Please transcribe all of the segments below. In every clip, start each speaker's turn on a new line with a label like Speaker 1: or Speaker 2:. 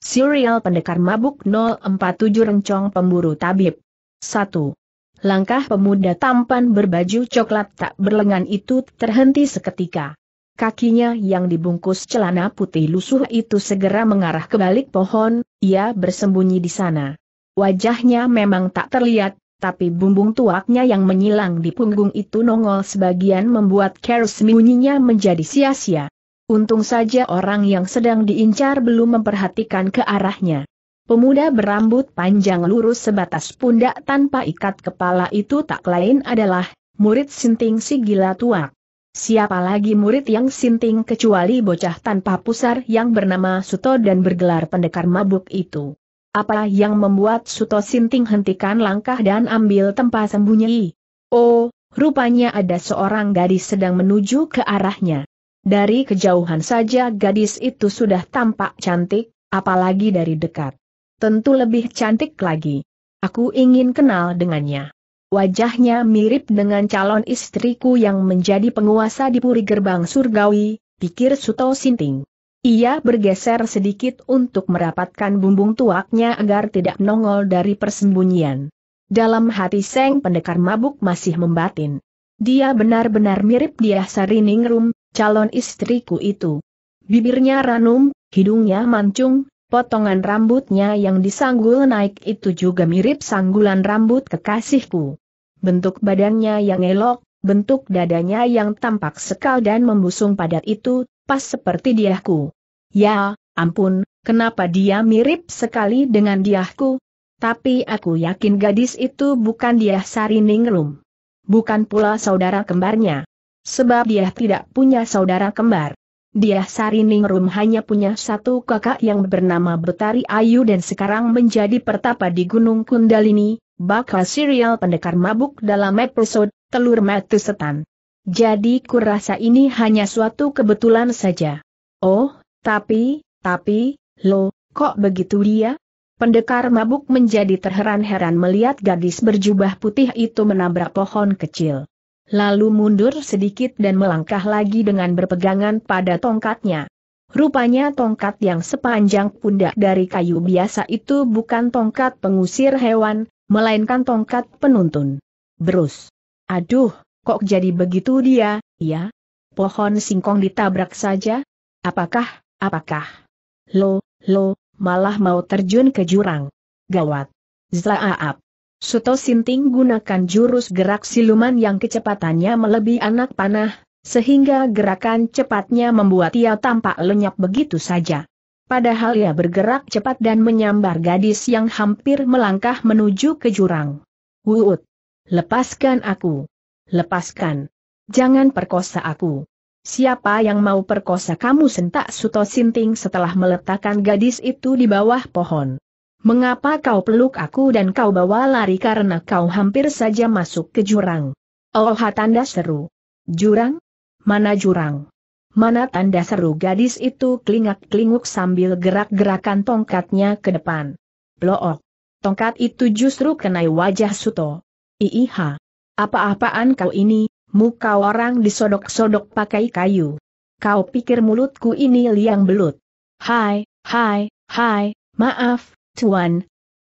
Speaker 1: Serial Pendekar Mabuk 047 Rencong Pemburu Tabib 1. Langkah pemuda tampan berbaju coklat tak berlengan itu terhenti seketika. Kakinya yang dibungkus celana putih lusuh itu segera mengarah ke balik pohon, ia bersembunyi di sana. Wajahnya memang tak terlihat, tapi bumbung tuaknya yang menyilang di punggung itu nongol sebagian membuat kerus bunyinya menjadi sia-sia. Untung saja orang yang sedang diincar belum memperhatikan ke arahnya. Pemuda berambut panjang lurus sebatas pundak tanpa ikat kepala itu tak lain adalah murid Sinting si gila tua. Siapa lagi murid yang sinting kecuali bocah tanpa pusar yang bernama Suto dan bergelar pendekar mabuk itu. Apa yang membuat Suto Sinting hentikan langkah dan ambil tempat sembunyi? Oh, rupanya ada seorang gadis sedang menuju ke arahnya. Dari kejauhan saja gadis itu sudah tampak cantik, apalagi dari dekat. Tentu lebih cantik lagi. Aku ingin kenal dengannya. Wajahnya mirip dengan calon istriku yang menjadi penguasa di Puri Gerbang Surgawi, pikir Suto Sinting. Ia bergeser sedikit untuk merapatkan bumbung tuaknya agar tidak nongol dari persembunyian. Dalam hati Seng pendekar mabuk masih membatin. Dia benar-benar mirip dia Sarining Ningrum, calon istriku itu. Bibirnya ranum, hidungnya mancung, potongan rambutnya yang disanggul naik itu juga mirip sanggulan rambut kekasihku. Bentuk badannya yang elok, bentuk dadanya yang tampak sekal dan membusung padat itu, pas seperti diahku. Ya, ampun, kenapa dia mirip sekali dengan diahku? Tapi aku yakin gadis itu bukan dia Sari Ningrum. Bukan pula saudara kembarnya. Sebab dia tidak punya saudara kembar. Dia Sariningrum hanya punya satu kakak yang bernama Betari Ayu dan sekarang menjadi pertapa di Gunung Kundalini, bakal serial pendekar mabuk dalam episode Telur Matu Setan. Jadi kurasa ini hanya suatu kebetulan saja. Oh, tapi, tapi, lo, kok begitu dia? Pendekar mabuk menjadi terheran-heran melihat gadis berjubah putih itu menabrak pohon kecil lalu mundur sedikit dan melangkah lagi dengan berpegangan pada tongkatnya. Rupanya tongkat yang sepanjang pundak dari kayu biasa itu bukan tongkat pengusir hewan, melainkan tongkat penuntun. Berus. Aduh, kok jadi begitu dia, ya? Pohon singkong ditabrak saja? Apakah, apakah? Lo, lo, malah mau terjun ke jurang. Gawat. Zlaaap. Suto Sinting gunakan jurus gerak siluman yang kecepatannya melebihi anak panah, sehingga gerakan cepatnya membuat ia tampak lenyap begitu saja. Padahal ia bergerak cepat dan menyambar gadis yang hampir melangkah menuju ke jurang. Wuut! Lepaskan aku! Lepaskan! Jangan perkosa aku! Siapa yang mau perkosa kamu sentak Suto Sinting setelah meletakkan gadis itu di bawah pohon. Mengapa kau peluk aku dan kau bawa lari karena kau hampir saja masuk ke jurang? Oh tanda seru. Jurang? Mana jurang? Mana tanda seru gadis itu kelingak-kelinguk sambil gerak-gerakan tongkatnya ke depan. Blook. Tongkat itu justru kenai wajah Suto. Iiha. Apa-apaan kau ini, muka orang disodok-sodok pakai kayu. Kau pikir mulutku ini liang belut. Hai, hai, hai, maaf,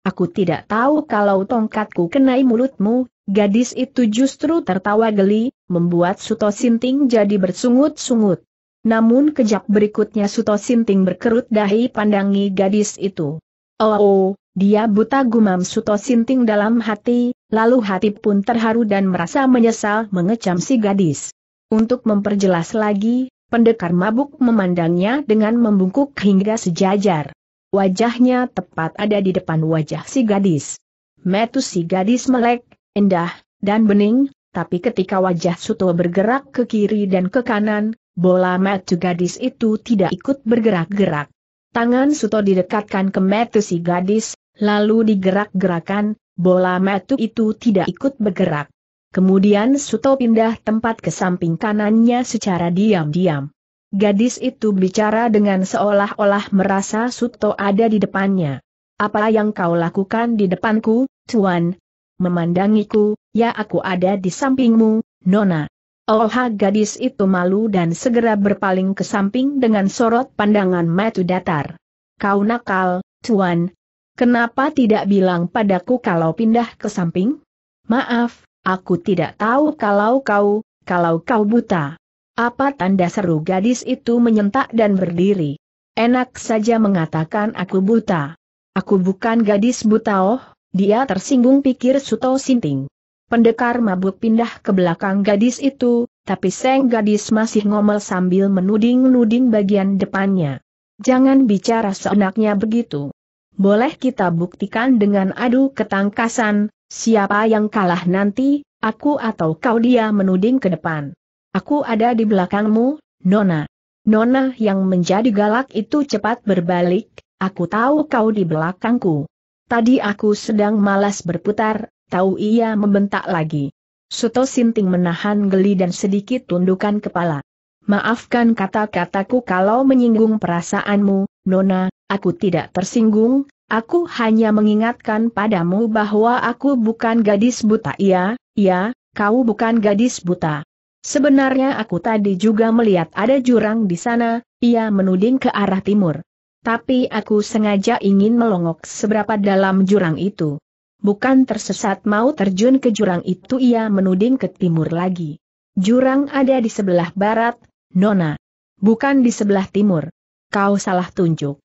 Speaker 1: aku tidak tahu kalau tongkatku kenai mulutmu, gadis itu justru tertawa geli, membuat Suto Sinting jadi bersungut-sungut. Namun kejap berikutnya Suto Sinting berkerut dahi pandangi gadis itu. Oh, oh dia buta gumam Suto Sinting dalam hati, lalu hati pun terharu dan merasa menyesal mengecam si gadis. Untuk memperjelas lagi, pendekar mabuk memandangnya dengan membungkuk hingga sejajar. Wajahnya tepat ada di depan wajah si gadis. Metu si gadis melek, indah, dan bening, tapi ketika wajah Suto bergerak ke kiri dan ke kanan, bola metu gadis itu tidak ikut bergerak-gerak. Tangan Suto didekatkan ke metu si gadis, lalu digerak-gerakan, bola metu itu tidak ikut bergerak. Kemudian Suto pindah tempat ke samping kanannya secara diam-diam. Gadis itu bicara dengan seolah-olah merasa Suto ada di depannya. Apa yang kau lakukan di depanku, Tuan? Memandangiku, ya aku ada di sampingmu, Nona. Oha gadis itu malu dan segera berpaling ke samping dengan sorot pandangan matu datar. Kau nakal, Tuan. Kenapa tidak bilang padaku kalau pindah ke samping? Maaf, aku tidak tahu kalau kau, kalau kau buta. Apa tanda seru gadis itu menyentak dan berdiri? Enak saja mengatakan aku buta. Aku bukan gadis buta oh, dia tersinggung pikir Suto Sinting. Pendekar mabuk pindah ke belakang gadis itu, tapi seng gadis masih ngomel sambil menuding-nuding bagian depannya. Jangan bicara seenaknya begitu. Boleh kita buktikan dengan adu ketangkasan, siapa yang kalah nanti, aku atau kau dia menuding ke depan. Aku ada di belakangmu, Nona. Nona yang menjadi galak itu cepat berbalik, aku tahu kau di belakangku. Tadi aku sedang malas berputar, tahu ia membentak lagi. Suto Sinting menahan geli dan sedikit tundukan kepala. Maafkan kata-kataku kalau menyinggung perasaanmu, Nona, aku tidak tersinggung, aku hanya mengingatkan padamu bahwa aku bukan gadis buta iya, iya, kau bukan gadis buta. Sebenarnya aku tadi juga melihat ada jurang di sana, ia menuding ke arah timur. Tapi aku sengaja ingin melongok seberapa dalam jurang itu. Bukan tersesat mau terjun ke jurang itu ia menuding ke timur lagi. Jurang ada di sebelah barat, Nona. Bukan di sebelah timur. Kau salah tunjuk.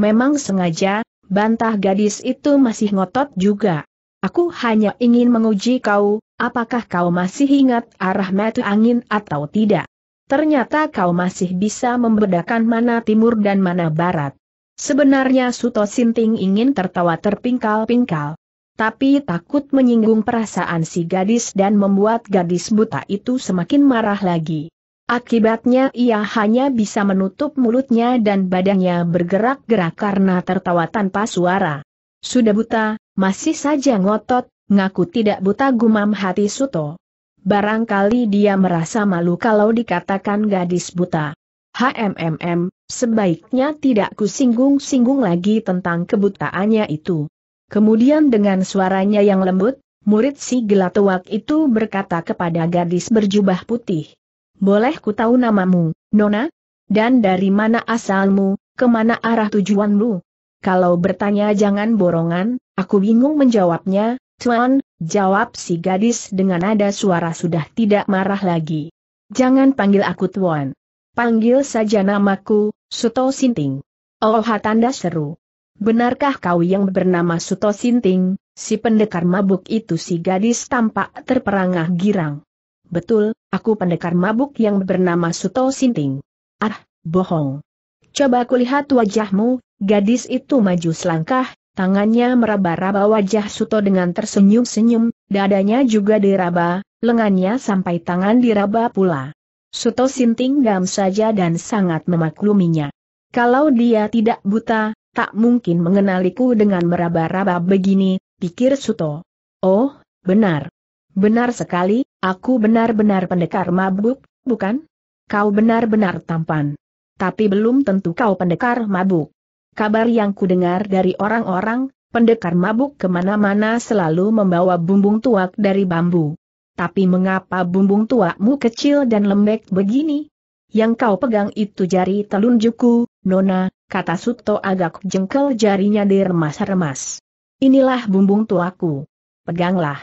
Speaker 1: Memang sengaja, bantah gadis itu masih ngotot juga. Aku hanya ingin menguji kau, Apakah kau masih ingat arah mata angin atau tidak? Ternyata kau masih bisa membedakan mana timur dan mana barat. Sebenarnya Suto Sinting ingin tertawa terpingkal-pingkal. Tapi takut menyinggung perasaan si gadis dan membuat gadis buta itu semakin marah lagi. Akibatnya ia hanya bisa menutup mulutnya dan badannya bergerak-gerak karena tertawa tanpa suara. Sudah buta, masih saja ngotot, ngaku tidak buta gumam hati Suto. Barangkali dia merasa malu kalau dikatakan gadis buta. HMMM, sebaiknya tidak kusinggung-singgung lagi tentang kebutaannya itu. Kemudian dengan suaranya yang lembut, murid si gelatuak itu berkata kepada gadis berjubah putih. Boleh ku tahu namamu, Nona? Dan dari mana asalmu, kemana arah tujuanmu? Kalau bertanya jangan borongan, aku bingung menjawabnya, Tuan, jawab si gadis dengan nada suara sudah tidak marah lagi. Jangan panggil aku Tuan. Panggil saja namaku, Suto Sinting. Oh tanda seru. Benarkah kau yang bernama Suto Sinting, si pendekar mabuk itu si gadis tampak terperangah girang. Betul, aku pendekar mabuk yang bernama Suto Sinting. Ah, bohong. Coba kulihat wajahmu, gadis itu maju selangkah, Tangannya meraba-raba wajah Suto dengan tersenyum-senyum, dadanya juga diraba, lengannya sampai tangan diraba pula. Suto Sinting dam saja dan sangat memakluminya. Kalau dia tidak buta, tak mungkin mengenaliku dengan meraba-raba begini, pikir Suto. Oh, benar. Benar sekali, aku benar-benar pendekar mabuk, bukan? Kau benar-benar tampan. Tapi belum tentu kau pendekar mabuk. Kabar yang kudengar dari orang-orang, pendekar mabuk kemana-mana selalu membawa bumbung tuak dari bambu. Tapi mengapa bumbung tuakmu kecil dan lembek begini? Yang kau pegang itu jari telunjukku, Nona, kata Suto agak jengkel jarinya diremas-remas. Inilah bumbung tuaku. Peganglah.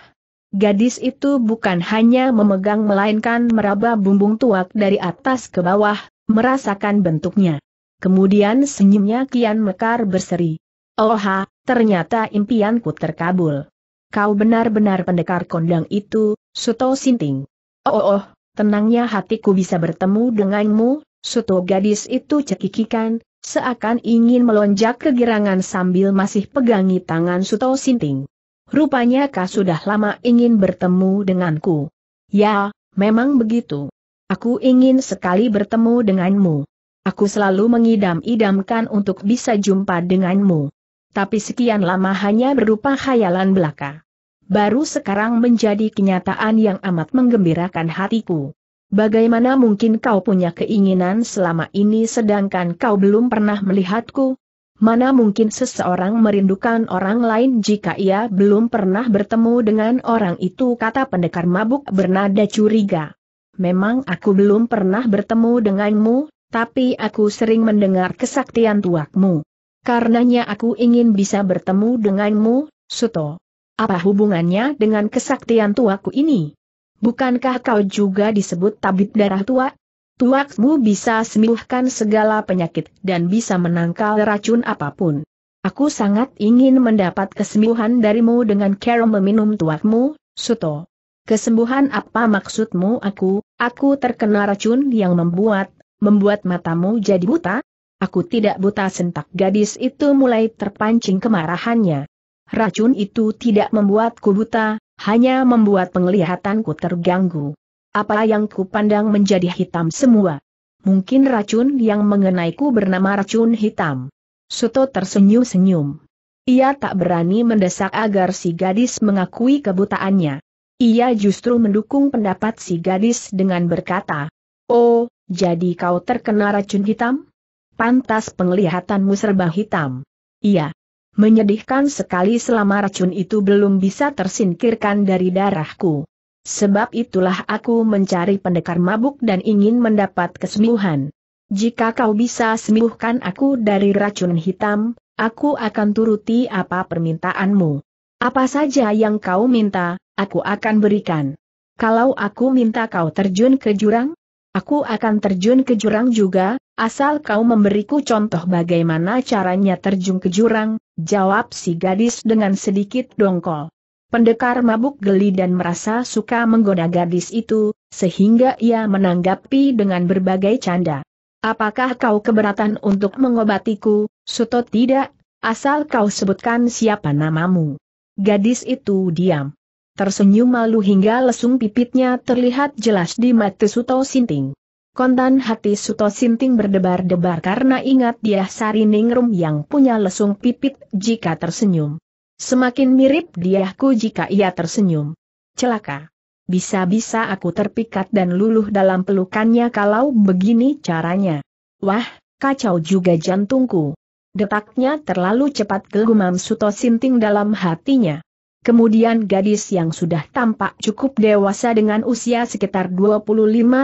Speaker 1: Gadis itu bukan hanya memegang melainkan meraba bumbung tuak dari atas ke bawah, merasakan bentuknya. Kemudian senyumnya kian mekar berseri. Oha, ternyata impianku terkabul. Kau benar-benar pendekar kondang itu, Suto Sinting. Oh, oh oh, tenangnya hatiku bisa bertemu denganmu, Suto gadis itu cekikikan, seakan ingin melonjak kegirangan sambil masih pegangi tangan Suto Sinting. Rupanya kau sudah lama ingin bertemu denganku. Ya, memang begitu. Aku ingin sekali bertemu denganmu. Aku selalu mengidam-idamkan untuk bisa jumpa denganmu. Tapi sekian lama hanya berupa khayalan belaka. Baru sekarang menjadi kenyataan yang amat menggembirakan hatiku. Bagaimana mungkin kau punya keinginan selama ini sedangkan kau belum pernah melihatku? Mana mungkin seseorang merindukan orang lain jika ia belum pernah bertemu dengan orang itu kata pendekar mabuk bernada curiga. Memang aku belum pernah bertemu denganmu tapi aku sering mendengar kesaktian tuakmu. Karenanya aku ingin bisa bertemu denganmu, Suto. Apa hubungannya dengan kesaktian tuaku ini? Bukankah kau juga disebut tabib darah tua? Tuakmu bisa sembuhkan segala penyakit dan bisa menangkal racun apapun. Aku sangat ingin mendapat kesembuhan darimu dengan cara meminum tuakmu, Suto. Kesembuhan apa maksudmu aku, aku terkena racun yang membuat membuat matamu jadi buta? Aku tidak buta sentak gadis itu mulai terpancing kemarahannya. Racun itu tidak membuatku buta, hanya membuat penglihatanku terganggu. Apa yang kupandang menjadi hitam semua. Mungkin racun yang mengenai ku bernama racun hitam. Suto tersenyum-senyum. Ia tak berani mendesak agar si gadis mengakui kebutaannya. Ia justru mendukung pendapat si gadis dengan berkata, Oh, jadi kau terkena racun hitam? Pantas penglihatanmu serba hitam. Iya. Menyedihkan sekali selama racun itu belum bisa tersingkirkan dari darahku. Sebab itulah aku mencari pendekar mabuk dan ingin mendapat kesembuhan. Jika kau bisa sembuhkan aku dari racun hitam, aku akan turuti apa permintaanmu. Apa saja yang kau minta, aku akan berikan. Kalau aku minta kau terjun ke jurang, Aku akan terjun ke jurang juga, asal kau memberiku contoh bagaimana caranya terjun ke jurang, jawab si gadis dengan sedikit dongkol. Pendekar mabuk geli dan merasa suka menggoda gadis itu, sehingga ia menanggapi dengan berbagai canda. Apakah kau keberatan untuk mengobatiku, Suto tidak, asal kau sebutkan siapa namamu. Gadis itu diam tersenyum malu hingga lesung pipitnya terlihat jelas di mata Suto Sinting. Kontan hati Suto Sinting berdebar-debar karena ingat dia Sari Ningrum yang punya lesung pipit jika tersenyum. Semakin mirip diahku jika ia tersenyum. Celaka. Bisa-bisa aku terpikat dan luluh dalam pelukannya kalau begini caranya. Wah, kacau juga jantungku. Detaknya terlalu cepat gelumam Suto Sinting dalam hatinya. Kemudian gadis yang sudah tampak cukup dewasa dengan usia sekitar 25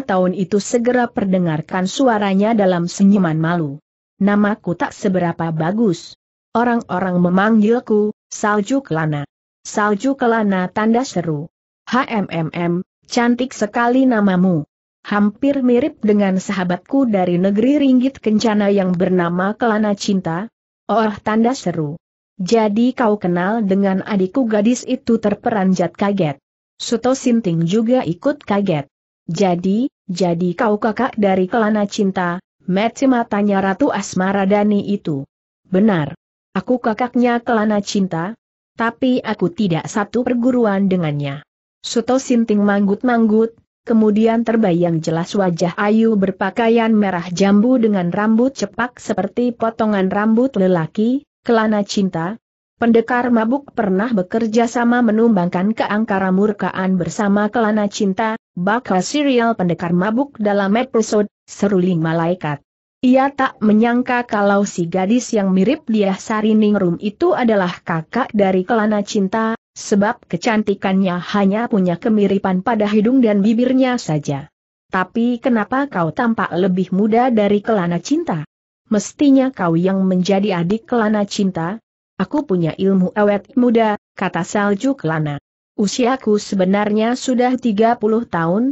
Speaker 1: tahun itu segera perdengarkan suaranya dalam senyuman malu. Namaku tak seberapa bagus. Orang-orang memanggilku, Salju Kelana. Salju Kelana tanda seru. HMMM, cantik sekali namamu. Hampir mirip dengan sahabatku dari negeri Ringgit Kencana yang bernama Kelana Cinta. Oh tanda seru. Jadi kau kenal dengan adikku gadis itu terperanjat kaget. Suto Sinting juga ikut kaget. Jadi, jadi kau kakak dari kelana cinta, meci matanya Ratu Asmara Dani itu. Benar. Aku kakaknya kelana cinta, tapi aku tidak satu perguruan dengannya. Suto Sinting manggut-manggut, kemudian terbayang jelas wajah Ayu berpakaian merah jambu dengan rambut cepak seperti potongan rambut lelaki, Kelana cinta, Pendekar mabuk pernah bekerja sama menumbangkan keangkara murkaan bersama Kelana Cinta, bakal serial pendekar mabuk dalam episode Seruling Malaikat. Ia tak menyangka kalau si gadis yang mirip dia Ningrum itu adalah kakak dari Kelana Cinta, sebab kecantikannya hanya punya kemiripan pada hidung dan bibirnya saja. Tapi kenapa kau tampak lebih muda dari Kelana Cinta? mestinya kau yang menjadi adik Kelana Cinta? Aku punya ilmu awet muda, kata Salju Kelana. Usiaku sebenarnya sudah 30 tahun,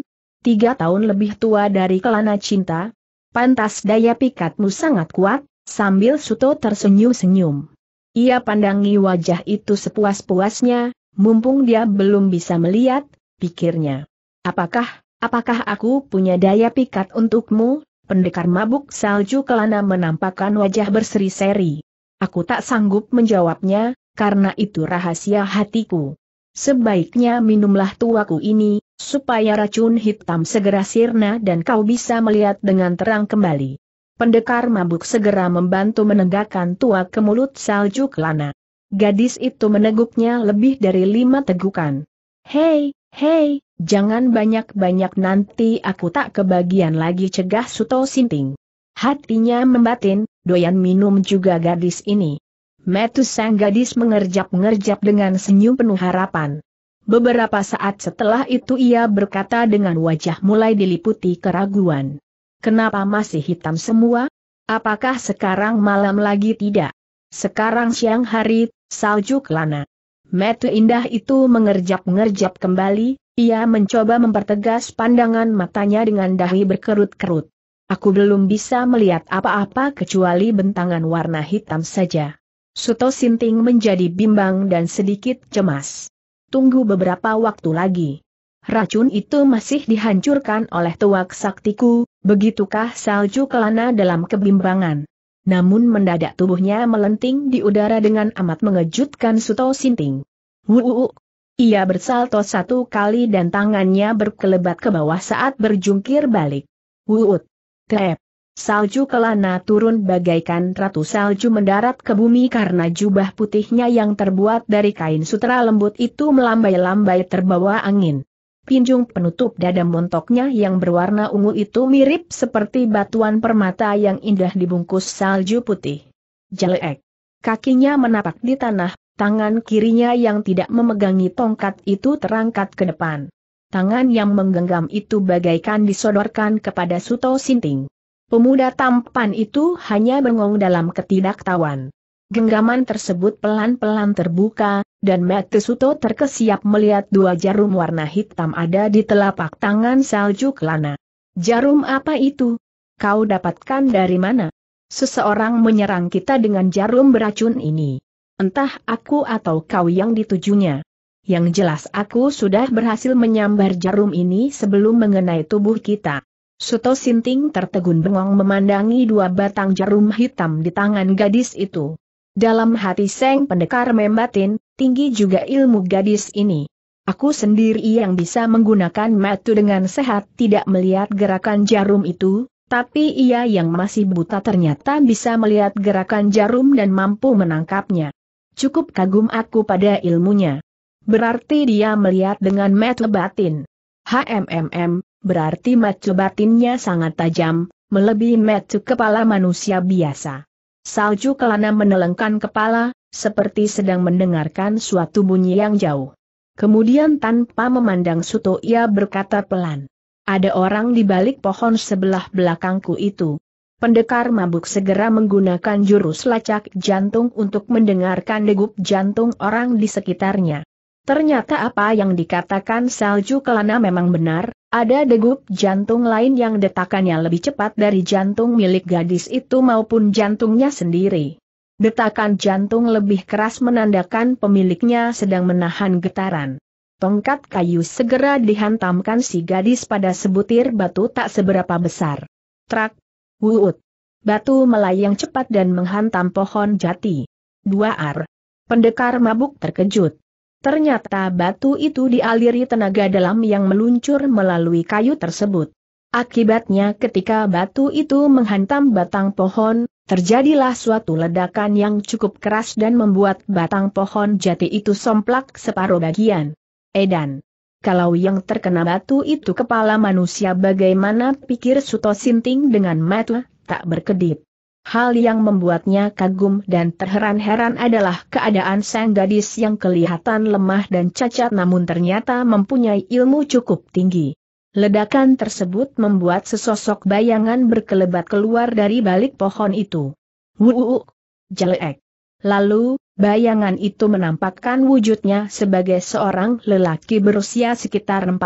Speaker 1: tiga tahun lebih tua dari Kelana Cinta. Pantas daya pikatmu sangat kuat, sambil Suto tersenyum-senyum. Ia pandangi wajah itu sepuas-puasnya, mumpung dia belum bisa melihat, pikirnya. Apakah, apakah aku punya daya pikat untukmu? Pendekar mabuk salju kelana menampakkan wajah berseri-seri. Aku tak sanggup menjawabnya, karena itu rahasia hatiku. Sebaiknya minumlah tuaku ini, supaya racun hitam segera sirna dan kau bisa melihat dengan terang kembali. Pendekar mabuk segera membantu menegakkan tua ke mulut salju kelana. Gadis itu meneguknya lebih dari lima tegukan. Hei, Hei, jangan banyak-banyak nanti aku tak kebagian lagi cegah Suto Sinting. Hatinya membatin, doyan minum juga gadis ini. Metus sang gadis mengerjap-ngerjap dengan senyum penuh harapan. Beberapa saat setelah itu ia berkata dengan wajah mulai diliputi keraguan. Kenapa masih hitam semua? Apakah sekarang malam lagi tidak? Sekarang siang hari, salju kelana. Mata indah itu mengerjap-ngerjap kembali, ia mencoba mempertegas pandangan matanya dengan dahi berkerut-kerut. Aku belum bisa melihat apa-apa kecuali bentangan warna hitam saja. Suto Sinting menjadi bimbang dan sedikit cemas. Tunggu beberapa waktu lagi. Racun itu masih dihancurkan oleh tuak saktiku, begitukah salju kelana dalam kebimbangan. Namun mendadak tubuhnya melenting di udara dengan amat mengejutkan Suto Sinting. Wuuu. Ia bersalto satu kali dan tangannya berkelebat ke bawah saat berjungkir balik. Wuut. Tep. Salju kelana turun bagaikan ratu salju mendarat ke bumi karena jubah putihnya yang terbuat dari kain sutra lembut itu melambai-lambai terbawa angin. Pinjung penutup dada montoknya yang berwarna ungu itu mirip seperti batuan permata yang indah dibungkus salju putih. Jelek. Kakinya menapak di tanah, tangan kirinya yang tidak memegangi tongkat itu terangkat ke depan. Tangan yang menggenggam itu bagaikan disodorkan kepada Suto Sinting. Pemuda tampan itu hanya bengong dalam ketidaktahuan. Genggaman tersebut pelan-pelan terbuka, dan Matsuto terkesiap melihat dua jarum warna hitam ada di telapak tangan salju Kelana. Jarum apa itu? Kau dapatkan dari mana? Seseorang menyerang kita dengan jarum beracun ini. Entah aku atau kau yang ditujunya. Yang jelas aku sudah berhasil menyambar jarum ini sebelum mengenai tubuh kita. Suto Sinting tertegun bengong memandangi dua batang jarum hitam di tangan gadis itu. Dalam hati Seng Pendekar membatin, tinggi juga ilmu gadis ini. Aku sendiri yang bisa menggunakan metu dengan sehat tidak melihat gerakan jarum itu, tapi ia yang masih buta ternyata bisa melihat gerakan jarum dan mampu menangkapnya. Cukup kagum aku pada ilmunya. Berarti dia melihat dengan metu batin. HMMM, berarti metu batinnya sangat tajam, melebihi metu kepala manusia biasa. Salju kelana menelengkan kepala, seperti sedang mendengarkan suatu bunyi yang jauh. Kemudian tanpa memandang Suto ia berkata pelan. Ada orang di balik pohon sebelah belakangku itu. Pendekar mabuk segera menggunakan jurus lacak jantung untuk mendengarkan degup jantung orang di sekitarnya. Ternyata apa yang dikatakan salju kelana memang benar, ada degup jantung lain yang detakannya lebih cepat dari jantung milik gadis itu maupun jantungnya sendiri. Detakan jantung lebih keras menandakan pemiliknya sedang menahan getaran. Tongkat kayu segera dihantamkan si gadis pada sebutir batu tak seberapa besar. Trak, wuut. Batu melayang cepat dan menghantam pohon jati. Dua ar. Pendekar mabuk terkejut. Ternyata batu itu dialiri tenaga dalam yang meluncur melalui kayu tersebut. Akibatnya ketika batu itu menghantam batang pohon, Terjadilah suatu ledakan yang cukup keras dan membuat batang pohon jati itu somplak separuh bagian. Edan. Kalau yang terkena batu itu kepala manusia bagaimana pikir Suto Sinting dengan mata tak berkedip. Hal yang membuatnya kagum dan terheran-heran adalah keadaan sang gadis yang kelihatan lemah dan cacat namun ternyata mempunyai ilmu cukup tinggi. Ledakan tersebut membuat sesosok bayangan berkelebat keluar dari balik pohon itu. Wuuu, jelek. Lalu, bayangan itu menampakkan wujudnya sebagai seorang lelaki berusia sekitar 40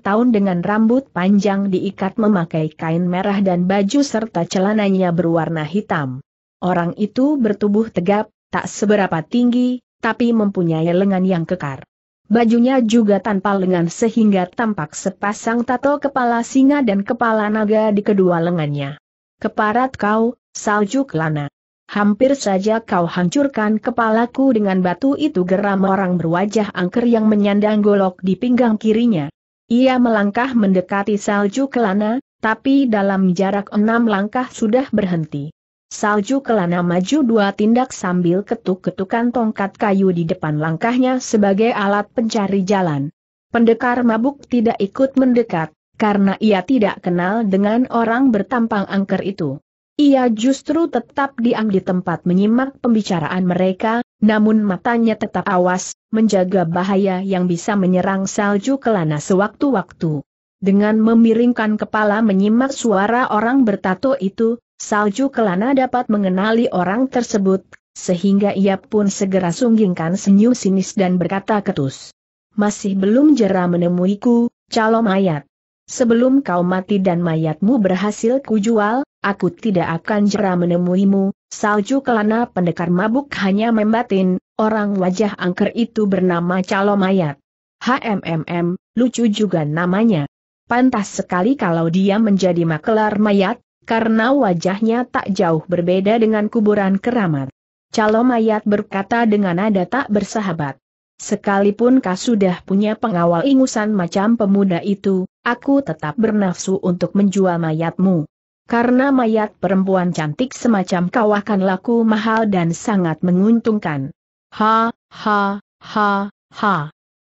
Speaker 1: tahun dengan rambut panjang diikat memakai kain merah dan baju serta celananya berwarna hitam. Orang itu bertubuh tegap, tak seberapa tinggi, tapi mempunyai lengan yang kekar. Bajunya juga tanpa lengan sehingga tampak sepasang tato kepala singa dan kepala naga di kedua lengannya. Keparat kau, salju kelana. Hampir saja kau hancurkan kepalaku dengan batu itu geram orang berwajah angker yang menyandang golok di pinggang kirinya. Ia melangkah mendekati salju kelana, tapi dalam jarak enam langkah sudah berhenti. Salju Kelana maju dua tindak sambil ketuk-ketukan tongkat kayu di depan langkahnya sebagai alat pencari jalan. Pendekar mabuk tidak ikut mendekat, karena ia tidak kenal dengan orang bertampang angker itu. Ia justru tetap diam di tempat menyimak pembicaraan mereka, namun matanya tetap awas, menjaga bahaya yang bisa menyerang salju kelana sewaktu-waktu. Dengan memiringkan kepala menyimak suara orang bertato itu, Salju Kelana dapat mengenali orang tersebut, sehingga ia pun segera sunggingkan senyum sinis dan berkata ketus. Masih belum jera menemuiku, calo mayat. Sebelum kau mati dan mayatmu berhasil kujual, aku tidak akan jera menemuimu. Salju Kelana pendekar mabuk hanya membatin, orang wajah angker itu bernama Calo Mayat. HMMM, lucu juga namanya. Pantas sekali kalau dia menjadi makelar mayat, karena wajahnya tak jauh berbeda dengan kuburan keramat. Calo mayat berkata dengan nada tak bersahabat. Sekalipun kau sudah punya pengawal ingusan macam pemuda itu, aku tetap bernafsu untuk menjual mayatmu. Karena mayat perempuan cantik semacam kau akan laku mahal dan sangat menguntungkan. Ha, ha, ha, ha.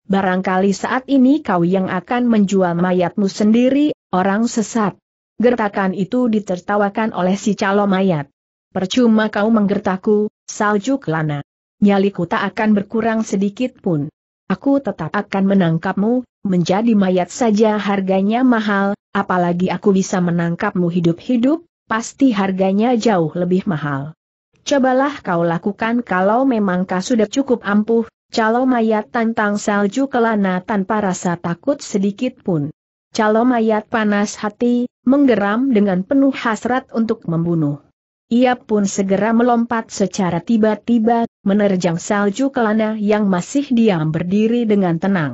Speaker 1: Barangkali saat ini kau yang akan menjual mayatmu sendiri, orang sesat. Gertakan itu ditertawakan oleh si calo mayat. Percuma kau menggertaku, salju kelana. Nyaliku tak akan berkurang sedikit pun. Aku tetap akan menangkapmu, menjadi mayat saja harganya mahal, apalagi aku bisa menangkapmu hidup-hidup, pasti harganya jauh lebih mahal. Cobalah kau lakukan kalau memang kau sudah cukup ampuh, calo mayat tantang salju kelana tanpa rasa takut sedikit pun. Calo mayat panas hati, menggeram dengan penuh hasrat untuk membunuh. Ia pun segera melompat secara tiba-tiba, menerjang salju kelana yang masih diam berdiri dengan tenang.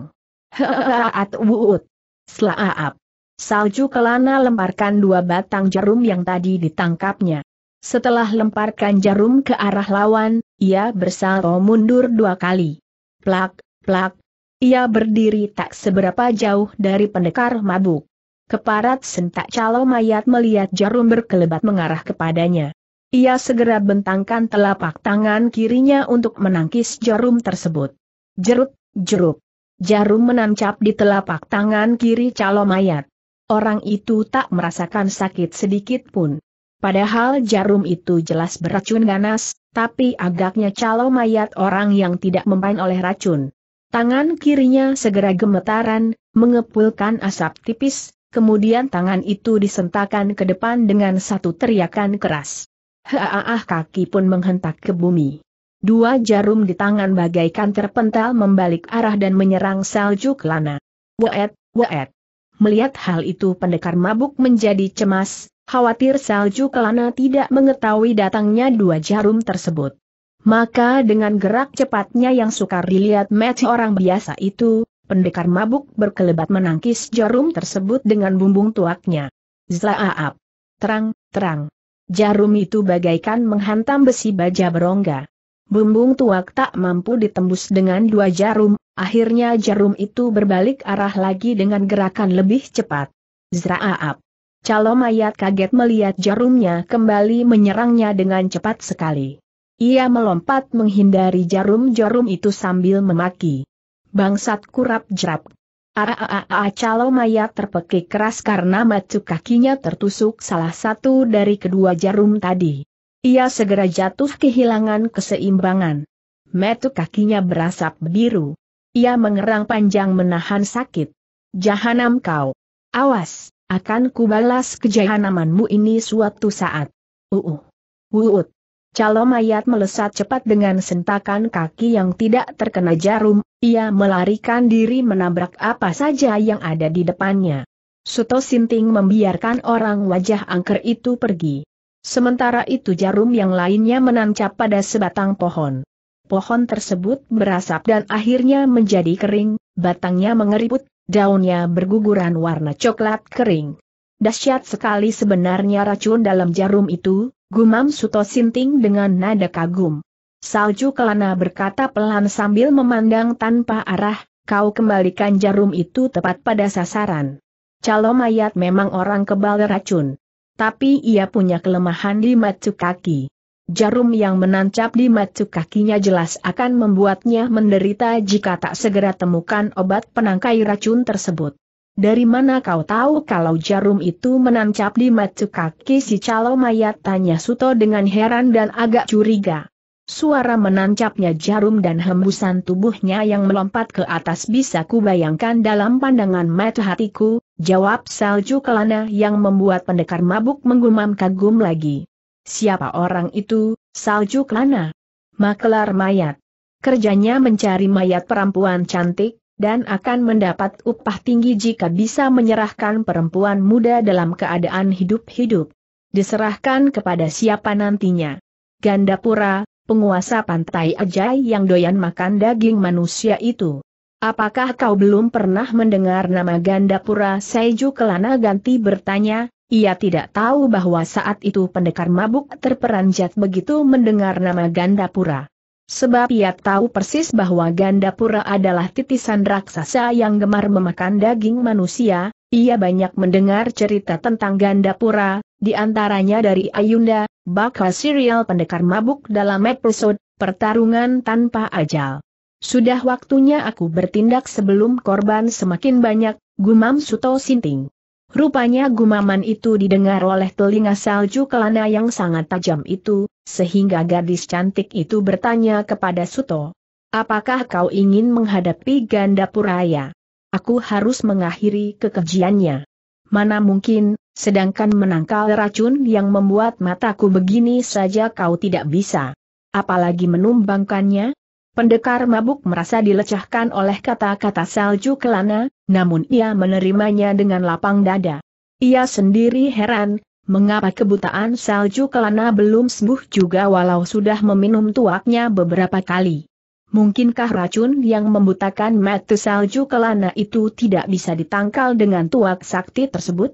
Speaker 1: Heaat wuut. Slaap. Salju kelana lemparkan dua batang jarum yang tadi ditangkapnya. Setelah lemparkan jarum ke arah lawan, ia bersalto mundur dua kali. Plak, plak. Ia berdiri tak seberapa jauh dari pendekar mabuk. Keparat sentak calo mayat melihat jarum berkelebat mengarah kepadanya. Ia segera bentangkan telapak tangan kirinya untuk menangkis jarum tersebut. Jeruk, jeruk. Jarum menancap di telapak tangan kiri calo mayat. Orang itu tak merasakan sakit sedikit pun. Padahal jarum itu jelas beracun ganas, tapi agaknya calo mayat orang yang tidak mempan oleh racun. Tangan kirinya segera gemetaran, mengepulkan asap tipis, kemudian tangan itu disentakan ke depan dengan satu teriakan keras. Haah kaki pun menghentak ke bumi. Dua jarum di tangan bagaikan terpental membalik arah dan menyerang salju kelana. Waet, waet. Melihat hal itu pendekar mabuk menjadi cemas, khawatir salju kelana tidak mengetahui datangnya dua jarum tersebut. Maka dengan gerak cepatnya yang sukar dilihat match orang biasa itu, pendekar mabuk berkelebat menangkis jarum tersebut dengan bumbung tuaknya. Zlaaap. Terang, terang. Jarum itu bagaikan menghantam besi baja berongga. Bumbung tuak tak mampu ditembus dengan dua jarum, akhirnya jarum itu berbalik arah lagi dengan gerakan lebih cepat. Zraaap. Calo mayat kaget melihat jarumnya kembali menyerangnya dengan cepat sekali. Ia melompat menghindari jarum-jarum itu sambil memaki bangsat kurap jerap. Aaaa calo mayat terpekik keras karena macu kakinya tertusuk salah satu dari kedua jarum tadi. Ia segera jatuh kehilangan keseimbangan. Metu kakinya berasap biru. Ia mengerang panjang menahan sakit. Jahanam kau. Awas, akan kubalas kejahanamanmu ini suatu saat. Uu. Wuut. Calo mayat melesat cepat dengan sentakan kaki yang tidak terkena jarum, ia melarikan diri menabrak apa saja yang ada di depannya. Suto Sinting membiarkan orang wajah angker itu pergi. Sementara itu jarum yang lainnya menancap pada sebatang pohon. Pohon tersebut berasap dan akhirnya menjadi kering, batangnya mengeriput, daunnya berguguran warna coklat kering. Dahsyat sekali sebenarnya racun dalam jarum itu, Gumam Suto Sinting dengan nada kagum. Salju Kelana berkata pelan sambil memandang tanpa arah, kau kembalikan jarum itu tepat pada sasaran. Calo mayat memang orang kebal racun. Tapi ia punya kelemahan di macu kaki. Jarum yang menancap di macu kakinya jelas akan membuatnya menderita jika tak segera temukan obat penangkai racun tersebut. Dari mana kau tahu kalau jarum itu menancap di mata kaki si calo mayat tanya Suto dengan heran dan agak curiga. Suara menancapnya jarum dan hembusan tubuhnya yang melompat ke atas bisa kubayangkan dalam pandangan mata hatiku, jawab salju kelana yang membuat pendekar mabuk menggumam kagum lagi. Siapa orang itu, salju kelana? Makelar mayat. Kerjanya mencari mayat perempuan cantik, dan akan mendapat upah tinggi jika bisa menyerahkan perempuan muda dalam keadaan hidup-hidup. Diserahkan kepada siapa nantinya. Gandapura, penguasa pantai Ajay yang doyan makan daging manusia itu. Apakah kau belum pernah mendengar nama Gandapura Seju Kelana Ganti bertanya, ia tidak tahu bahwa saat itu pendekar mabuk terperanjat begitu mendengar nama Gandapura. Sebab ia tahu persis bahwa Gandapura adalah titisan raksasa yang gemar memakan daging manusia, ia banyak mendengar cerita tentang Gandapura, di antaranya dari Ayunda, bakal serial pendekar mabuk dalam episode Pertarungan Tanpa Ajal. Sudah waktunya aku bertindak sebelum korban semakin banyak, gumam Suto Sinting. Rupanya gumaman itu didengar oleh telinga salju kelana yang sangat tajam itu, sehingga gadis cantik itu bertanya kepada Suto. Apakah kau ingin menghadapi ganda puraya? Aku harus mengakhiri kekejiannya. Mana mungkin, sedangkan menangkal racun yang membuat mataku begini saja kau tidak bisa. Apalagi menumbangkannya? Pendekar mabuk merasa dilecehkan oleh kata-kata salju kelana, namun ia menerimanya dengan lapang dada. Ia sendiri heran, mengapa kebutaan salju kelana belum sembuh juga walau sudah meminum tuaknya beberapa kali. Mungkinkah racun yang membutakan mata salju kelana itu tidak bisa ditangkal dengan tuak sakti tersebut?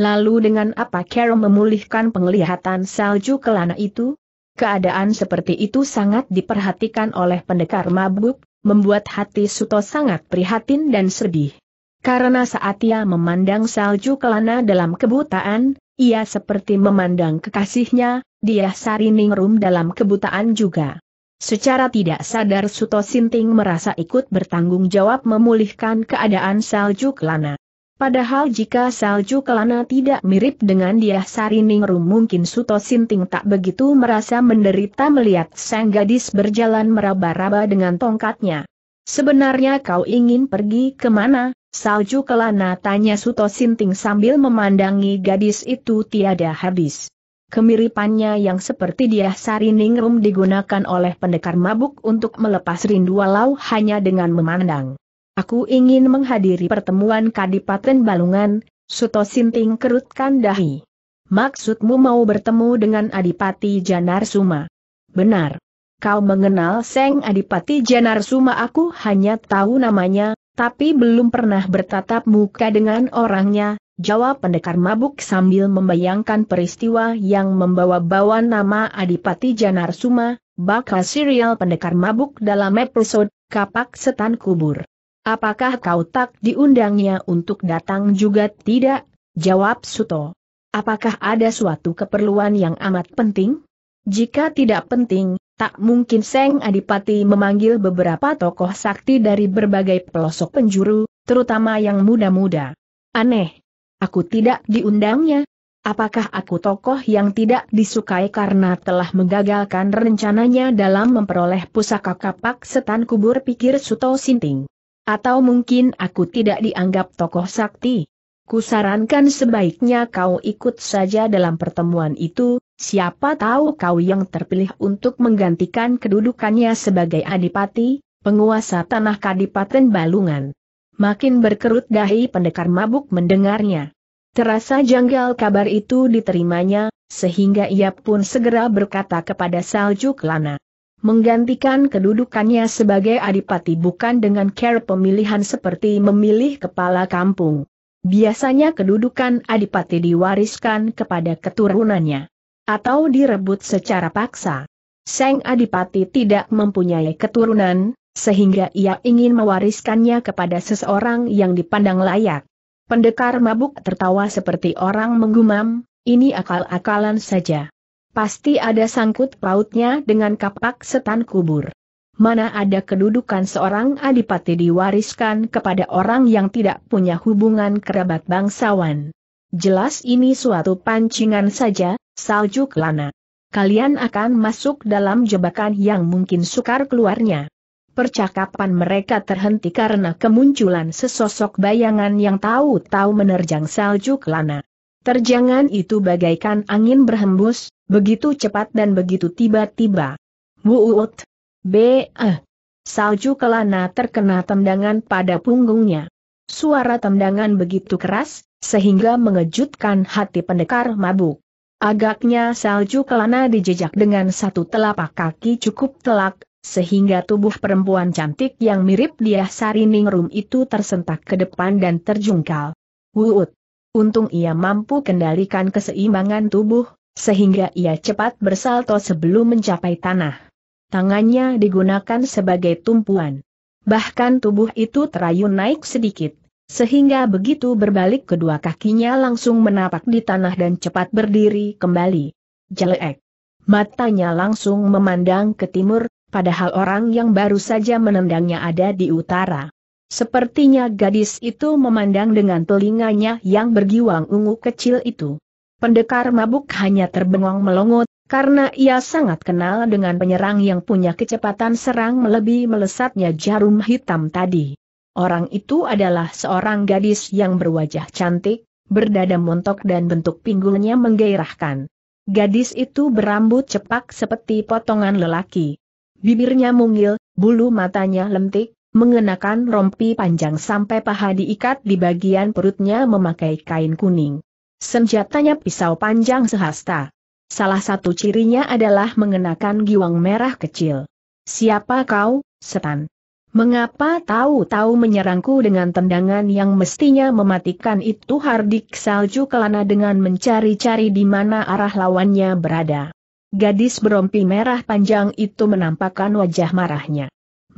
Speaker 1: Lalu dengan apa Carol memulihkan penglihatan salju kelana itu? Keadaan seperti itu sangat diperhatikan oleh pendekar mabuk, membuat hati Suto sangat prihatin dan sedih. Karena saat ia memandang salju kelana dalam kebutaan, ia seperti memandang kekasihnya, dia ningrum dalam kebutaan juga. Secara tidak sadar Suto Sinting merasa ikut bertanggung jawab memulihkan keadaan salju kelana. Padahal jika salju kelana tidak mirip dengan dia Sariningrum mungkin Suto Sinting tak begitu merasa menderita melihat sang gadis berjalan meraba-raba dengan tongkatnya. Sebenarnya kau ingin pergi kemana? Salju kelana tanya Suto Sinting sambil memandangi gadis itu tiada habis. Kemiripannya yang seperti dia Sari Ningrum digunakan oleh pendekar mabuk untuk melepas rindu walau hanya dengan memandang. Aku ingin menghadiri pertemuan Kadipaten Balungan, Suto Sinting kerutkan dahi. Maksudmu mau bertemu dengan Adipati Janar Suma? Benar. Kau mengenal Seng Adipati Janar Suma aku hanya tahu namanya, tapi belum pernah bertatap muka dengan orangnya, jawab pendekar mabuk sambil membayangkan peristiwa yang membawa-bawa nama Adipati Janar Suma, bakal serial pendekar mabuk dalam episode Kapak Setan Kubur. Apakah kau tak diundangnya untuk datang juga tidak? Jawab Suto. Apakah ada suatu keperluan yang amat penting? Jika tidak penting, tak mungkin Seng Adipati memanggil beberapa tokoh sakti dari berbagai pelosok penjuru, terutama yang muda-muda. Aneh. Aku tidak diundangnya. Apakah aku tokoh yang tidak disukai karena telah menggagalkan rencananya dalam memperoleh pusaka kapak setan kubur pikir Suto Sinting? Atau mungkin aku tidak dianggap tokoh sakti? Kusarankan sebaiknya kau ikut saja dalam pertemuan itu, siapa tahu kau yang terpilih untuk menggantikan kedudukannya sebagai adipati, penguasa tanah Kadipaten Balungan. Makin berkerut dahi pendekar mabuk mendengarnya. Terasa janggal kabar itu diterimanya, sehingga ia pun segera berkata kepada Salju Kelana menggantikan kedudukannya sebagai adipati bukan dengan care pemilihan seperti memilih kepala kampung. Biasanya kedudukan adipati diwariskan kepada keturunannya atau direbut secara paksa. Seng adipati tidak mempunyai keturunan, sehingga ia ingin mewariskannya kepada seseorang yang dipandang layak. Pendekar mabuk tertawa seperti orang menggumam, ini akal-akalan saja. Pasti ada sangkut pautnya dengan kapak setan kubur. Mana ada kedudukan seorang adipati diwariskan kepada orang yang tidak punya hubungan kerabat bangsawan. Jelas ini suatu pancingan saja, salju kelana. Kalian akan masuk dalam jebakan yang mungkin sukar keluarnya. Percakapan mereka terhenti karena kemunculan sesosok bayangan yang tahu-tahu menerjang salju kelana. Terjangan itu bagaikan angin berhembus, begitu cepat dan begitu tiba-tiba. Wuut. B. -eh. Salju kelana terkena tendangan pada punggungnya. Suara tendangan begitu keras, sehingga mengejutkan hati pendekar mabuk. Agaknya salju kelana dijejak dengan satu telapak kaki cukup telak, sehingga tubuh perempuan cantik yang mirip dia Sari Ningrum itu tersentak ke depan dan terjungkal. Wuut. Untung ia mampu kendalikan keseimbangan tubuh, sehingga ia cepat bersalto sebelum mencapai tanah. Tangannya digunakan sebagai tumpuan. Bahkan tubuh itu terayun naik sedikit, sehingga begitu berbalik kedua kakinya langsung menapak di tanah dan cepat berdiri kembali. Jelek. Matanya langsung memandang ke timur, padahal orang yang baru saja menendangnya ada di utara. Sepertinya gadis itu memandang dengan telinganya yang bergiwang ungu kecil itu. Pendekar mabuk hanya terbengong melongot, karena ia sangat kenal dengan penyerang yang punya kecepatan serang melebihi melesatnya jarum hitam tadi. Orang itu adalah seorang gadis yang berwajah cantik, berdada montok dan bentuk pinggulnya menggairahkan. Gadis itu berambut cepak seperti potongan lelaki. Bibirnya mungil, bulu matanya lentik, mengenakan rompi panjang sampai paha diikat di bagian perutnya memakai kain kuning. Senjatanya pisau panjang sehasta. Salah satu cirinya adalah mengenakan giwang merah kecil. Siapa kau, setan? Mengapa tahu-tahu menyerangku dengan tendangan yang mestinya mematikan itu Hardik Salju Kelana dengan mencari-cari di mana arah lawannya berada. Gadis berompi merah panjang itu menampakkan wajah marahnya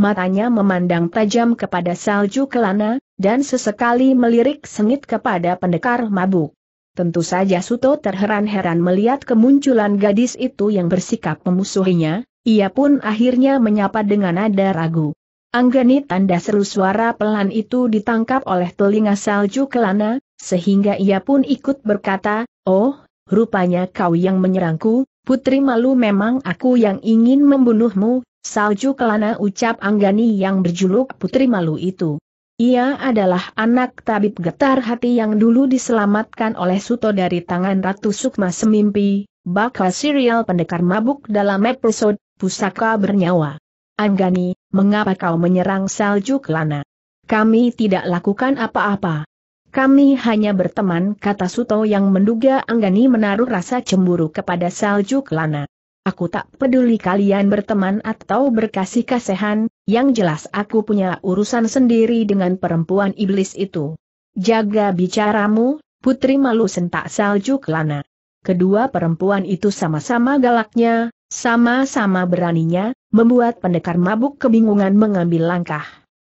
Speaker 1: matanya memandang tajam kepada salju kelana, dan sesekali melirik sengit kepada pendekar mabuk. Tentu saja Suto terheran-heran melihat kemunculan gadis itu yang bersikap memusuhinya, ia pun akhirnya menyapa dengan nada ragu. Anggani tanda seru suara pelan itu ditangkap oleh telinga salju kelana, sehingga ia pun ikut berkata, Oh, rupanya kau yang menyerangku, putri malu memang aku yang ingin membunuhmu, Salju Kelana ucap Anggani yang berjuluk Putri Malu itu. Ia adalah anak tabib getar hati yang dulu diselamatkan oleh Suto dari tangan Ratu Sukma Semimpi, bakal serial pendekar mabuk dalam episode Pusaka Bernyawa. Anggani, mengapa kau menyerang Salju Kelana? Kami tidak lakukan apa-apa. Kami hanya berteman kata Suto yang menduga Anggani menaruh rasa cemburu kepada Salju Kelana. Aku tak peduli kalian berteman atau berkasih kasihan, yang jelas aku punya urusan sendiri dengan perempuan iblis itu. Jaga bicaramu, putri malu sentak salju kelana. Kedua perempuan itu sama-sama galaknya, sama-sama beraninya, membuat pendekar mabuk kebingungan mengambil langkah.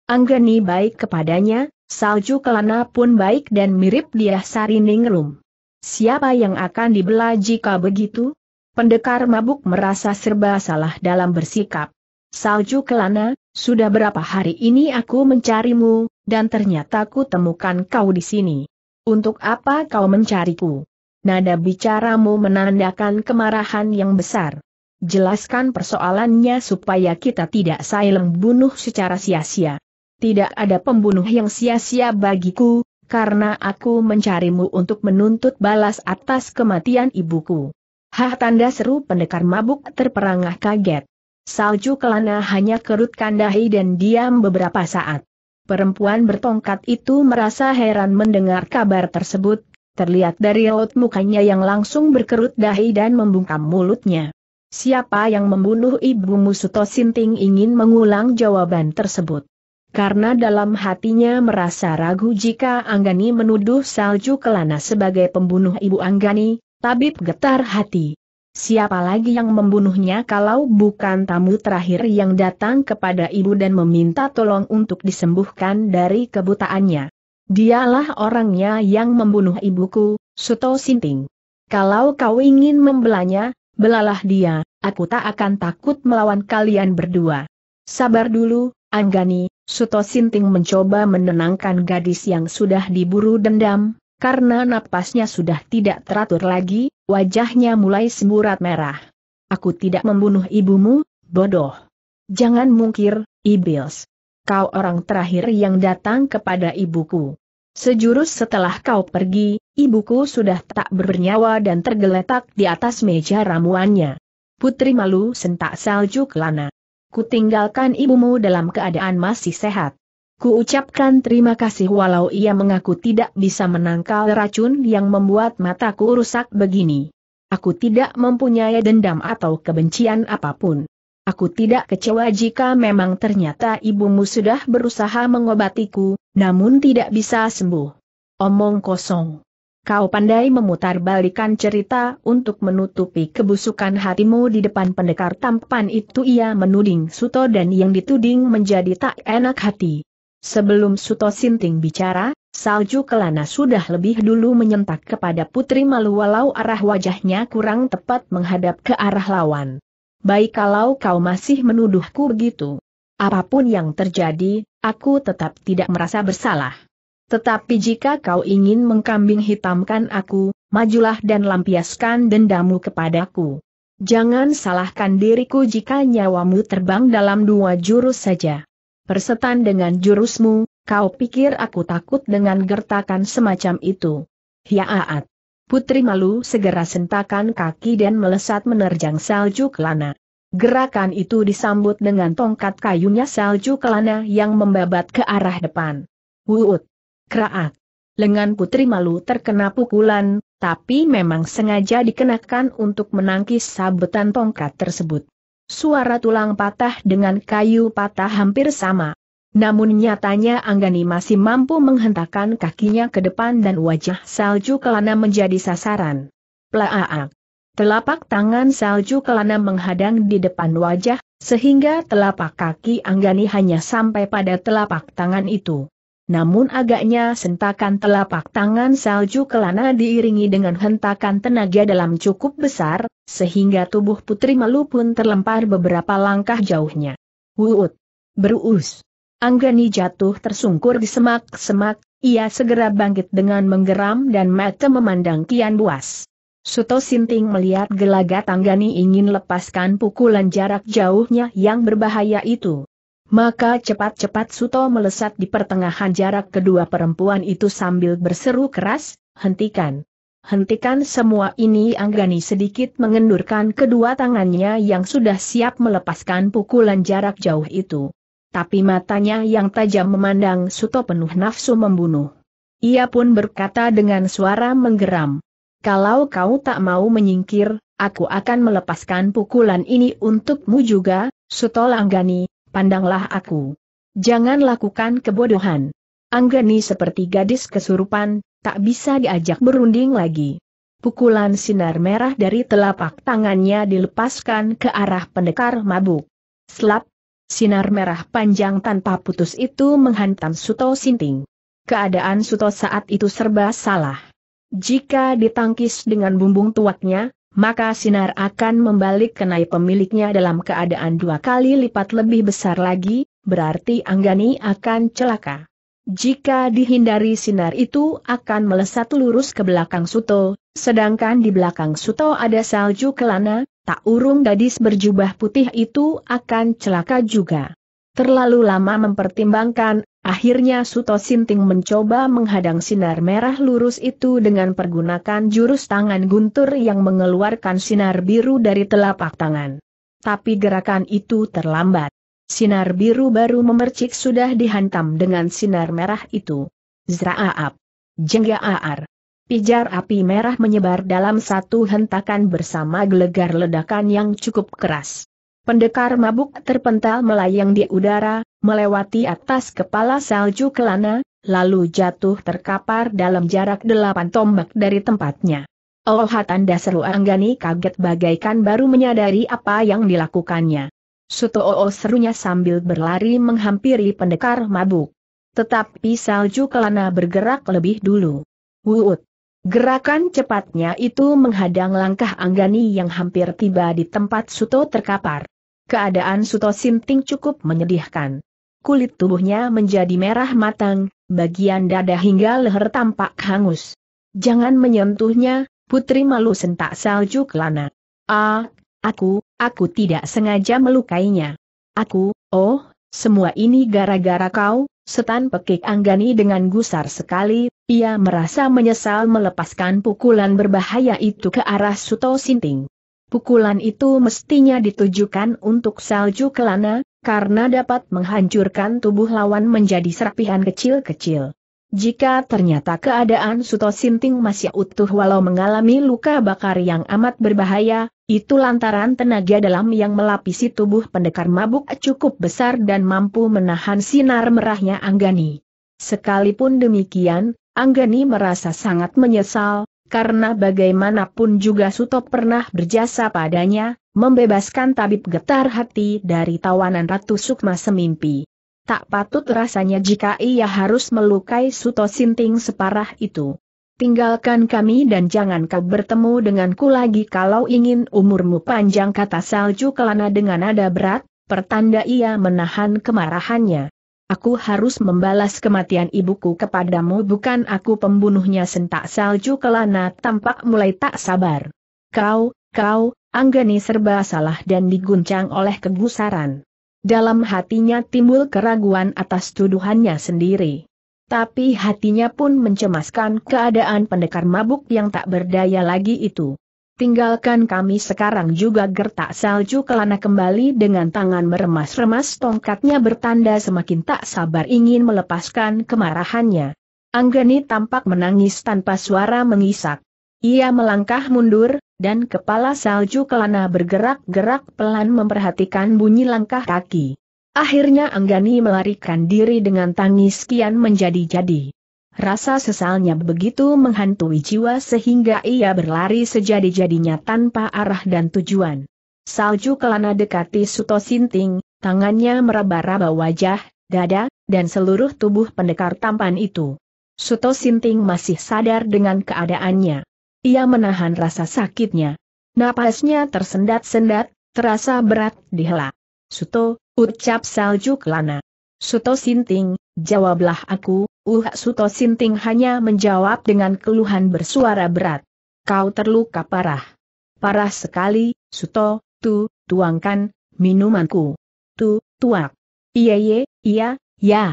Speaker 1: Anggeni baik kepadanya, salju kelana pun baik dan mirip dia Sari Ningrum. Siapa yang akan dibelah jika begitu? Pendekar mabuk merasa serba salah dalam bersikap. Salju Kelana, sudah berapa hari ini aku mencarimu, dan ternyata ku temukan kau di sini. Untuk apa kau mencariku? Nada bicaramu menandakan kemarahan yang besar. Jelaskan persoalannya supaya kita tidak saling bunuh secara sia-sia. Tidak ada pembunuh yang sia-sia bagiku, karena aku mencarimu untuk menuntut balas atas kematian ibuku. Hah tanda seru pendekar mabuk terperangah kaget. Salju kelana hanya kerutkan dahi dan diam beberapa saat. Perempuan bertongkat itu merasa heran mendengar kabar tersebut, terlihat dari raut mukanya yang langsung berkerut dahi dan membungkam mulutnya. Siapa yang membunuh Ibu Musuto Sinting ingin mengulang jawaban tersebut. Karena dalam hatinya merasa ragu jika Anggani menuduh Salju Kelana sebagai pembunuh Ibu Anggani, Tabib getar hati. Siapa lagi yang membunuhnya kalau bukan tamu terakhir yang datang kepada ibu dan meminta tolong untuk disembuhkan dari kebutaannya. Dialah orangnya yang membunuh ibuku, Suto Sinting. Kalau kau ingin membelanya, belalah dia, aku tak akan takut melawan kalian berdua. Sabar dulu, Anggani, Suto Sinting mencoba menenangkan gadis yang sudah diburu dendam, karena napasnya sudah tidak teratur lagi, wajahnya mulai semburat merah. Aku tidak membunuh ibumu, bodoh. Jangan mungkir, Iblis. Kau orang terakhir yang datang kepada ibuku. Sejurus setelah kau pergi, ibuku sudah tak bernyawa dan tergeletak di atas meja ramuannya. Putri malu sentak salju kelana. Kutinggalkan ibumu dalam keadaan masih sehat. Ku ucapkan terima kasih walau ia mengaku tidak bisa menangkal racun yang membuat mataku rusak begini. Aku tidak mempunyai dendam atau kebencian apapun. Aku tidak kecewa jika memang ternyata ibumu sudah berusaha mengobatiku, namun tidak bisa sembuh. Omong kosong. Kau pandai memutarbalikan cerita untuk menutupi kebusukan hatimu di depan pendekar tampan itu ia menuding Suto dan yang dituding menjadi tak enak hati. Sebelum Suto Sinting bicara, salju kelana sudah lebih dulu menyentak kepada Putri Malu walau arah wajahnya kurang tepat menghadap ke arah lawan. Baik kalau kau masih menuduhku begitu. Apapun yang terjadi, aku tetap tidak merasa bersalah. Tetapi jika kau ingin mengkambing hitamkan aku, majulah dan lampiaskan dendamu kepadaku. Jangan salahkan diriku jika nyawamu terbang dalam dua jurus saja. Persetan dengan jurusmu, kau pikir aku takut dengan gertakan semacam itu. Hiaat. Putri malu segera sentakan kaki dan melesat menerjang salju kelana. Gerakan itu disambut dengan tongkat kayunya salju kelana yang membabat ke arah depan. Wuut. Kraak. Lengan putri malu terkena pukulan, tapi memang sengaja dikenakan untuk menangkis sabetan tongkat tersebut. Suara tulang patah dengan kayu patah hampir sama. Namun nyatanya Anggani masih mampu menghentakkan kakinya ke depan dan wajah salju kelana menjadi sasaran. Plaaak. Telapak tangan salju kelana menghadang di depan wajah, sehingga telapak kaki Anggani hanya sampai pada telapak tangan itu. Namun agaknya sentakan telapak tangan salju kelana diiringi dengan hentakan tenaga dalam cukup besar, sehingga tubuh putri malu pun terlempar beberapa langkah jauhnya. Wuut! Beruus! Anggani jatuh tersungkur di semak-semak, ia segera bangkit dengan menggeram dan mata memandang kian buas. Suto Sinting melihat gelagat Anggani ingin lepaskan pukulan jarak jauhnya yang berbahaya itu. Maka cepat-cepat Suto melesat di pertengahan jarak kedua perempuan itu sambil berseru keras, hentikan. Hentikan semua ini Anggani sedikit mengendurkan kedua tangannya yang sudah siap melepaskan pukulan jarak jauh itu. Tapi matanya yang tajam memandang Suto penuh nafsu membunuh. Ia pun berkata dengan suara menggeram. Kalau kau tak mau menyingkir, aku akan melepaskan pukulan ini untukmu juga, Suto Langgani, pandanglah aku. Jangan lakukan kebodohan. Anggeni seperti gadis kesurupan, tak bisa diajak berunding lagi. Pukulan sinar merah dari telapak tangannya dilepaskan ke arah pendekar mabuk. Slap, sinar merah panjang tanpa putus itu menghantam Suto Sinting. Keadaan Suto saat itu serba salah. Jika ditangkis dengan bumbung tuaknya, maka sinar akan membalik kenai pemiliknya dalam keadaan dua kali lipat lebih besar lagi, berarti Anggani akan celaka. Jika dihindari sinar itu akan melesat lurus ke belakang Suto, sedangkan di belakang Suto ada salju kelana, tak urung gadis berjubah putih itu akan celaka juga. Terlalu lama mempertimbangkan, akhirnya Suto Sinting mencoba menghadang sinar merah lurus itu dengan pergunakan jurus tangan guntur yang mengeluarkan sinar biru dari telapak tangan. Tapi gerakan itu terlambat. Sinar biru baru memercik sudah dihantam dengan sinar merah itu. Zraaap. jenggaaar, Pijar api merah menyebar dalam satu hentakan bersama gelegar ledakan yang cukup keras. Pendekar mabuk terpental melayang di udara, melewati atas kepala salju kelana, lalu jatuh terkapar dalam jarak delapan tombak dari tempatnya. Oh tanda seru Anggani kaget bagaikan baru menyadari apa yang dilakukannya. Suto Oo serunya sambil berlari menghampiri pendekar mabuk. Tetapi salju kelana bergerak lebih dulu. Wuut. Gerakan cepatnya itu menghadang langkah Anggani yang hampir tiba di tempat Suto terkapar. Keadaan Suto Sinting cukup menyedihkan. Kulit tubuhnya menjadi merah matang, bagian dada hingga leher tampak hangus. Jangan menyentuhnya, putri malu sentak salju kelana. Ah, aku, aku tidak sengaja melukainya. Aku, oh, semua ini gara-gara kau, setan pekik Anggani dengan gusar sekali, ia merasa menyesal melepaskan pukulan berbahaya itu ke arah Suto Sinting. Pukulan itu mestinya ditujukan untuk salju kelana, karena dapat menghancurkan tubuh lawan menjadi serpihan kecil-kecil. Jika ternyata keadaan Suto Sinting masih utuh walau mengalami luka bakar yang amat berbahaya, itu lantaran tenaga dalam yang melapisi tubuh pendekar mabuk cukup besar dan mampu menahan sinar merahnya Anggani. Sekalipun demikian, Anggani merasa sangat menyesal, karena bagaimanapun juga Suto pernah berjasa padanya, membebaskan tabib getar hati dari tawanan Ratu Sukma semimpi. Tak patut rasanya jika ia harus melukai Suto Sinting separah itu. Tinggalkan kami dan jangan kau bertemu denganku lagi kalau ingin umurmu panjang kata salju kelana dengan nada berat, pertanda ia menahan kemarahannya. Aku harus membalas kematian ibuku kepadamu bukan aku pembunuhnya sentak salju kelana tampak mulai tak sabar. Kau, kau, Anggani serba salah dan diguncang oleh kegusaran. Dalam hatinya timbul keraguan atas tuduhannya sendiri. Tapi hatinya pun mencemaskan keadaan pendekar mabuk yang tak berdaya lagi itu. Tinggalkan kami sekarang juga gertak salju kelana kembali dengan tangan meremas-remas tongkatnya bertanda semakin tak sabar ingin melepaskan kemarahannya. Anggani tampak menangis tanpa suara mengisak. Ia melangkah mundur, dan kepala salju kelana bergerak-gerak pelan memperhatikan bunyi langkah kaki. Akhirnya Anggani melarikan diri dengan tangis kian menjadi-jadi. Rasa sesalnya begitu menghantui jiwa sehingga ia berlari sejadi-jadinya tanpa arah dan tujuan. Salju kelana dekati Suto Sinting, tangannya meraba-raba wajah, dada, dan seluruh tubuh pendekar tampan itu. Suto Sinting masih sadar dengan keadaannya. Ia menahan rasa sakitnya. Napasnya tersendat-sendat, terasa berat dihela. Suto, ucap salju kelana. Suto Sinting, jawablah aku, Uh Suto Sinting hanya menjawab dengan keluhan bersuara berat. Kau terluka parah. Parah sekali, Suto, tu, tuangkan, minumanku. Tu, tuak. Iya ye, iya, iya, ya.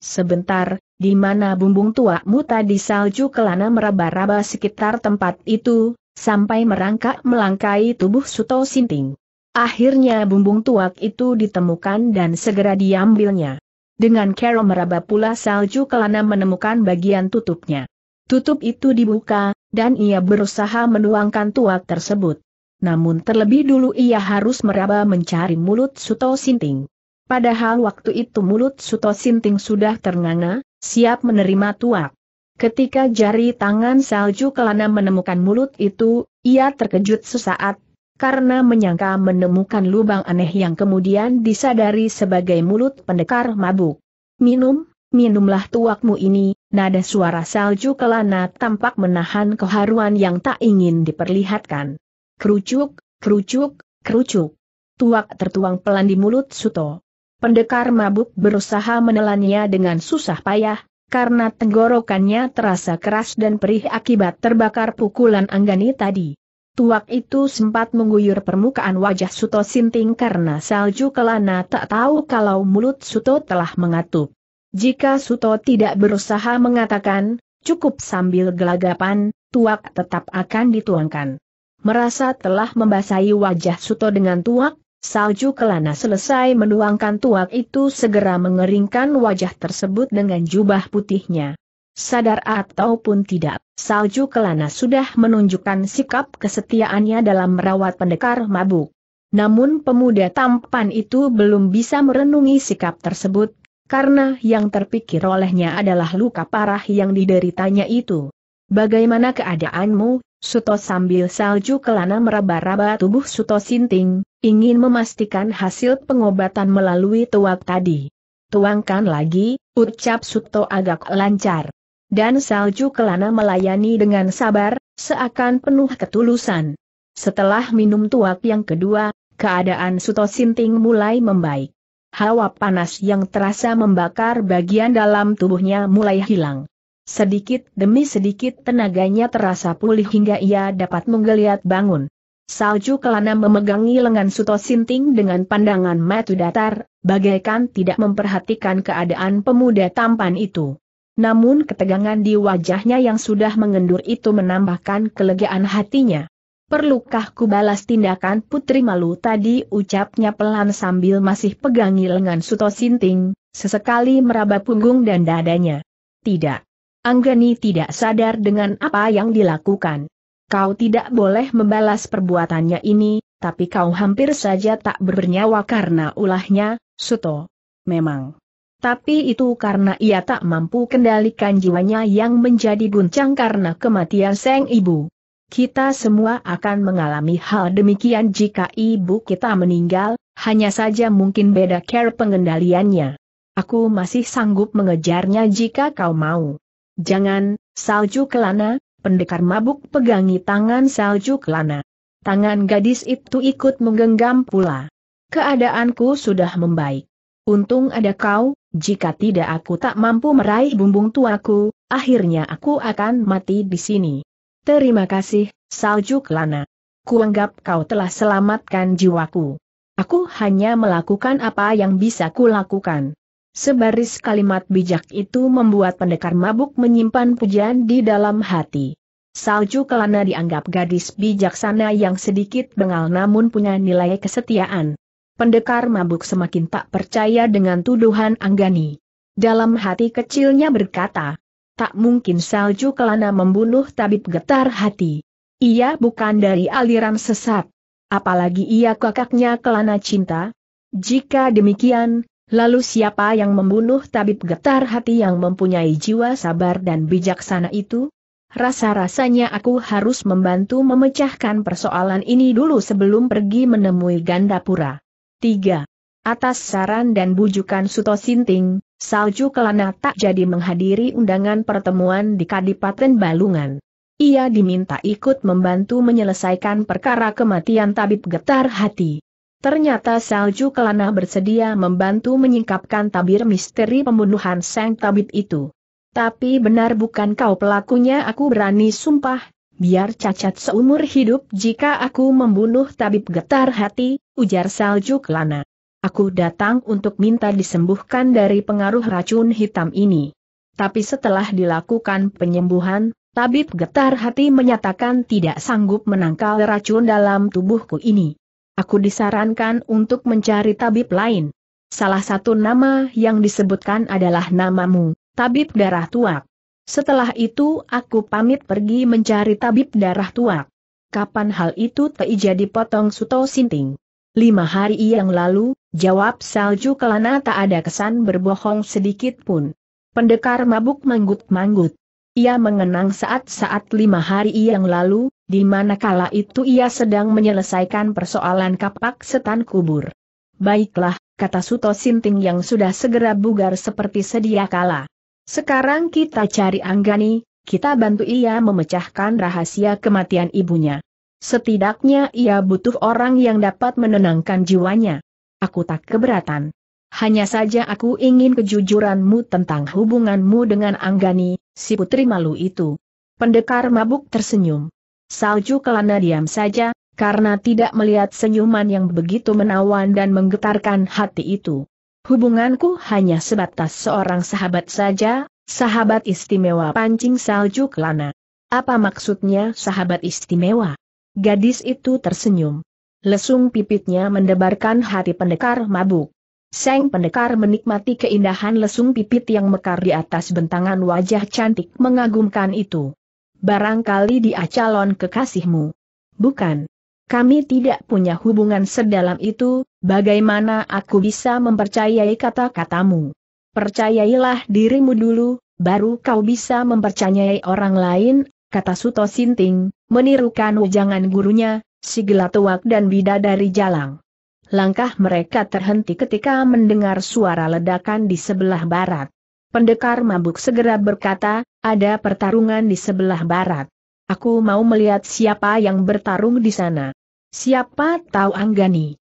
Speaker 1: Sebentar, di mana bumbung tuakmu tadi salju kelana meraba-raba sekitar tempat itu, sampai merangkak melangkai tubuh Suto Sinting. Akhirnya bumbung tuak itu ditemukan dan segera diambilnya. Dengan kero meraba pula salju kelana menemukan bagian tutupnya. Tutup itu dibuka, dan ia berusaha menuangkan tuak tersebut. Namun terlebih dulu ia harus meraba mencari mulut Suto Sinting. Padahal waktu itu mulut Suto Sinting sudah ternganga, siap menerima tuak. Ketika jari tangan salju kelana menemukan mulut itu, ia terkejut sesaat, karena menyangka menemukan lubang aneh yang kemudian disadari sebagai mulut pendekar mabuk. Minum, minumlah tuakmu ini, nada suara salju kelana tampak menahan keharuan yang tak ingin diperlihatkan. Kerucuk, kerucuk, kerucuk. Tuak tertuang pelan di mulut Suto. Pendekar mabuk berusaha menelannya dengan susah payah, karena tenggorokannya terasa keras dan perih akibat terbakar pukulan Anggani tadi. Tuak itu sempat mengguyur permukaan wajah Suto Sinting karena salju kelana tak tahu kalau mulut Suto telah mengatup. Jika Suto tidak berusaha mengatakan, cukup sambil gelagapan, tuak tetap akan dituangkan. Merasa telah membasahi wajah Suto dengan tuak, Salju kelana selesai menuangkan tuak itu segera mengeringkan wajah tersebut dengan jubah putihnya. Sadar ataupun tidak, Salju Kelana sudah menunjukkan sikap kesetiaannya dalam merawat pendekar mabuk. Namun pemuda tampan itu belum bisa merenungi sikap tersebut, karena yang terpikir olehnya adalah luka parah yang dideritanya itu. Bagaimana keadaanmu, Suto sambil salju kelana meraba-raba tubuh Suto Sinting, ingin memastikan hasil pengobatan melalui tuak tadi. Tuangkan lagi, ucap Suto agak lancar dan salju kelana melayani dengan sabar, seakan penuh ketulusan. Setelah minum tuak yang kedua, keadaan Suto Sinting mulai membaik. Hawa panas yang terasa membakar bagian dalam tubuhnya mulai hilang. Sedikit demi sedikit tenaganya terasa pulih hingga ia dapat menggeliat bangun. Salju kelana memegangi lengan Suto Sinting dengan pandangan matu datar, bagaikan tidak memperhatikan keadaan pemuda tampan itu namun ketegangan di wajahnya yang sudah mengendur itu menambahkan kelegaan hatinya. Perlukah ku balas tindakan putri malu tadi ucapnya pelan sambil masih pegangi lengan Suto Sinting, sesekali meraba punggung dan dadanya. Tidak. Anggeni tidak sadar dengan apa yang dilakukan. Kau tidak boleh membalas perbuatannya ini, tapi kau hampir saja tak bernyawa karena ulahnya, Suto. Memang. Tapi itu karena ia tak mampu kendalikan jiwanya yang menjadi guncang karena kematian sang ibu. Kita semua akan mengalami hal demikian jika ibu kita meninggal, hanya saja mungkin beda care pengendaliannya. Aku masih sanggup mengejarnya jika kau mau. Jangan, salju kelana, pendekar mabuk pegangi tangan salju kelana. Tangan gadis itu ikut menggenggam pula. Keadaanku sudah membaik. Untung ada kau, jika tidak aku tak mampu meraih bumbung tuaku, akhirnya aku akan mati di sini. Terima kasih, Salju Kelana. Kuanggap kau telah selamatkan jiwaku. Aku hanya melakukan apa yang bisa kulakukan. Sebaris kalimat bijak itu membuat pendekar mabuk menyimpan pujian di dalam hati. Salju Kelana dianggap gadis bijaksana yang sedikit bengal namun punya nilai kesetiaan. Pendekar mabuk semakin tak percaya dengan tuduhan Anggani. Dalam hati kecilnya berkata, tak mungkin salju kelana membunuh tabib getar hati. Ia bukan dari aliran sesat. Apalagi ia kakaknya kelana cinta. Jika demikian, lalu siapa yang membunuh tabib getar hati yang mempunyai jiwa sabar dan bijaksana itu? Rasa-rasanya aku harus membantu memecahkan persoalan ini dulu sebelum pergi menemui Gandapura. 3. Atas saran dan bujukan Suto Sinting, Salju Kelana tak jadi menghadiri undangan pertemuan di Kadipaten Balungan. Ia diminta ikut membantu menyelesaikan perkara kematian tabib getar hati. Ternyata Salju Kelana bersedia membantu menyingkapkan tabir misteri pembunuhan sang tabib itu. Tapi benar bukan kau pelakunya aku berani sumpah, Biar cacat seumur hidup jika aku membunuh tabib getar hati, ujar salju kelana. Aku datang untuk minta disembuhkan dari pengaruh racun hitam ini. Tapi setelah dilakukan penyembuhan, tabib getar hati menyatakan tidak sanggup menangkal racun dalam tubuhku ini. Aku disarankan untuk mencari tabib lain. Salah satu nama yang disebutkan adalah namamu, tabib darah tuak. Setelah itu aku pamit pergi mencari tabib darah tua. Kapan hal itu terjadi? potong Suto Sinting? Lima hari yang lalu, jawab salju kelana tak ada kesan berbohong sedikit pun. Pendekar mabuk manggut-manggut. Ia mengenang saat-saat lima hari yang lalu, di mana kala itu ia sedang menyelesaikan persoalan kapak setan kubur. Baiklah, kata Suto Sinting yang sudah segera bugar seperti sedia kala. Sekarang kita cari Anggani, kita bantu ia memecahkan rahasia kematian ibunya. Setidaknya ia butuh orang yang dapat menenangkan jiwanya. Aku tak keberatan. Hanya saja aku ingin kejujuranmu tentang hubunganmu dengan Anggani, si putri malu itu. Pendekar mabuk tersenyum. Salju kelana diam saja, karena tidak melihat senyuman yang begitu menawan dan menggetarkan hati itu. Hubunganku hanya sebatas seorang sahabat saja, sahabat istimewa pancing salju kelana. Apa maksudnya sahabat istimewa? Gadis itu tersenyum. Lesung pipitnya mendebarkan hati pendekar mabuk. Seng pendekar menikmati keindahan lesung pipit yang mekar di atas bentangan wajah cantik mengagumkan itu. Barangkali dia calon kekasihmu. Bukan. Kami tidak punya hubungan sedalam itu, bagaimana aku bisa mempercayai kata-katamu? Percayailah dirimu dulu, baru kau bisa mempercayai orang lain, kata Suto Sinting, menirukan wejangan gurunya, si Gelatuak dan Bidadari Jalang. Langkah mereka terhenti ketika mendengar suara ledakan di sebelah barat. Pendekar mabuk segera berkata, ada pertarungan di sebelah barat. Aku mau melihat siapa yang bertarung di sana. Siapa tahu Anggani?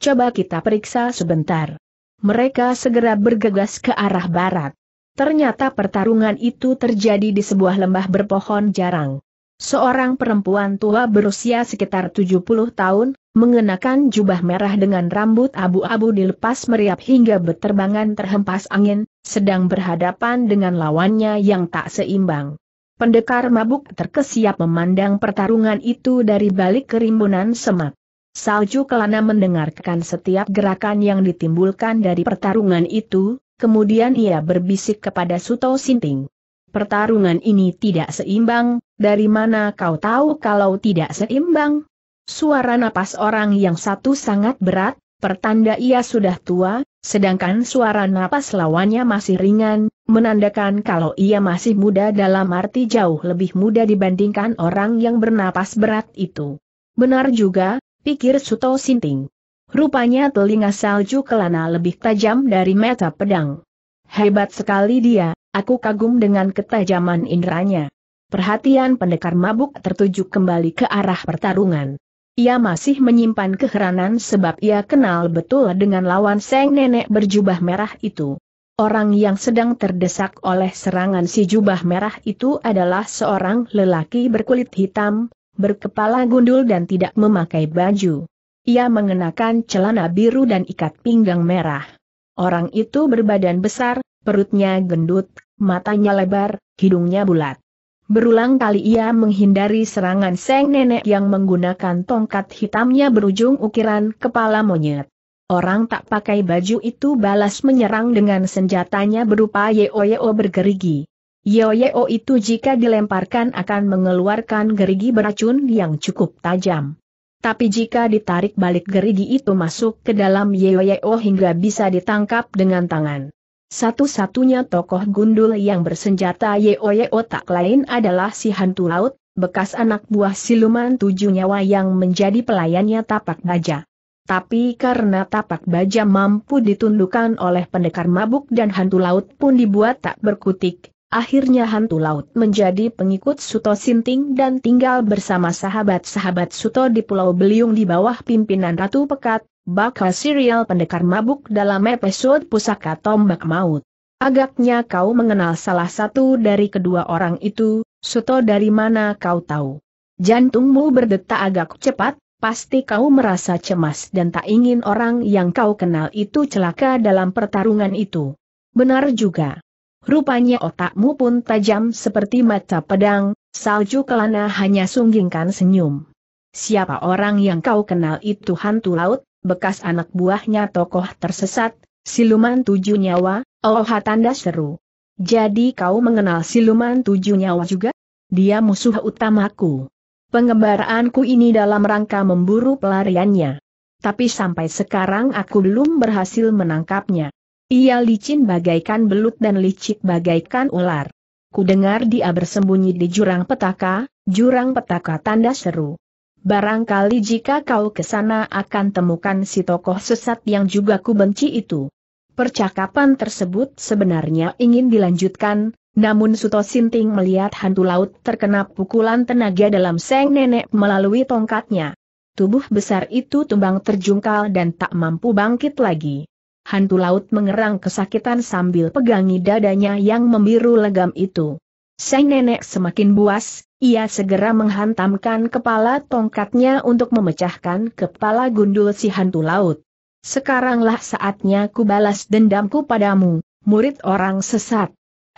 Speaker 1: Coba kita periksa sebentar. Mereka segera bergegas ke arah barat. Ternyata pertarungan itu terjadi di sebuah lembah berpohon jarang. Seorang perempuan tua berusia sekitar 70 tahun, mengenakan jubah merah dengan rambut abu-abu dilepas meriap hingga berterbangan terhempas angin, sedang berhadapan dengan lawannya yang tak seimbang. Pendekar mabuk terkesiap memandang pertarungan itu dari balik kerimbunan semak. Salju Kelana mendengarkan setiap gerakan yang ditimbulkan dari pertarungan itu, kemudian ia berbisik kepada Suto Sinting. Pertarungan ini tidak seimbang, dari mana kau tahu kalau tidak seimbang? Suara napas orang yang satu sangat berat, pertanda ia sudah tua, sedangkan suara napas lawannya masih ringan, Menandakan kalau ia masih muda dalam arti jauh lebih muda dibandingkan orang yang bernapas berat itu. Benar juga, pikir Suto Sinting. Rupanya telinga salju kelana lebih tajam dari mata pedang. Hebat sekali dia, aku kagum dengan ketajaman inderanya. Perhatian pendekar mabuk tertuju kembali ke arah pertarungan. Ia masih menyimpan keheranan sebab ia kenal betul dengan lawan seng nenek berjubah merah itu. Orang yang sedang terdesak oleh serangan si jubah merah itu adalah seorang lelaki berkulit hitam, berkepala gundul dan tidak memakai baju. Ia mengenakan celana biru dan ikat pinggang merah. Orang itu berbadan besar, perutnya gendut, matanya lebar, hidungnya bulat. Berulang kali ia menghindari serangan seng nenek yang menggunakan tongkat hitamnya berujung ukiran kepala monyet orang tak pakai baju itu balas menyerang dengan senjatanya berupa yeo-yeo bergerigi. Yeo-yeo itu jika dilemparkan akan mengeluarkan gerigi beracun yang cukup tajam. Tapi jika ditarik balik gerigi itu masuk ke dalam yeo-yeo hingga bisa ditangkap dengan tangan. Satu-satunya tokoh gundul yang bersenjata yeo-yeo tak lain adalah si hantu laut, bekas anak buah siluman tujuh nyawa yang menjadi pelayannya tapak naja. Tapi karena tapak baja mampu ditundukkan oleh pendekar mabuk dan hantu laut pun dibuat tak berkutik, akhirnya hantu laut menjadi pengikut Suto Sinting dan tinggal bersama sahabat-sahabat Suto di Pulau Beliung di bawah pimpinan Ratu Pekat, bakal serial pendekar mabuk dalam episode Pusaka Tombak Maut. Agaknya kau mengenal salah satu dari kedua orang itu, Suto dari mana kau tahu? Jantungmu berdetak agak cepat, pasti kau merasa cemas dan tak ingin orang yang kau kenal itu celaka dalam pertarungan itu. Benar juga. Rupanya otakmu pun tajam seperti mata pedang, salju kelana hanya sunggingkan senyum. Siapa orang yang kau kenal itu hantu laut, bekas anak buahnya tokoh tersesat, siluman tujuh nyawa, oh tanda seru. Jadi kau mengenal siluman tujuh nyawa juga? Dia musuh utamaku. Pengembaraanku ini dalam rangka memburu pelariannya. Tapi sampai sekarang aku belum berhasil menangkapnya. Ia licin bagaikan belut dan licik bagaikan ular. Ku dengar dia bersembunyi di jurang petaka, jurang petaka tanda seru. Barangkali jika kau ke sana akan temukan si tokoh sesat yang juga ku benci itu. Percakapan tersebut sebenarnya ingin dilanjutkan, namun Suto Sinting melihat hantu laut terkena pukulan tenaga dalam seng nenek melalui tongkatnya. Tubuh besar itu tumbang terjungkal dan tak mampu bangkit lagi. Hantu laut mengerang kesakitan sambil pegangi dadanya yang membiru legam itu. Seng nenek semakin buas, ia segera menghantamkan kepala tongkatnya untuk memecahkan kepala gundul si hantu laut. Sekaranglah saatnya ku balas dendamku padamu, murid orang sesat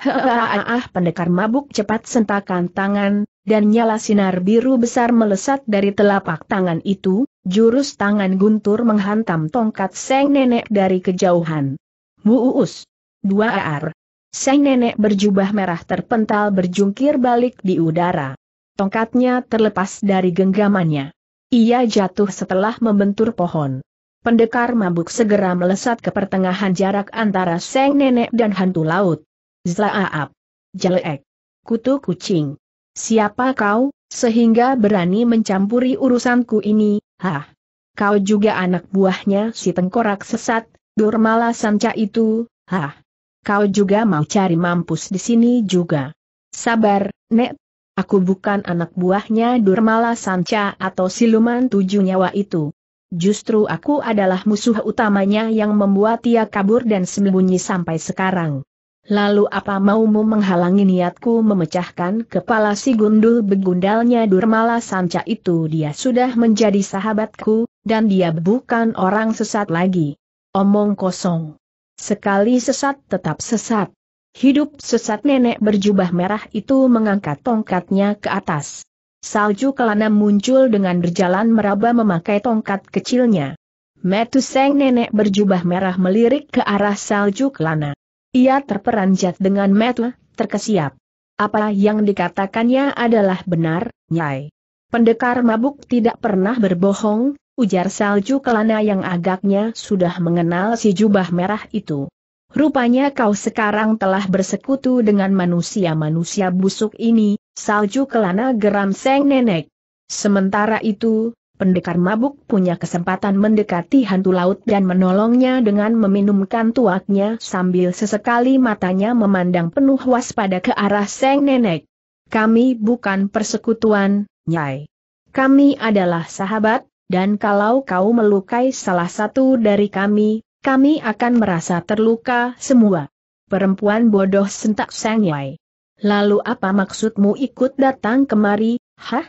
Speaker 1: ah pendekar mabuk cepat sentakan tangan, dan nyala sinar biru besar melesat dari telapak tangan itu, jurus tangan guntur menghantam tongkat seng nenek dari kejauhan. Buus. Dua ar. Seng nenek berjubah merah terpental berjungkir balik di udara. Tongkatnya terlepas dari genggamannya. Ia jatuh setelah membentur pohon. Pendekar mabuk segera melesat ke pertengahan jarak antara seng nenek dan hantu laut. Zraaap. Jelek. Kutu kucing. Siapa kau, sehingga berani mencampuri urusanku ini, hah? Kau juga anak buahnya si tengkorak sesat, Durmala Sanca itu, hah? Kau juga mau cari mampus di sini juga. Sabar, Nek. Aku bukan anak buahnya Durmala Sanca atau siluman tujuh nyawa itu. Justru aku adalah musuh utamanya yang membuat ia kabur dan sembunyi sampai sekarang. Lalu apa maumu menghalangi niatku memecahkan kepala si gundul begundalnya Durmala Sanca itu dia sudah menjadi sahabatku, dan dia bukan orang sesat lagi. Omong kosong. Sekali sesat tetap sesat. Hidup sesat nenek berjubah merah itu mengangkat tongkatnya ke atas. Salju kelana muncul dengan berjalan meraba memakai tongkat kecilnya. Metuseng nenek berjubah merah melirik ke arah salju kelana. Ia terperanjat dengan metu, terkesiap. Apa yang dikatakannya adalah benar, Nyai. Pendekar mabuk tidak pernah berbohong, ujar salju kelana yang agaknya sudah mengenal si jubah merah itu. Rupanya kau sekarang telah bersekutu dengan manusia-manusia busuk ini, salju kelana geram seng nenek. Sementara itu, pendekar mabuk punya kesempatan mendekati hantu laut dan menolongnya dengan meminumkan tuaknya sambil sesekali matanya memandang penuh waspada ke arah Seng Nenek. Kami bukan persekutuan, Nyai. Kami adalah sahabat, dan kalau kau melukai salah satu dari kami, kami akan merasa terluka semua. Perempuan bodoh sentak Seng Nyai. Lalu apa maksudmu ikut datang kemari, hah?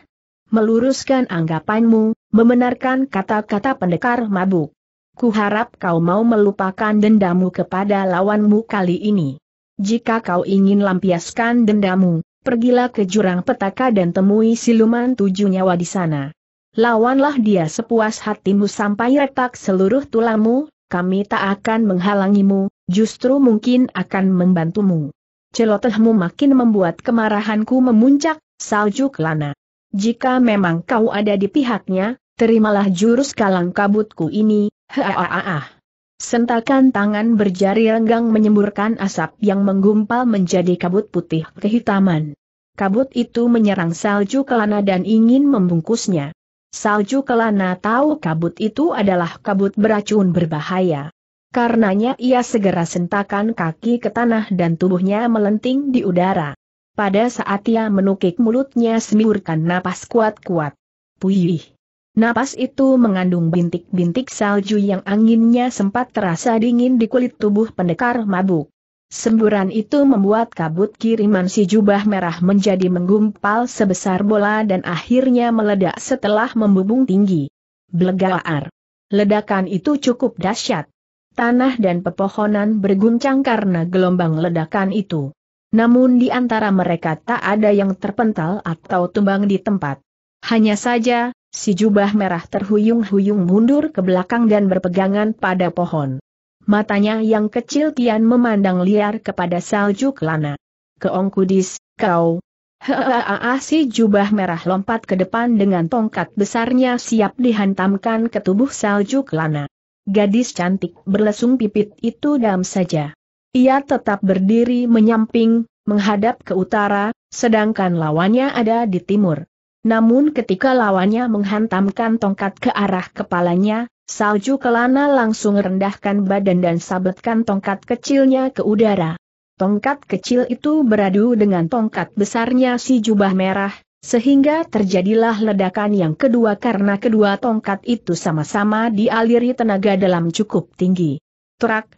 Speaker 1: meluruskan anggapanmu, membenarkan kata-kata pendekar mabuk. Kuharap kau mau melupakan dendamu kepada lawanmu kali ini. Jika kau ingin lampiaskan dendamu, pergilah ke jurang petaka dan temui siluman tujuh nyawa di sana. Lawanlah dia sepuas hatimu sampai retak seluruh tulamu, kami tak akan menghalangimu, justru mungkin akan membantumu. Celotehmu makin membuat kemarahanku memuncak, salju kelana. Jika memang kau ada di pihaknya, terimalah jurus kalang kabutku ini, haaah. Sentakan tangan berjari renggang menyemburkan asap yang menggumpal menjadi kabut putih kehitaman. Kabut itu menyerang salju kelana dan ingin membungkusnya. Salju kelana tahu kabut itu adalah kabut beracun berbahaya. Karenanya ia segera sentakan kaki ke tanah dan tubuhnya melenting di udara. Pada saat ia menukik mulutnya semburkan napas kuat-kuat. Puih. Napas itu mengandung bintik-bintik salju yang anginnya sempat terasa dingin di kulit tubuh pendekar mabuk. Semburan itu membuat kabut kiriman si jubah merah menjadi menggumpal sebesar bola dan akhirnya meledak setelah membubung tinggi. Blegaar. Ledakan itu cukup dahsyat. Tanah dan pepohonan berguncang karena gelombang ledakan itu. Namun di antara mereka tak ada yang terpental atau tumbang di tempat. Hanya saja, si jubah merah terhuyung-huyung mundur ke belakang dan berpegangan pada pohon. Matanya yang kecil kian memandang liar kepada salju kelana. Keong kudis, kau. Heaaaa si jubah merah lompat ke depan dengan tongkat besarnya siap dihantamkan ke tubuh salju kelana. Gadis cantik berlesung pipit itu dam saja. Ia tetap berdiri menyamping, menghadap ke utara, sedangkan lawannya ada di timur. Namun ketika lawannya menghantamkan tongkat ke arah kepalanya, salju kelana langsung rendahkan badan dan sabetkan tongkat kecilnya ke udara. Tongkat kecil itu beradu dengan tongkat besarnya si jubah merah, sehingga terjadilah ledakan yang kedua karena kedua tongkat itu sama-sama dialiri tenaga dalam cukup tinggi. Trak,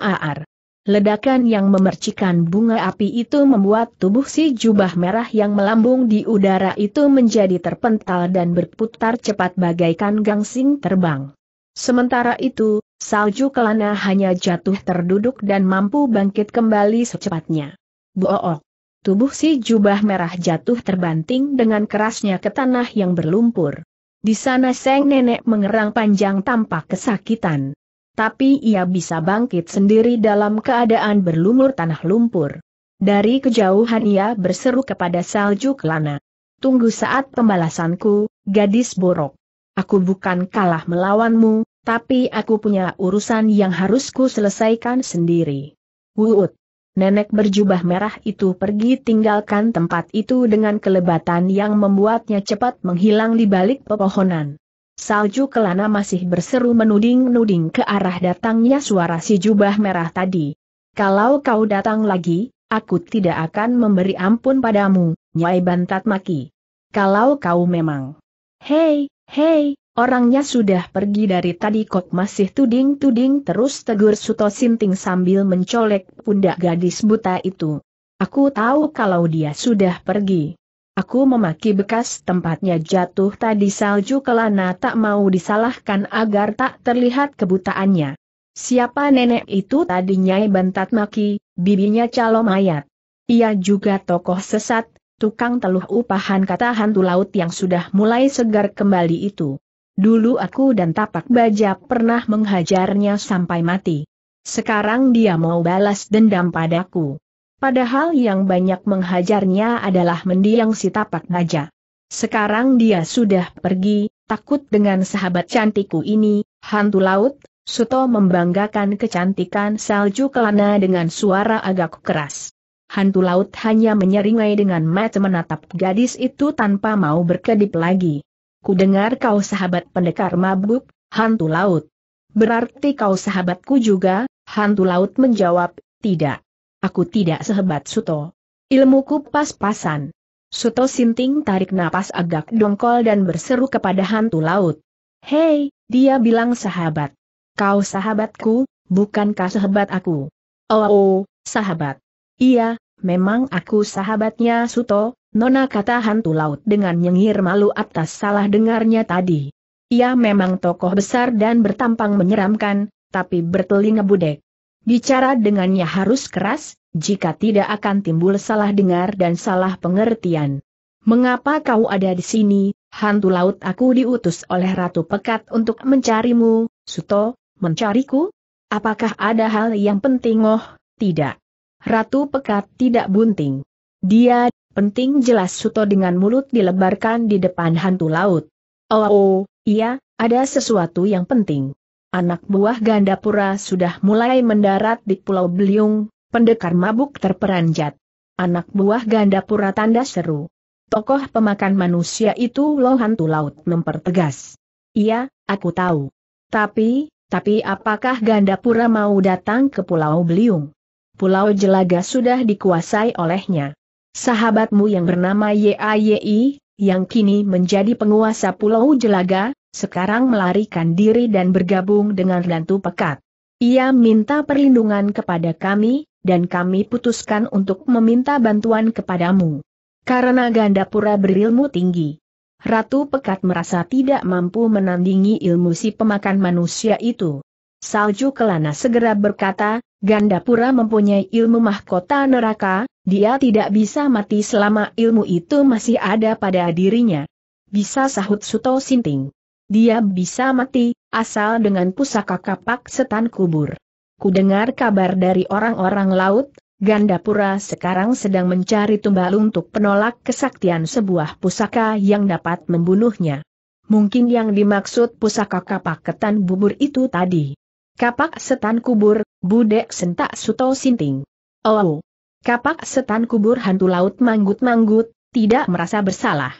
Speaker 1: AR. Ledakan yang memercikan bunga api itu membuat tubuh si jubah merah yang melambung di udara itu menjadi terpental dan berputar cepat bagaikan gangsing terbang. Sementara itu, salju kelana hanya jatuh terduduk dan mampu bangkit kembali secepatnya. Book. Tubuh si jubah merah jatuh terbanting dengan kerasnya ke tanah yang berlumpur. Di sana Seng Nenek mengerang panjang tampak kesakitan tapi ia bisa bangkit sendiri dalam keadaan berlumur tanah lumpur. Dari kejauhan ia berseru kepada Salju Kelana. Tunggu saat pembalasanku, gadis borok. Aku bukan kalah melawanmu, tapi aku punya urusan yang harus ku selesaikan sendiri. Wuut. Nenek berjubah merah itu pergi tinggalkan tempat itu dengan kelebatan yang membuatnya cepat menghilang di balik pepohonan. Salju Kelana masih berseru menuding-nuding ke arah datangnya suara si jubah merah tadi. Kalau kau datang lagi, aku tidak akan memberi ampun padamu, Nyai Bantat Maki. Kalau kau memang... Hei, hei, orangnya sudah pergi dari tadi kok masih tuding-tuding terus tegur Suto Sinting sambil mencolek pundak gadis buta itu. Aku tahu kalau dia sudah pergi. Aku memaki bekas tempatnya jatuh tadi salju kelana tak mau disalahkan agar tak terlihat kebutaannya. Siapa nenek itu tadi Nyai Bentat Maki, bibinya calo mayat. Ia juga tokoh sesat, tukang teluh upahan kata hantu laut yang sudah mulai segar kembali itu. Dulu aku dan tapak baja pernah menghajarnya sampai mati. Sekarang dia mau balas dendam padaku. Padahal yang banyak menghajarnya adalah mendiang si tapak naja. Sekarang dia sudah pergi, takut dengan sahabat cantikku ini, hantu laut, Suto membanggakan kecantikan salju kelana dengan suara agak keras. Hantu laut hanya menyeringai dengan mata menatap gadis itu tanpa mau berkedip lagi. Kudengar kau sahabat pendekar mabuk, hantu laut. Berarti kau sahabatku juga, hantu laut menjawab, tidak. Aku tidak sehebat Suto. Ilmuku pas-pasan. Suto Sinting tarik napas agak dongkol dan berseru kepada hantu laut. Hei, dia bilang sahabat. Kau sahabatku, bukankah sehebat aku? Oh, oh sahabat. Iya, memang aku sahabatnya Suto, Nona kata hantu laut dengan nyengir malu atas salah dengarnya tadi. Ia memang tokoh besar dan bertampang menyeramkan, tapi bertelinga budek. Bicara dengannya harus keras, jika tidak akan timbul salah dengar dan salah pengertian. Mengapa kau ada di sini, hantu laut aku diutus oleh Ratu Pekat untuk mencarimu, Suto, mencariku? Apakah ada hal yang penting oh, tidak. Ratu Pekat tidak bunting. Dia, penting jelas Suto dengan mulut dilebarkan di depan hantu laut. Oh, oh, iya, ada sesuatu yang penting anak buah Gandapura sudah mulai mendarat di Pulau Beliung, pendekar mabuk terperanjat. Anak buah Gandapura tanda seru. Tokoh pemakan manusia itu loh hantu laut mempertegas. Iya, aku tahu. Tapi, tapi apakah Gandapura mau datang ke Pulau Beliung? Pulau Jelaga sudah dikuasai olehnya. Sahabatmu yang bernama YAYI, yang kini menjadi penguasa Pulau Jelaga, sekarang melarikan diri dan bergabung dengan Lantu Pekat. Ia minta perlindungan kepada kami, dan kami putuskan untuk meminta bantuan kepadamu. Karena Gandapura berilmu tinggi. Ratu Pekat merasa tidak mampu menandingi ilmu si pemakan manusia itu. Salju Kelana segera berkata, Gandapura mempunyai ilmu mahkota neraka, dia tidak bisa mati selama ilmu itu masih ada pada dirinya. Bisa sahut Suto Sinting. Dia bisa mati, asal dengan pusaka kapak setan kubur. Kudengar kabar dari orang-orang laut, Gandapura sekarang sedang mencari tumbal untuk penolak kesaktian sebuah pusaka yang dapat membunuhnya. Mungkin yang dimaksud pusaka kapak ketan bubur itu tadi. Kapak setan kubur, budek sentak suto sinting. Oh, kapak setan kubur hantu laut manggut-manggut, tidak merasa bersalah.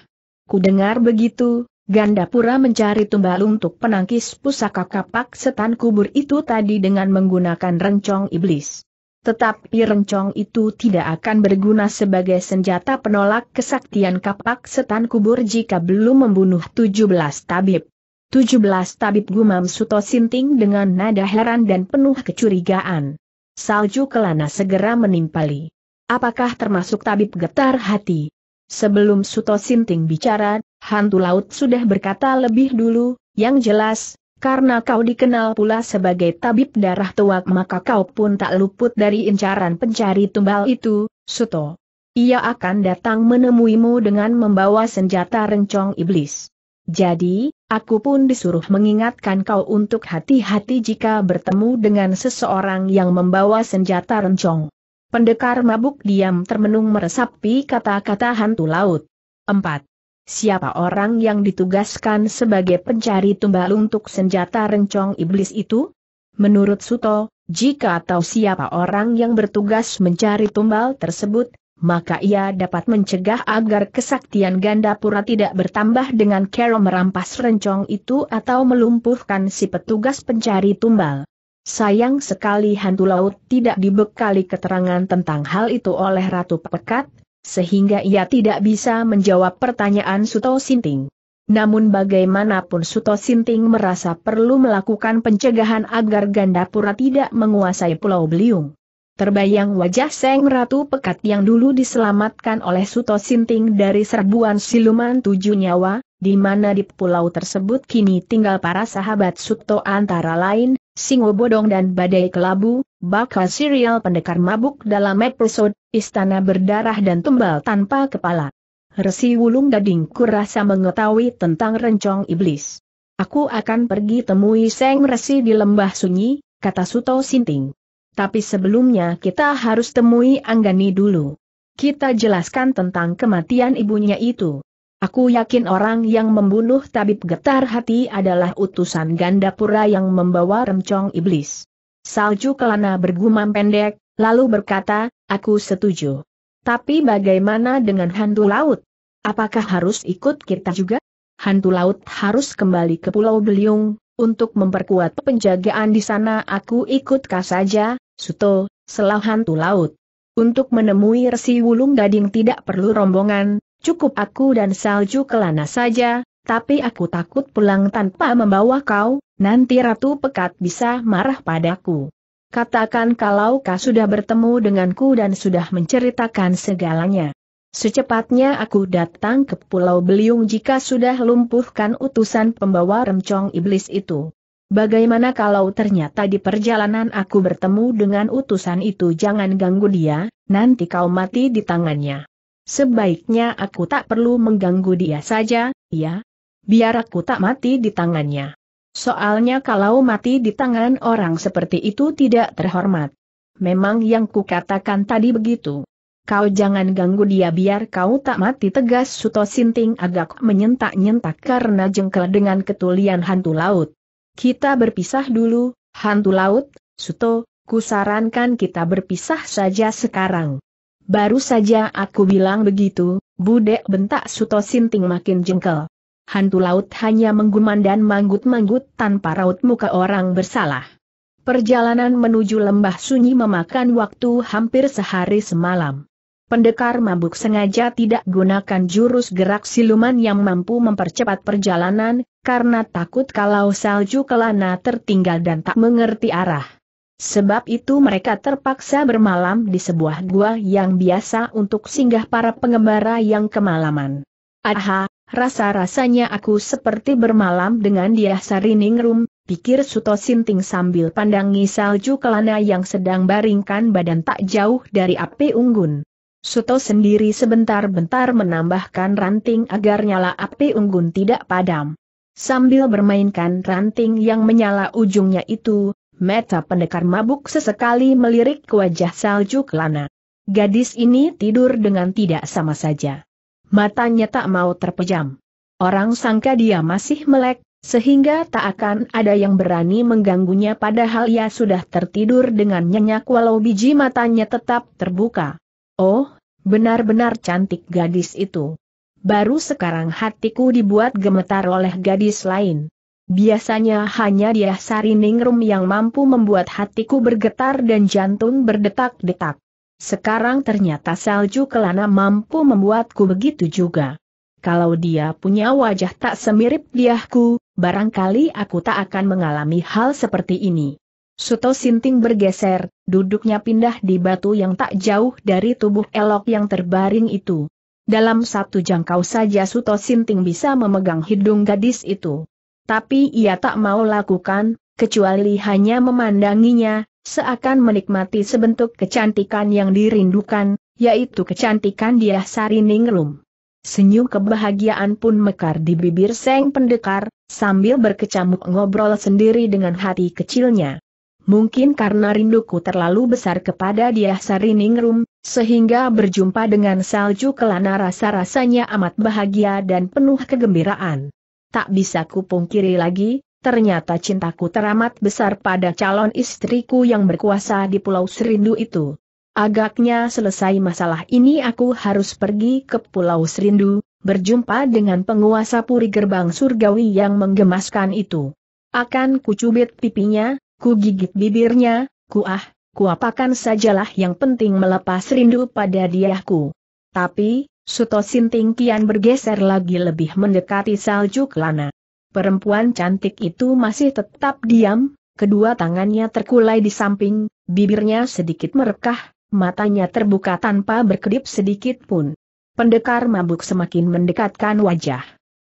Speaker 1: Kudengar begitu, Gandapura mencari tumbal untuk penangkis pusaka kapak setan kubur itu tadi dengan menggunakan rencong iblis. Tetapi rencong itu tidak akan berguna sebagai senjata penolak kesaktian kapak setan kubur jika belum membunuh 17 tabib. 17 tabib gumam Suto Sinting dengan nada heran dan penuh kecurigaan. Salju kelana segera menimpali. Apakah termasuk tabib getar hati? Sebelum Suto Sinting bicara, hantu laut sudah berkata lebih dulu, yang jelas, karena kau dikenal pula sebagai tabib darah tuak maka kau pun tak luput dari incaran pencari tumbal itu, Suto. Ia akan datang menemuimu dengan membawa senjata rencong iblis. Jadi, aku pun disuruh mengingatkan kau untuk hati-hati jika bertemu dengan seseorang yang membawa senjata rencong. Pendekar mabuk diam termenung meresapi kata-kata hantu laut. 4. Siapa orang yang ditugaskan sebagai pencari tumbal untuk senjata rencong iblis itu? Menurut Suto, jika atau siapa orang yang bertugas mencari tumbal tersebut, maka ia dapat mencegah agar kesaktian ganda pura tidak bertambah dengan kero merampas rencong itu atau melumpuhkan si petugas pencari tumbal. Sayang sekali hantu laut tidak dibekali keterangan tentang hal itu oleh Ratu Pekat, sehingga ia tidak bisa menjawab pertanyaan Suto Sinting. Namun bagaimanapun Suto Sinting merasa perlu melakukan pencegahan agar Gandapura tidak menguasai Pulau Beliung. Terbayang wajah Seng Ratu Pekat yang dulu diselamatkan oleh Suto Sinting dari serbuan siluman tujuh nyawa, di mana di pulau tersebut kini tinggal para sahabat Suto antara lain, Singo Bodong dan Badai Kelabu, bakal serial pendekar mabuk dalam episode Istana Berdarah dan Tumbal Tanpa Kepala. Resi Wulung Gading kurasa mengetahui tentang rencong iblis. Aku akan pergi temui Seng Resi di lembah sunyi, kata Suto Sinting. Tapi sebelumnya kita harus temui Anggani dulu. Kita jelaskan tentang kematian ibunya itu. Aku yakin orang yang membunuh tabib getar hati adalah utusan Gandapura yang membawa remcong iblis. Salju Kelana bergumam pendek, lalu berkata, aku setuju. Tapi bagaimana dengan hantu laut? Apakah harus ikut kita juga? Hantu laut harus kembali ke Pulau Beliung, untuk memperkuat penjagaan di sana aku ikutkah saja, Suto, selah hantu laut. Untuk menemui Resi Wulung Gading tidak perlu rombongan, cukup aku dan salju kelana saja, tapi aku takut pulang tanpa membawa kau, nanti Ratu Pekat bisa marah padaku. Katakan kalau kau sudah bertemu denganku dan sudah menceritakan segalanya. Secepatnya aku datang ke Pulau Beliung jika sudah lumpuhkan utusan pembawa remcong iblis itu. Bagaimana kalau ternyata di perjalanan aku bertemu dengan utusan itu jangan ganggu dia, nanti kau mati di tangannya. Sebaiknya aku tak perlu mengganggu dia saja, ya? Biar aku tak mati di tangannya. Soalnya kalau mati di tangan orang seperti itu tidak terhormat. Memang yang kukatakan tadi begitu. Kau jangan ganggu dia biar kau tak mati tegas Suto Sinting agak menyentak-nyentak karena jengkel dengan ketulian hantu laut. Kita berpisah dulu, hantu laut, Suto, kusarankan kita berpisah saja sekarang. Baru saja aku bilang begitu, budek bentak Suto Sinting makin jengkel. Hantu laut hanya mengguman dan manggut-manggut tanpa raut muka orang bersalah. Perjalanan menuju lembah sunyi memakan waktu hampir sehari semalam. Pendekar mabuk sengaja tidak gunakan jurus gerak siluman yang mampu mempercepat perjalanan, karena takut kalau salju kelana tertinggal dan tak mengerti arah. Sebab itu mereka terpaksa bermalam di sebuah gua yang biasa untuk singgah para pengembara yang kemalaman. Aha, rasa-rasanya aku seperti bermalam dengan dia Sarining Room, pikir Suto Sinting sambil pandangi salju kelana yang sedang baringkan badan tak jauh dari api unggun. Suto sendiri sebentar-bentar menambahkan ranting agar nyala api unggun tidak padam. Sambil bermainkan ranting yang menyala ujungnya itu, Meta pendekar mabuk sesekali melirik ke wajah salju kelana. Gadis ini tidur dengan tidak sama saja. Matanya tak mau terpejam. Orang sangka dia masih melek, sehingga tak akan ada yang berani mengganggunya padahal ia sudah tertidur dengan nyenyak walau biji matanya tetap terbuka. Oh, benar-benar cantik gadis itu. Baru sekarang hatiku dibuat gemetar oleh gadis lain. Biasanya hanya dia Sari Ningrum yang mampu membuat hatiku bergetar dan jantung berdetak-detak. Sekarang ternyata salju kelana mampu membuatku begitu juga. Kalau dia punya wajah tak semirip diahku, barangkali aku tak akan mengalami hal seperti ini. Suto Sinting bergeser, duduknya pindah di batu yang tak jauh dari tubuh elok yang terbaring itu. Dalam satu jangkau saja Suto Sinting bisa memegang hidung gadis itu tapi ia tak mau lakukan, kecuali hanya memandanginya, seakan menikmati sebentuk kecantikan yang dirindukan, yaitu kecantikan dia Sari Ningrum. Senyum kebahagiaan pun mekar di bibir Seng Pendekar, sambil berkecamuk ngobrol sendiri dengan hati kecilnya. Mungkin karena rinduku terlalu besar kepada dia Sari Ningrum, sehingga berjumpa dengan salju kelana rasa-rasanya amat bahagia dan penuh kegembiraan tak bisa kupungkiri lagi, ternyata cintaku teramat besar pada calon istriku yang berkuasa di Pulau Serindu itu. Agaknya selesai masalah ini aku harus pergi ke Pulau Serindu, berjumpa dengan penguasa puri gerbang surgawi yang menggemaskan itu. Akan kucubit pipinya, ku gigit bibirnya, ku kuah, kuapakan sajalah yang penting melepas rindu pada diahku. Tapi, Suto Sinting kian bergeser lagi lebih mendekati salju kelana. Perempuan cantik itu masih tetap diam, kedua tangannya terkulai di samping, bibirnya sedikit merekah, matanya terbuka tanpa berkedip sedikit pun. Pendekar mabuk semakin mendekatkan wajah.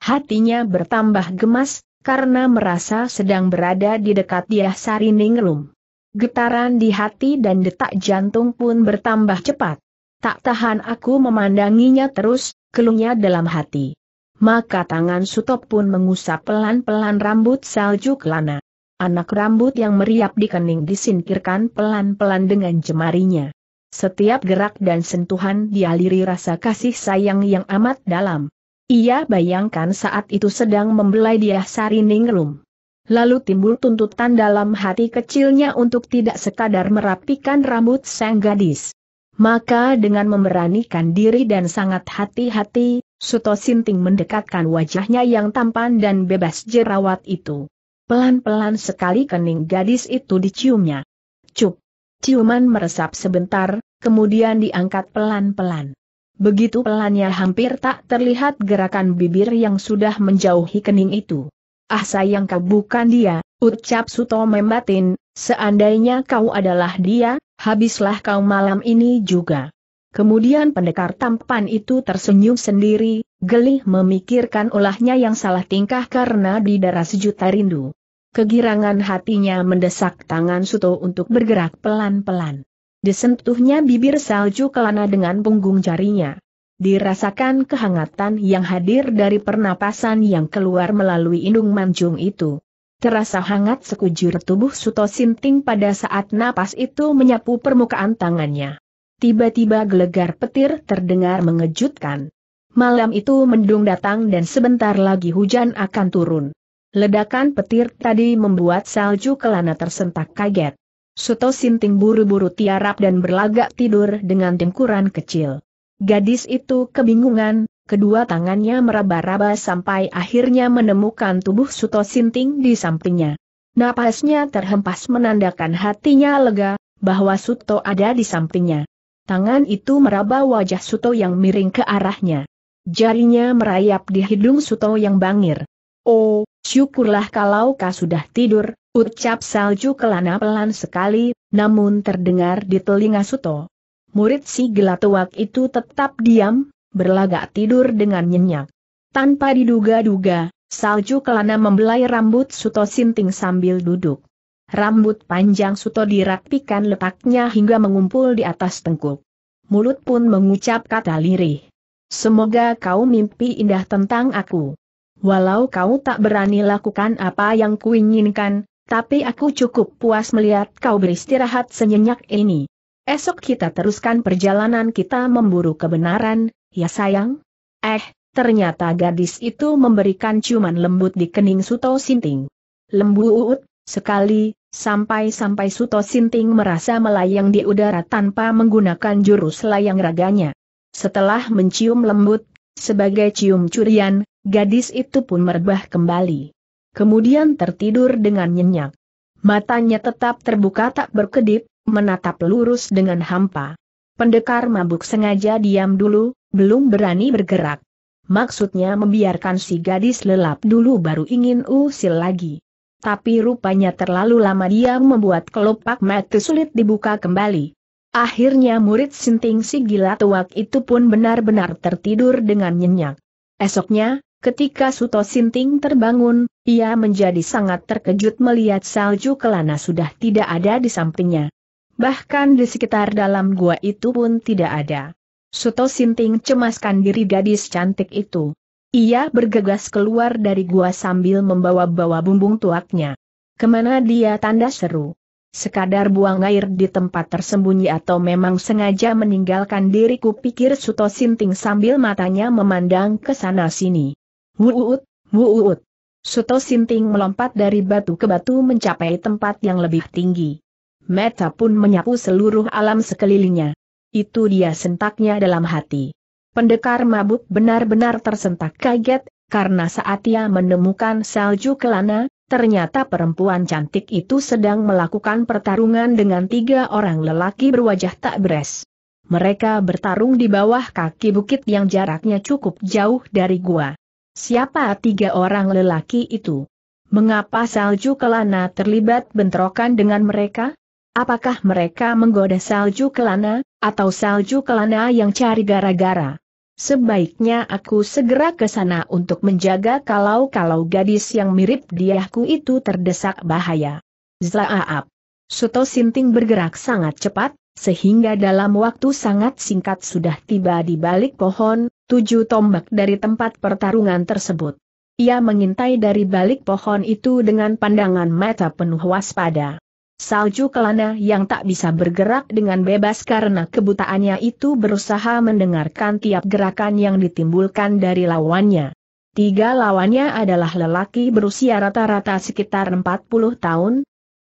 Speaker 1: Hatinya bertambah gemas, karena merasa sedang berada di dekat dia Sari Ningrum. Getaran di hati dan detak jantung pun bertambah cepat. Tak tahan aku memandanginya terus, keluhnya dalam hati. Maka tangan Sutop pun mengusap pelan-pelan rambut salju kelana. Anak rambut yang meriap di kening disingkirkan pelan-pelan dengan jemarinya. Setiap gerak dan sentuhan dialiri rasa kasih sayang yang amat dalam. Ia bayangkan saat itu sedang membelai dia sari ningrum. Lalu timbul tuntutan dalam hati kecilnya untuk tidak sekadar merapikan rambut sang gadis. Maka dengan memberanikan diri dan sangat hati-hati, Suto Sinting mendekatkan wajahnya yang tampan dan bebas jerawat itu. Pelan-pelan sekali kening gadis itu diciumnya. Cup. Ciuman meresap sebentar, kemudian diangkat pelan-pelan. Begitu pelannya hampir tak terlihat gerakan bibir yang sudah menjauhi kening itu. Ah sayang kau bukan dia, ucap Suto membatin, seandainya kau adalah dia, habislah kau malam ini juga. Kemudian pendekar tampan itu tersenyum sendiri, gelih memikirkan ulahnya yang salah tingkah karena di darah sejuta rindu. Kegirangan hatinya mendesak tangan Suto untuk bergerak pelan-pelan. Disentuhnya bibir salju kelana dengan punggung jarinya. Dirasakan kehangatan yang hadir dari pernapasan yang keluar melalui indung manjung itu. Terasa hangat sekujur tubuh Suto Sinting pada saat napas itu menyapu permukaan tangannya. Tiba-tiba gelegar petir terdengar mengejutkan. Malam itu mendung datang dan sebentar lagi hujan akan turun. Ledakan petir tadi membuat salju kelana tersentak kaget. Suto Sinting buru-buru tiarap dan berlagak tidur dengan dengkuran kecil. Gadis itu kebingungan, kedua tangannya meraba-raba sampai akhirnya menemukan tubuh Suto Sinting di sampingnya. Napasnya terhempas menandakan hatinya lega, bahwa Suto ada di sampingnya. Tangan itu meraba wajah Suto yang miring ke arahnya. Jarinya merayap di hidung Suto yang bangir. Oh, syukurlah kalau kau sudah tidur, ucap salju kelana pelan sekali, namun terdengar di telinga Suto. Murid si gelatuak itu tetap diam, berlagak tidur dengan nyenyak. Tanpa diduga-duga, salju kelana membelai rambut Suto Sinting sambil duduk. Rambut panjang Suto dirapikan letaknya hingga mengumpul di atas tengkuk. Mulut pun mengucap kata lirih. Semoga kau mimpi indah tentang aku. Walau kau tak berani lakukan apa yang kuinginkan, tapi aku cukup puas melihat kau beristirahat senyenyak ini. Esok kita teruskan perjalanan kita memburu kebenaran, ya sayang? Eh, ternyata gadis itu memberikan ciuman lembut di kening Suto Sinting. Lembut sekali, sampai-sampai Suto Sinting merasa melayang di udara tanpa menggunakan jurus layang raganya. Setelah mencium lembut, sebagai cium curian, gadis itu pun merbah kembali. Kemudian tertidur dengan nyenyak. Matanya tetap terbuka tak berkedip, menatap lurus dengan hampa. Pendekar mabuk sengaja diam dulu, belum berani bergerak. Maksudnya membiarkan si gadis lelap dulu baru ingin usil lagi. Tapi rupanya terlalu lama dia membuat kelopak mata sulit dibuka kembali. Akhirnya murid sinting si gila tuak itu pun benar-benar tertidur dengan nyenyak. Esoknya, ketika Suto Sinting terbangun, ia menjadi sangat terkejut melihat salju kelana sudah tidak ada di sampingnya. Bahkan di sekitar dalam gua itu pun tidak ada. Suto Sinting cemaskan diri gadis cantik itu. Ia bergegas keluar dari gua sambil membawa-bawa bumbung tuaknya. Kemana dia tanda seru? Sekadar buang air di tempat tersembunyi atau memang sengaja meninggalkan diriku pikir Suto Sinting sambil matanya memandang ke sana sini. Wuut, wuut. Suto Sinting melompat dari batu ke batu mencapai tempat yang lebih tinggi. Meta pun menyapu seluruh alam sekelilingnya. Itu dia sentaknya dalam hati. Pendekar mabuk benar-benar tersentak kaget, karena saat ia menemukan salju kelana, ternyata perempuan cantik itu sedang melakukan pertarungan dengan tiga orang lelaki berwajah tak beres. Mereka bertarung di bawah kaki bukit yang jaraknya cukup jauh dari gua. Siapa tiga orang lelaki itu? Mengapa salju kelana terlibat bentrokan dengan mereka? Apakah mereka menggoda salju kelana, atau salju kelana yang cari gara-gara? Sebaiknya aku segera ke sana untuk menjaga kalau-kalau gadis yang mirip diaku itu terdesak bahaya. Zlaaap. Suto Sinting bergerak sangat cepat, sehingga dalam waktu sangat singkat sudah tiba di balik pohon, tujuh tombak dari tempat pertarungan tersebut. Ia mengintai dari balik pohon itu dengan pandangan mata penuh waspada. Salju kelana yang tak bisa bergerak dengan bebas karena kebutaannya itu berusaha mendengarkan tiap gerakan yang ditimbulkan dari lawannya. Tiga lawannya adalah lelaki berusia rata-rata sekitar 40 tahun.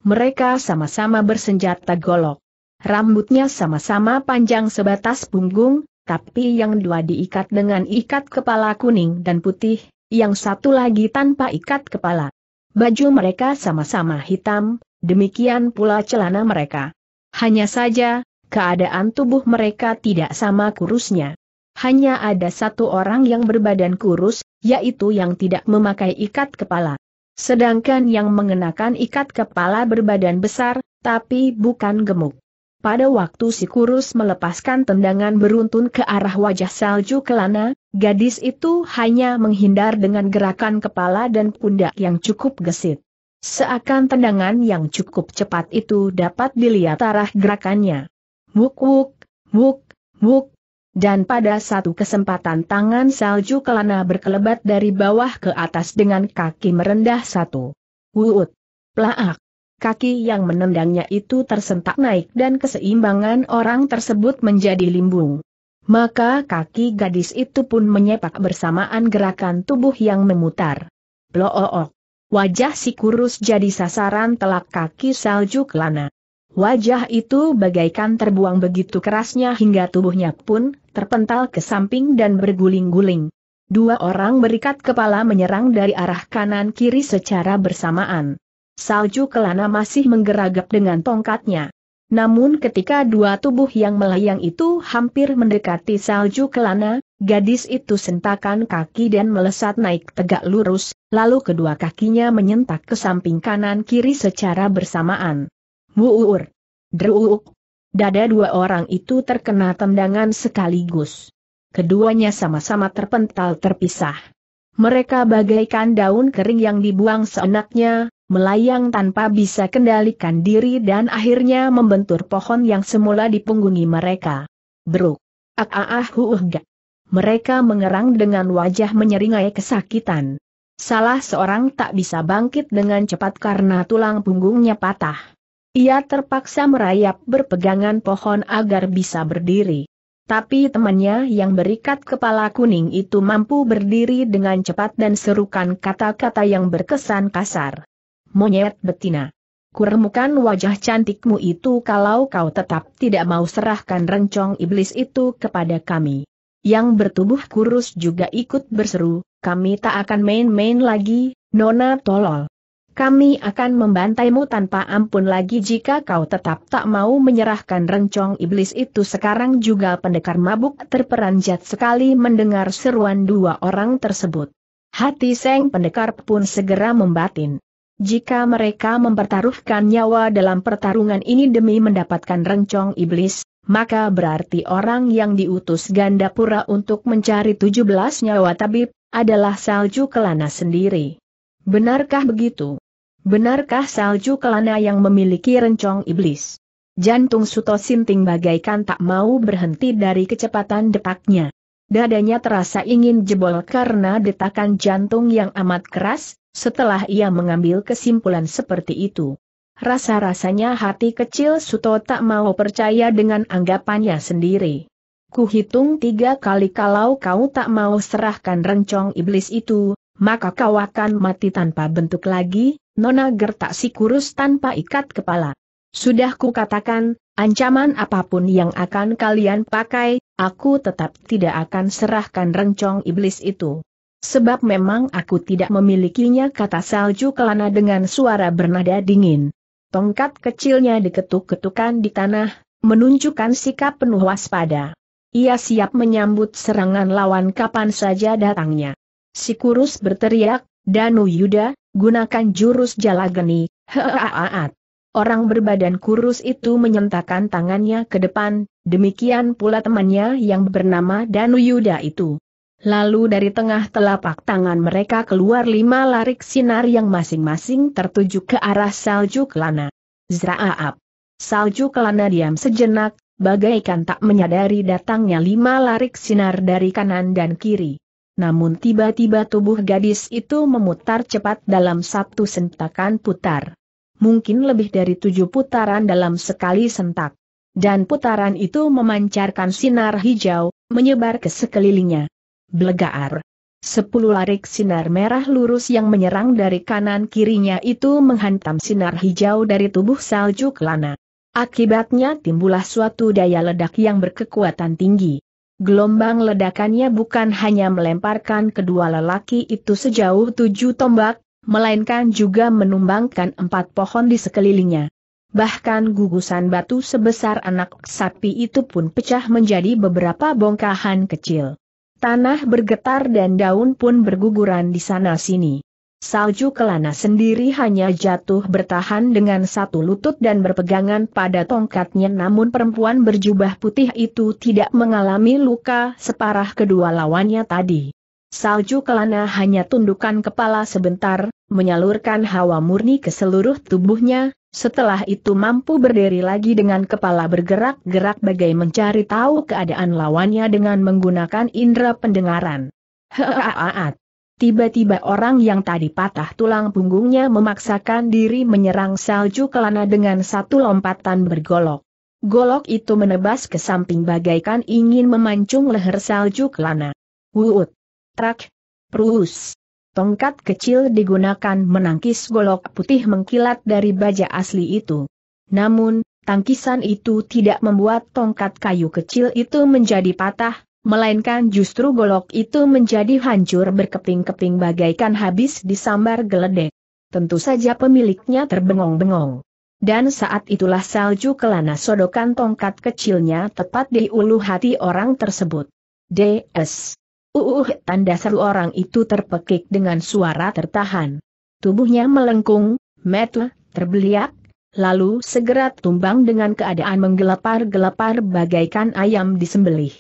Speaker 1: Mereka sama-sama bersenjata golok. Rambutnya sama-sama panjang sebatas punggung, tapi yang dua diikat dengan ikat kepala kuning dan putih, yang satu lagi tanpa ikat kepala. Baju mereka sama-sama hitam, demikian pula celana mereka. Hanya saja, keadaan tubuh mereka tidak sama kurusnya. Hanya ada satu orang yang berbadan kurus, yaitu yang tidak memakai ikat kepala. Sedangkan yang mengenakan ikat kepala berbadan besar, tapi bukan gemuk. Pada waktu si kurus melepaskan tendangan beruntun ke arah wajah salju kelana, gadis itu hanya menghindar dengan gerakan kepala dan pundak yang cukup gesit. Seakan tendangan yang cukup cepat itu dapat dilihat arah gerakannya. Wuk wuk, wuk, wuk. Dan pada satu kesempatan tangan salju kelana berkelebat dari bawah ke atas dengan kaki merendah satu. Wuut. Plaak. Kaki yang menendangnya itu tersentak naik dan keseimbangan orang tersebut menjadi limbung. Maka kaki gadis itu pun menyepak bersamaan gerakan tubuh yang memutar. Ploook. Wajah si kurus jadi sasaran telak kaki salju kelana. Wajah itu bagaikan terbuang begitu kerasnya hingga tubuhnya pun terpental ke samping dan berguling-guling. Dua orang berikat kepala menyerang dari arah kanan kiri secara bersamaan. Salju Kelana masih menggeragap dengan tongkatnya. Namun ketika dua tubuh yang melayang itu hampir mendekati salju kelana, gadis itu sentakan kaki dan melesat naik tegak lurus, lalu kedua kakinya menyentak ke samping kanan kiri secara bersamaan. Wuuur! Druuk! Dada dua orang itu terkena tendangan sekaligus. Keduanya sama-sama terpental terpisah. Mereka bagaikan daun kering yang dibuang seenaknya, melayang tanpa bisa kendalikan diri dan akhirnya membentur pohon yang semula dipunggungi mereka. Bruk. Ak ah, ah, ah uh, Mereka mengerang dengan wajah menyeringai kesakitan. Salah seorang tak bisa bangkit dengan cepat karena tulang punggungnya patah. Ia terpaksa merayap berpegangan pohon agar bisa berdiri. Tapi temannya yang berikat kepala kuning itu mampu berdiri dengan cepat dan serukan kata-kata yang berkesan kasar monyet betina. Kuremukan wajah cantikmu itu kalau kau tetap tidak mau serahkan rencong iblis itu kepada kami. Yang bertubuh kurus juga ikut berseru, kami tak akan main-main lagi, Nona tolol. Kami akan membantaimu tanpa ampun lagi jika kau tetap tak mau menyerahkan rencong iblis itu sekarang juga pendekar mabuk terperanjat sekali mendengar seruan dua orang tersebut. Hati Seng Pendekar pun segera membatin. Jika mereka mempertaruhkan nyawa dalam pertarungan ini demi mendapatkan rencong iblis, maka berarti orang yang diutus Gandapura untuk mencari 17 nyawa tabib, adalah Salju Kelana sendiri. Benarkah begitu? Benarkah Salju Kelana yang memiliki rencong iblis? Jantung Suto Sinting bagaikan tak mau berhenti dari kecepatan depaknya. Dadanya terasa ingin jebol karena detakan jantung yang amat keras, setelah ia mengambil kesimpulan seperti itu. Rasa-rasanya hati kecil Suto tak mau percaya dengan anggapannya sendiri. Kuhitung tiga kali kalau kau tak mau serahkan rencong iblis itu, maka kau akan mati tanpa bentuk lagi, Nona gertak si kurus tanpa ikat kepala. Sudah kukatakan, ancaman apapun yang akan kalian pakai, aku tetap tidak akan serahkan rencong iblis itu. Sebab memang aku tidak memilikinya kata salju kelana dengan suara bernada dingin. Tongkat kecilnya diketuk-ketukan di tanah, menunjukkan sikap penuh waspada. Ia siap menyambut serangan lawan kapan saja datangnya. Si kurus berteriak, Danu Yuda, gunakan jurus jala geni, heaaat. Orang berbadan kurus itu menyentakkan tangannya ke depan, demikian pula temannya yang bernama Danuyuda itu. Lalu dari tengah telapak tangan mereka keluar lima larik sinar yang masing-masing tertuju ke arah salju kelana. Zraaap. Salju kelana diam sejenak, bagaikan tak menyadari datangnya lima larik sinar dari kanan dan kiri. Namun tiba-tiba tubuh gadis itu memutar cepat dalam satu sentakan putar mungkin lebih dari tujuh putaran dalam sekali sentak. Dan putaran itu memancarkan sinar hijau, menyebar ke sekelilingnya. Blegaar. Sepuluh larik sinar merah lurus yang menyerang dari kanan kirinya itu menghantam sinar hijau dari tubuh salju kelana. Akibatnya timbullah suatu daya ledak yang berkekuatan tinggi. Gelombang ledakannya bukan hanya melemparkan kedua lelaki itu sejauh tujuh tombak, melainkan juga menumbangkan empat pohon di sekelilingnya. Bahkan gugusan batu sebesar anak sapi itu pun pecah menjadi beberapa bongkahan kecil. Tanah bergetar dan daun pun berguguran di sana-sini. Salju kelana sendiri hanya jatuh bertahan dengan satu lutut dan berpegangan pada tongkatnya namun perempuan berjubah putih itu tidak mengalami luka separah kedua lawannya tadi. Salju Kelana hanya tundukkan kepala sebentar, menyalurkan hawa murni ke seluruh tubuhnya, setelah itu mampu berdiri lagi dengan kepala bergerak-gerak bagai mencari tahu keadaan lawannya dengan menggunakan indera pendengaran. Heaaat. Tiba-tiba orang yang tadi patah tulang punggungnya memaksakan diri menyerang Salju Kelana dengan satu lompatan bergolok. Golok itu menebas ke samping bagaikan ingin memancung leher Salju Kelana. Wuut. Trak, Prus. Tongkat kecil digunakan menangkis golok putih mengkilat dari baja asli itu. Namun, tangkisan itu tidak membuat tongkat kayu kecil itu menjadi patah, melainkan justru golok itu menjadi hancur berkeping-keping bagaikan habis disambar geledek. Tentu saja pemiliknya terbengong-bengong. Dan saat itulah salju kelana sodokan tongkat kecilnya tepat di ulu hati orang tersebut. D.S. Uh, tanda seru orang itu terpekik dengan suara tertahan. Tubuhnya melengkung, metel, terbeliak, lalu segera tumbang dengan keadaan menggelepar-gelepar bagaikan ayam disembelih.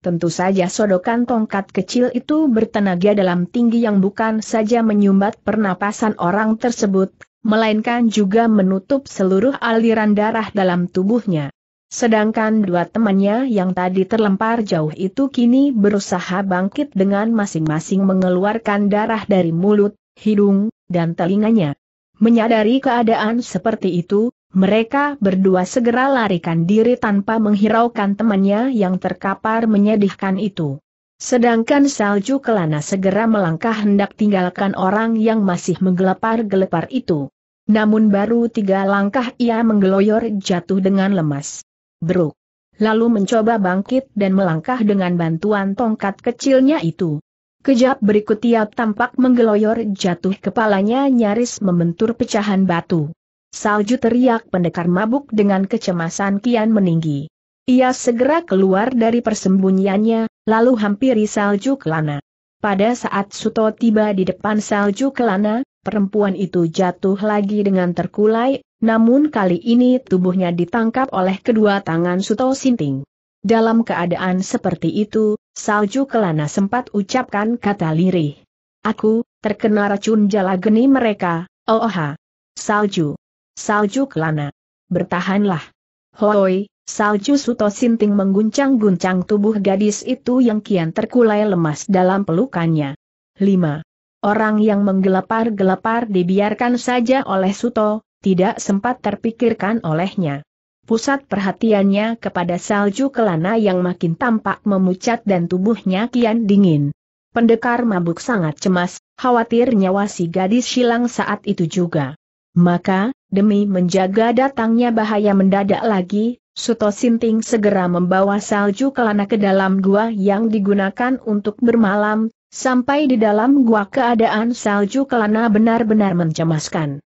Speaker 1: Tentu saja sodokan tongkat kecil itu bertenaga dalam tinggi yang bukan saja menyumbat pernapasan orang tersebut, melainkan juga menutup seluruh aliran darah dalam tubuhnya. Sedangkan dua temannya yang tadi terlempar jauh itu kini berusaha bangkit dengan masing-masing mengeluarkan darah dari mulut, hidung, dan telinganya. Menyadari keadaan seperti itu, mereka berdua segera larikan diri tanpa menghiraukan temannya yang terkapar menyedihkan itu. Sedangkan salju kelana segera melangkah hendak tinggalkan orang yang masih menggelepar-gelepar itu. Namun baru tiga langkah ia menggeloyor jatuh dengan lemas. Bruk. Lalu mencoba bangkit dan melangkah dengan bantuan tongkat kecilnya itu. Kejap berikut ia tampak menggeloyor jatuh kepalanya nyaris membentur pecahan batu. Salju teriak pendekar mabuk dengan kecemasan kian meninggi. Ia segera keluar dari persembunyiannya, lalu hampiri salju kelana. Pada saat Suto tiba di depan salju kelana, perempuan itu jatuh lagi dengan terkulai, namun kali ini tubuhnya ditangkap oleh kedua tangan Suto Sinting. Dalam keadaan seperti itu, Salju Kelana sempat ucapkan kata lirih. Aku, terkena racun jala geni mereka, ooha. Oh, oh, Salju. Salju Kelana. Bertahanlah. Hoi, Salju Suto Sinting mengguncang-guncang tubuh gadis itu yang kian terkulai lemas dalam pelukannya. 5. Orang yang menggelepar-gelepar dibiarkan saja oleh Suto, tidak sempat terpikirkan olehnya. Pusat perhatiannya kepada salju kelana yang makin tampak memucat dan tubuhnya kian dingin. Pendekar mabuk sangat cemas, khawatir nyawa si gadis silang saat itu juga. Maka, demi menjaga datangnya bahaya mendadak lagi, Suto Sinting segera membawa salju kelana ke dalam gua yang digunakan untuk bermalam, sampai di dalam gua keadaan salju kelana benar-benar mencemaskan.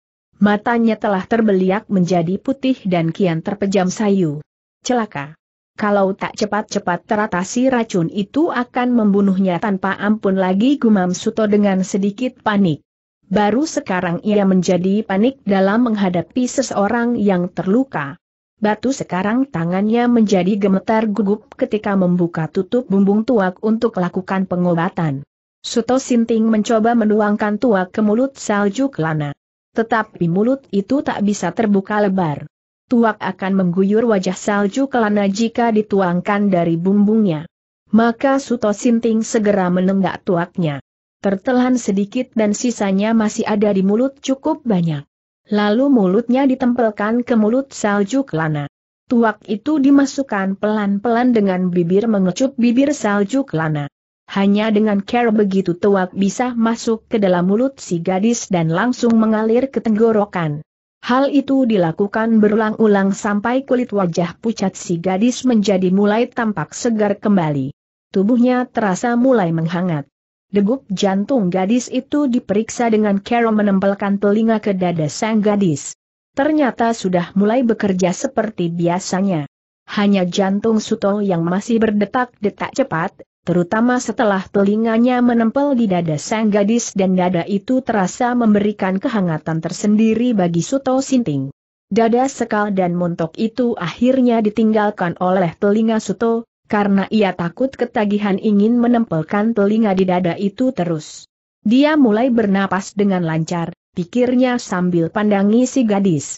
Speaker 1: Matanya telah terbeliak menjadi putih dan kian terpejam sayu. Celaka. Kalau tak cepat-cepat teratasi racun itu akan membunuhnya tanpa ampun lagi gumam Suto dengan sedikit panik. Baru sekarang ia menjadi panik dalam menghadapi seseorang yang terluka. Batu sekarang tangannya menjadi gemetar gugup ketika membuka tutup bumbung tuak untuk lakukan pengobatan. Suto Sinting mencoba menuangkan tuak ke mulut salju kelana. Tetapi mulut itu tak bisa terbuka lebar. Tuak akan mengguyur wajah salju kelana jika dituangkan dari bumbungnya. Maka Suto Sinting segera menenggak tuaknya. Tertelan sedikit dan sisanya masih ada di mulut cukup banyak. Lalu mulutnya ditempelkan ke mulut salju kelana. Tuak itu dimasukkan pelan-pelan dengan bibir mengecup bibir salju kelana. Hanya dengan care begitu tuak bisa masuk ke dalam mulut si gadis dan langsung mengalir ke tenggorokan. Hal itu dilakukan berulang-ulang sampai kulit wajah pucat si gadis menjadi mulai tampak segar kembali. Tubuhnya terasa mulai menghangat. Degup jantung gadis itu diperiksa dengan care menempelkan telinga ke dada sang gadis. Ternyata sudah mulai bekerja seperti biasanya. Hanya jantung Suto yang masih berdetak-detak cepat, terutama setelah telinganya menempel di dada sang gadis dan dada itu terasa memberikan kehangatan tersendiri bagi Suto Sinting. Dada sekal dan montok itu akhirnya ditinggalkan oleh telinga Suto, karena ia takut ketagihan ingin menempelkan telinga di dada itu terus. Dia mulai bernapas dengan lancar, pikirnya sambil pandangi si gadis.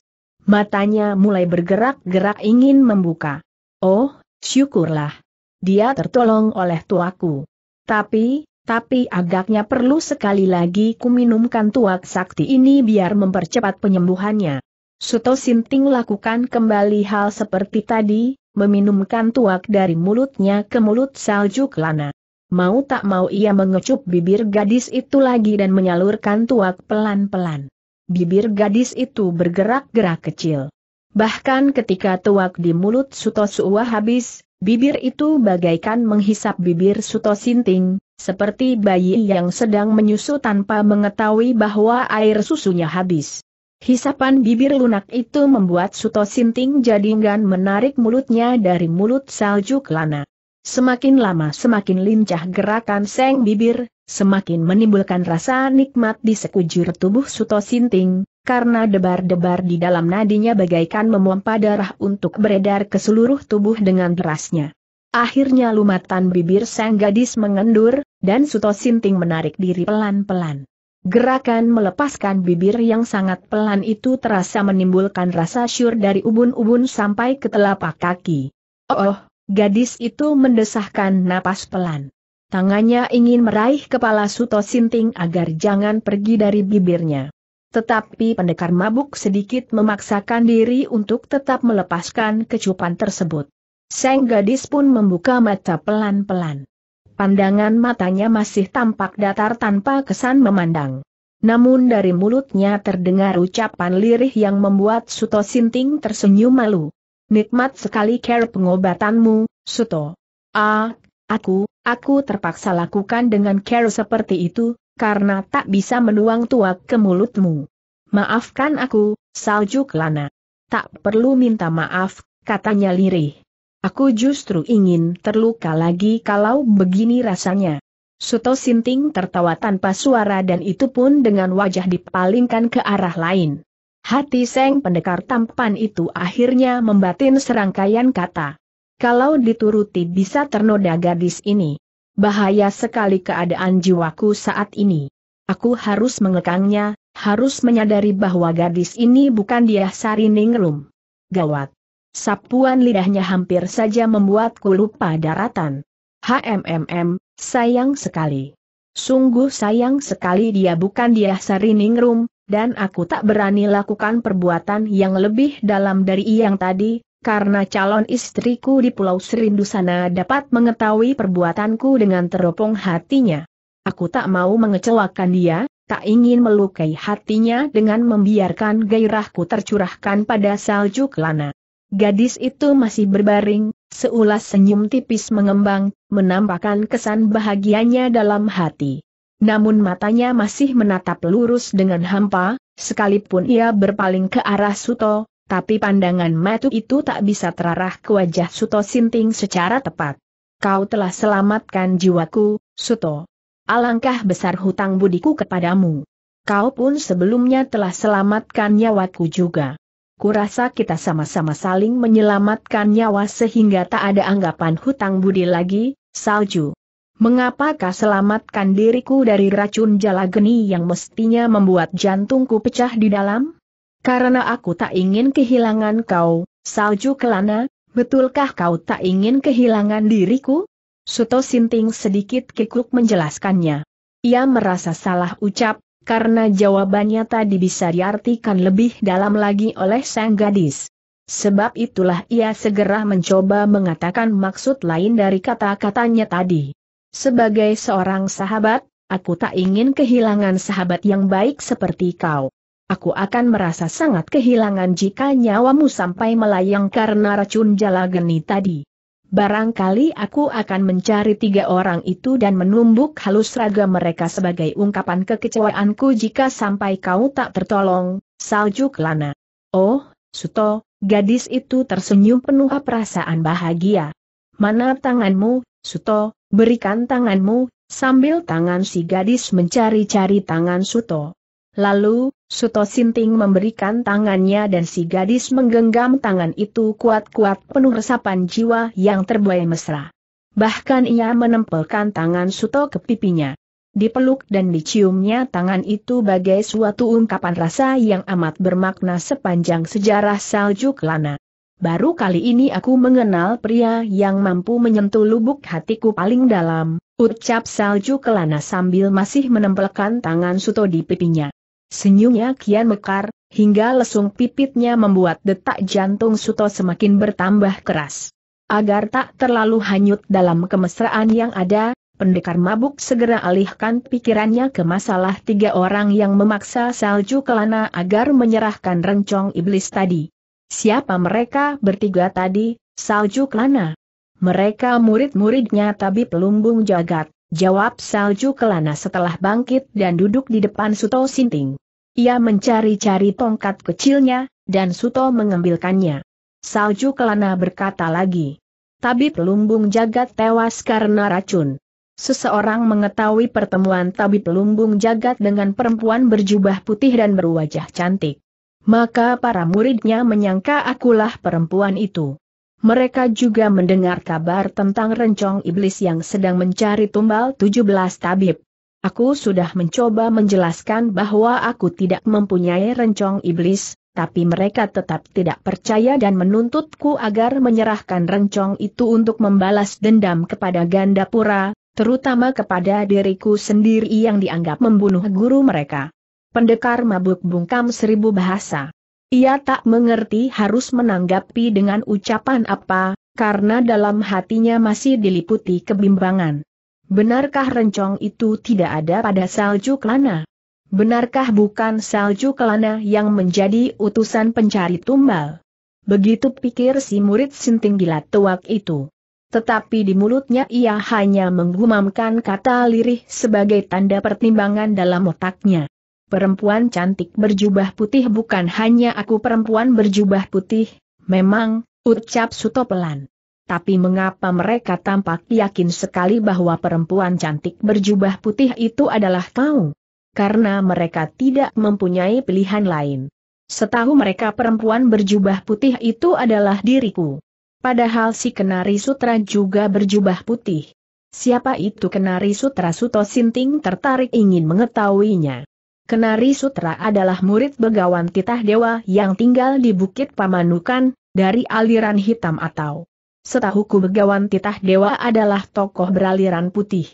Speaker 1: Matanya mulai bergerak-gerak ingin membuka. Oh, syukurlah, dia tertolong oleh tuaku. Tapi, tapi agaknya perlu sekali lagi kuminumkan tuak sakti ini biar mempercepat penyembuhannya. Suto Sinting lakukan kembali hal seperti tadi, meminumkan tuak dari mulutnya ke mulut salju kelana. Mau tak mau ia mengecup bibir gadis itu lagi dan menyalurkan tuak pelan-pelan. Bibir gadis itu bergerak-gerak kecil. Bahkan ketika tuak di mulut Suto Suwa habis, Bibir itu bagaikan menghisap bibir Suto Sinting, seperti bayi yang sedang menyusu tanpa mengetahui bahwa air susunya habis. Hisapan bibir lunak itu membuat Suto Sinting jadi enggan menarik mulutnya dari mulut salju kelana. Semakin lama semakin lincah gerakan seng bibir, semakin menimbulkan rasa nikmat di sekujur tubuh Suto Sinting, karena debar-debar di dalam nadinya bagaikan memompa darah untuk beredar ke seluruh tubuh dengan derasnya. Akhirnya lumatan bibir sang gadis mengendur, dan Suto Sinting menarik diri pelan-pelan. Gerakan melepaskan bibir yang sangat pelan itu terasa menimbulkan rasa syur dari ubun-ubun sampai ke telapak kaki. Oh, oh, gadis itu mendesahkan napas pelan. Tangannya ingin meraih kepala Suto Sinting agar jangan pergi dari bibirnya. Tetapi pendekar mabuk sedikit memaksakan diri untuk tetap melepaskan kecupan tersebut. Sang gadis pun membuka mata pelan-pelan. Pandangan matanya masih tampak datar tanpa kesan memandang. Namun dari mulutnya terdengar ucapan lirih yang membuat Suto Sinting tersenyum malu. Nikmat sekali care pengobatanmu, Suto. Ah, Aku, aku terpaksa lakukan dengan care seperti itu, karena tak bisa menuang tuak ke mulutmu. Maafkan aku, salju kelana. Tak perlu minta maaf, katanya lirih. Aku justru ingin terluka lagi kalau begini rasanya. Suto Sinting tertawa tanpa suara dan itu pun dengan wajah dipalingkan ke arah lain. Hati Seng Pendekar tampan itu akhirnya membatin serangkaian kata. Kalau dituruti bisa ternoda gadis ini. Bahaya sekali keadaan jiwaku saat ini. Aku harus mengekangnya, harus menyadari bahwa gadis ini bukan dia Sari Ningrum. Gawat. Sapuan lidahnya hampir saja membuatku lupa daratan. HMMM, sayang sekali. Sungguh sayang sekali dia bukan dia Sari Ningrum, dan aku tak berani lakukan perbuatan yang lebih dalam dari yang tadi, karena calon istriku di Pulau Serindu sana dapat mengetahui perbuatanku dengan teropong hatinya. Aku tak mau mengecewakan dia, tak ingin melukai hatinya dengan membiarkan gairahku tercurahkan pada salju kelana. Gadis itu masih berbaring, seulas senyum tipis mengembang, menampakkan kesan bahagianya dalam hati. Namun matanya masih menatap lurus dengan hampa, sekalipun ia berpaling ke arah Suto, tapi pandangan matu itu tak bisa terarah ke wajah Suto Sinting secara tepat. Kau telah selamatkan jiwaku, Suto. Alangkah besar hutang budiku kepadamu. Kau pun sebelumnya telah selamatkan nyawaku juga. Kurasa kita sama-sama saling menyelamatkan nyawa sehingga tak ada anggapan hutang budi lagi, salju. Mengapakah selamatkan diriku dari racun jala geni yang mestinya membuat jantungku pecah di dalam? Karena aku tak ingin kehilangan kau, salju kelana, betulkah kau tak ingin kehilangan diriku? Suto Sinting sedikit kikuk menjelaskannya. Ia merasa salah ucap, karena jawabannya tadi bisa diartikan lebih dalam lagi oleh sang gadis. Sebab itulah ia segera mencoba mengatakan maksud lain dari kata-katanya tadi. Sebagai seorang sahabat, aku tak ingin kehilangan sahabat yang baik seperti kau. Aku akan merasa sangat kehilangan jika nyawamu sampai melayang karena racun jala geni tadi. Barangkali aku akan mencari tiga orang itu dan menumbuk halus raga mereka sebagai ungkapan kekecewaanku jika sampai kau tak tertolong, salju kelana. Oh, Suto, gadis itu tersenyum penuh perasaan bahagia. Mana tanganmu, Suto, berikan tanganmu, sambil tangan si gadis mencari-cari tangan Suto. Lalu, Suto Sinting memberikan tangannya dan si gadis menggenggam tangan itu kuat-kuat penuh resapan jiwa yang terbuai mesra. Bahkan ia menempelkan tangan Suto ke pipinya. Dipeluk dan diciumnya tangan itu bagai suatu ungkapan rasa yang amat bermakna sepanjang sejarah salju kelana. Baru kali ini aku mengenal pria yang mampu menyentuh lubuk hatiku paling dalam, ucap salju kelana sambil masih menempelkan tangan Suto di pipinya. Senyumnya kian mekar, hingga lesung pipitnya membuat detak jantung Suto semakin bertambah keras. Agar tak terlalu hanyut dalam kemesraan yang ada, pendekar mabuk segera alihkan pikirannya ke masalah tiga orang yang memaksa salju kelana agar menyerahkan rencong iblis tadi. Siapa mereka bertiga tadi, salju kelana? Mereka murid-muridnya tabib lumbung jagat. Jawab Salju Kelana setelah bangkit dan duduk di depan Suto Sinting. Ia mencari-cari tongkat kecilnya, dan Suto mengambilkannya. Salju Kelana berkata lagi. Tabib Lumbung Jagat tewas karena racun. Seseorang mengetahui pertemuan Tabib Lumbung Jagat dengan perempuan berjubah putih dan berwajah cantik. Maka para muridnya menyangka akulah perempuan itu. Mereka juga mendengar kabar tentang rencong iblis yang sedang mencari tumbal 17 tabib. Aku sudah mencoba menjelaskan bahwa aku tidak mempunyai rencong iblis, tapi mereka tetap tidak percaya dan menuntutku agar menyerahkan rencong itu untuk membalas dendam kepada Gandapura, terutama kepada diriku sendiri yang dianggap membunuh guru mereka. Pendekar mabuk bungkam seribu bahasa. Ia tak mengerti harus menanggapi dengan ucapan apa, karena dalam hatinya masih diliputi kebimbangan. Benarkah rencong itu tidak ada pada salju kelana? Benarkah bukan salju kelana yang menjadi utusan pencari tumbal? Begitu pikir si murid sinting gila tuak itu. Tetapi di mulutnya ia hanya menggumamkan kata lirih sebagai tanda pertimbangan dalam otaknya perempuan cantik berjubah putih bukan hanya aku perempuan berjubah putih, memang, ucap Suto pelan. Tapi mengapa mereka tampak yakin sekali bahwa perempuan cantik berjubah putih itu adalah kau? Karena mereka tidak mempunyai pilihan lain. Setahu mereka perempuan berjubah putih itu adalah diriku. Padahal si Kenari Sutra juga berjubah putih. Siapa itu Kenari Sutra Suto Sinting tertarik ingin mengetahuinya. Kenari Sutra adalah murid begawan titah dewa yang tinggal di Bukit Pamanukan, dari aliran hitam atau setahuku begawan titah dewa adalah tokoh beraliran putih.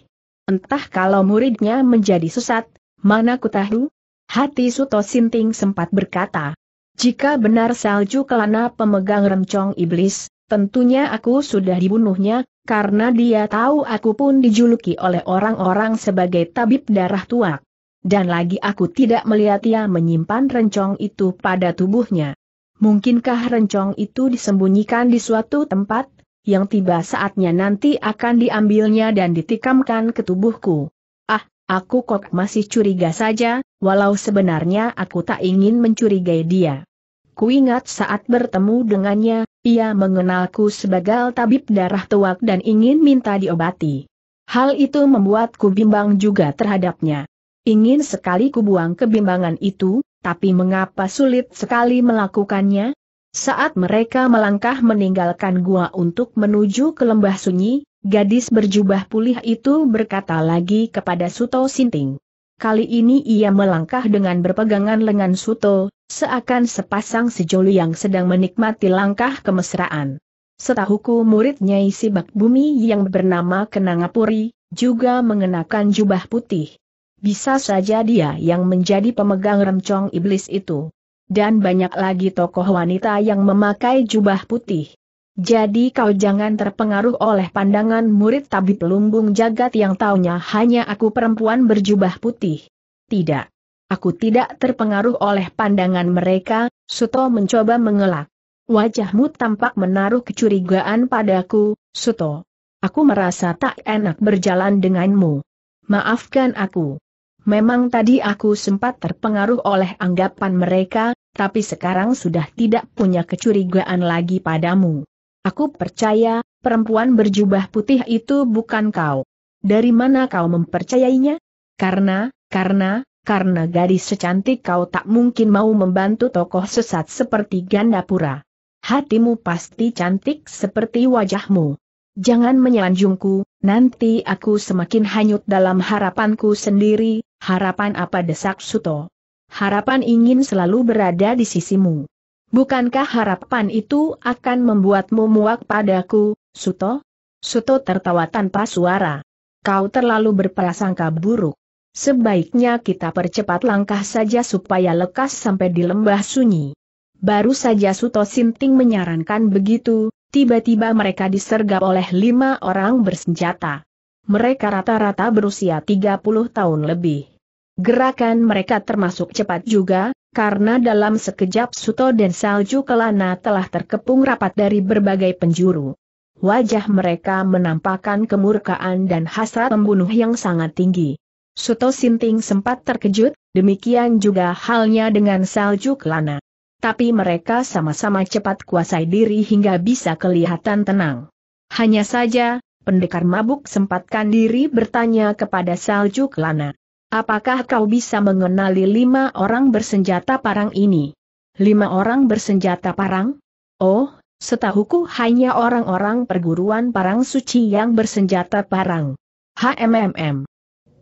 Speaker 1: Entah kalau muridnya menjadi sesat, mana ku tahu? Hati Suto Sinting sempat berkata, jika benar salju kelana pemegang remcong iblis, tentunya aku sudah dibunuhnya, karena dia tahu aku pun dijuluki oleh orang-orang sebagai tabib darah tuak. Dan lagi aku tidak melihat ia menyimpan rencong itu pada tubuhnya. Mungkinkah rencong itu disembunyikan di suatu tempat, yang tiba saatnya nanti akan diambilnya dan ditikamkan ke tubuhku? Ah, aku kok masih curiga saja, walau sebenarnya aku tak ingin mencurigai dia. Kuingat saat bertemu dengannya, ia mengenalku sebagai tabib darah tuak dan ingin minta diobati. Hal itu membuatku bimbang juga terhadapnya. Ingin sekali kubuang kebimbangan itu, tapi mengapa sulit sekali melakukannya? Saat mereka melangkah meninggalkan gua untuk menuju ke lembah sunyi, gadis berjubah pulih itu berkata lagi kepada Suto Sinting. Kali ini ia melangkah dengan berpegangan lengan Suto, seakan sepasang sejoli yang sedang menikmati langkah kemesraan. Setahuku muridnya Nyai Sibak Bumi yang bernama Kenangapuri, juga mengenakan jubah putih. Bisa saja dia yang menjadi pemegang remcong iblis itu. Dan banyak lagi tokoh wanita yang memakai jubah putih. Jadi kau jangan terpengaruh oleh pandangan murid tabib lumbung jagat yang taunya hanya aku perempuan berjubah putih. Tidak. Aku tidak terpengaruh oleh pandangan mereka, Suto mencoba mengelak. Wajahmu tampak menaruh kecurigaan padaku, Suto. Aku merasa tak enak berjalan denganmu. Maafkan aku. Memang tadi aku sempat terpengaruh oleh anggapan mereka, tapi sekarang sudah tidak punya kecurigaan lagi padamu. Aku percaya, perempuan berjubah putih itu bukan kau. Dari mana kau mempercayainya? Karena, karena, karena gadis secantik kau tak mungkin mau membantu tokoh sesat seperti Gandapura. Hatimu pasti cantik seperti wajahmu. Jangan menyanjungku, nanti aku semakin hanyut dalam harapanku sendiri, harapan apa desak Suto? Harapan ingin selalu berada di sisimu. Bukankah harapan itu akan membuatmu muak padaku, Suto? Suto tertawa tanpa suara. Kau terlalu berprasangka buruk. Sebaiknya kita percepat langkah saja supaya lekas sampai di lembah sunyi. Baru saja Suto Sinting menyarankan begitu, Tiba-tiba mereka disergap oleh lima orang bersenjata. Mereka rata-rata berusia 30 tahun lebih. Gerakan mereka termasuk cepat juga, karena dalam sekejap Suto dan Salju Kelana telah terkepung rapat dari berbagai penjuru. Wajah mereka menampakkan kemurkaan dan hasrat membunuh yang sangat tinggi. Suto Sinting sempat terkejut, demikian juga halnya dengan Salju Kelana tapi mereka sama-sama cepat kuasai diri hingga bisa kelihatan tenang. Hanya saja, pendekar mabuk sempatkan diri bertanya kepada Salju Kelana. Apakah kau bisa mengenali lima orang bersenjata parang ini? Lima orang bersenjata parang? Oh, setahuku hanya orang-orang perguruan parang suci yang bersenjata parang. HMMM.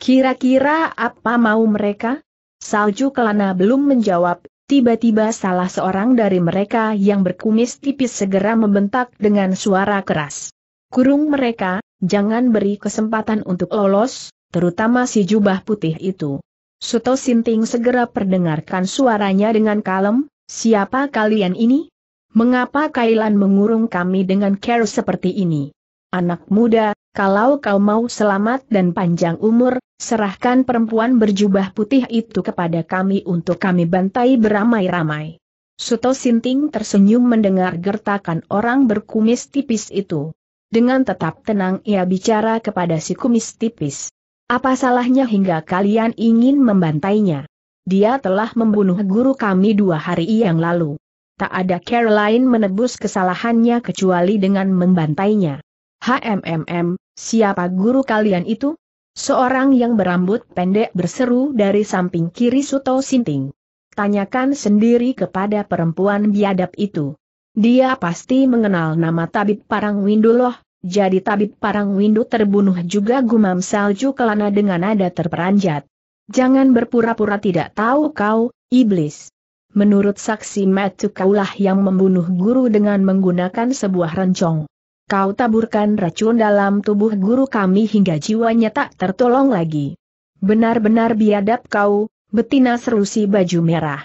Speaker 1: Kira-kira apa mau mereka? Salju Kelana belum menjawab, Tiba-tiba salah seorang dari mereka yang berkumis tipis segera membentak dengan suara keras. Kurung mereka, jangan beri kesempatan untuk lolos, terutama si jubah putih itu. Suto Sinting segera perdengarkan suaranya dengan kalem, siapa kalian ini? Mengapa Kailan mengurung kami dengan care seperti ini? Anak muda, kalau kau mau selamat dan panjang umur, serahkan perempuan berjubah putih itu kepada kami untuk kami bantai beramai-ramai. Suto Sinting tersenyum mendengar gertakan orang berkumis tipis itu. Dengan tetap tenang ia bicara kepada si kumis tipis. Apa salahnya hingga kalian ingin membantainya? Dia telah membunuh guru kami dua hari yang lalu. Tak ada Caroline menebus kesalahannya kecuali dengan membantainya. HMMM, siapa guru kalian itu? Seorang yang berambut pendek berseru dari samping kiri Suto Sinting. Tanyakan sendiri kepada perempuan biadab itu. Dia pasti mengenal nama Tabib Parang Windu loh, jadi Tabib Parang Windu terbunuh juga gumam salju kelana dengan nada terperanjat. Jangan berpura-pura tidak tahu kau, iblis. Menurut saksi Matu kaulah yang membunuh guru dengan menggunakan sebuah rencong. Kau taburkan racun dalam tubuh guru kami hingga jiwanya tak tertolong lagi. Benar-benar biadab kau, betina serusi baju merah.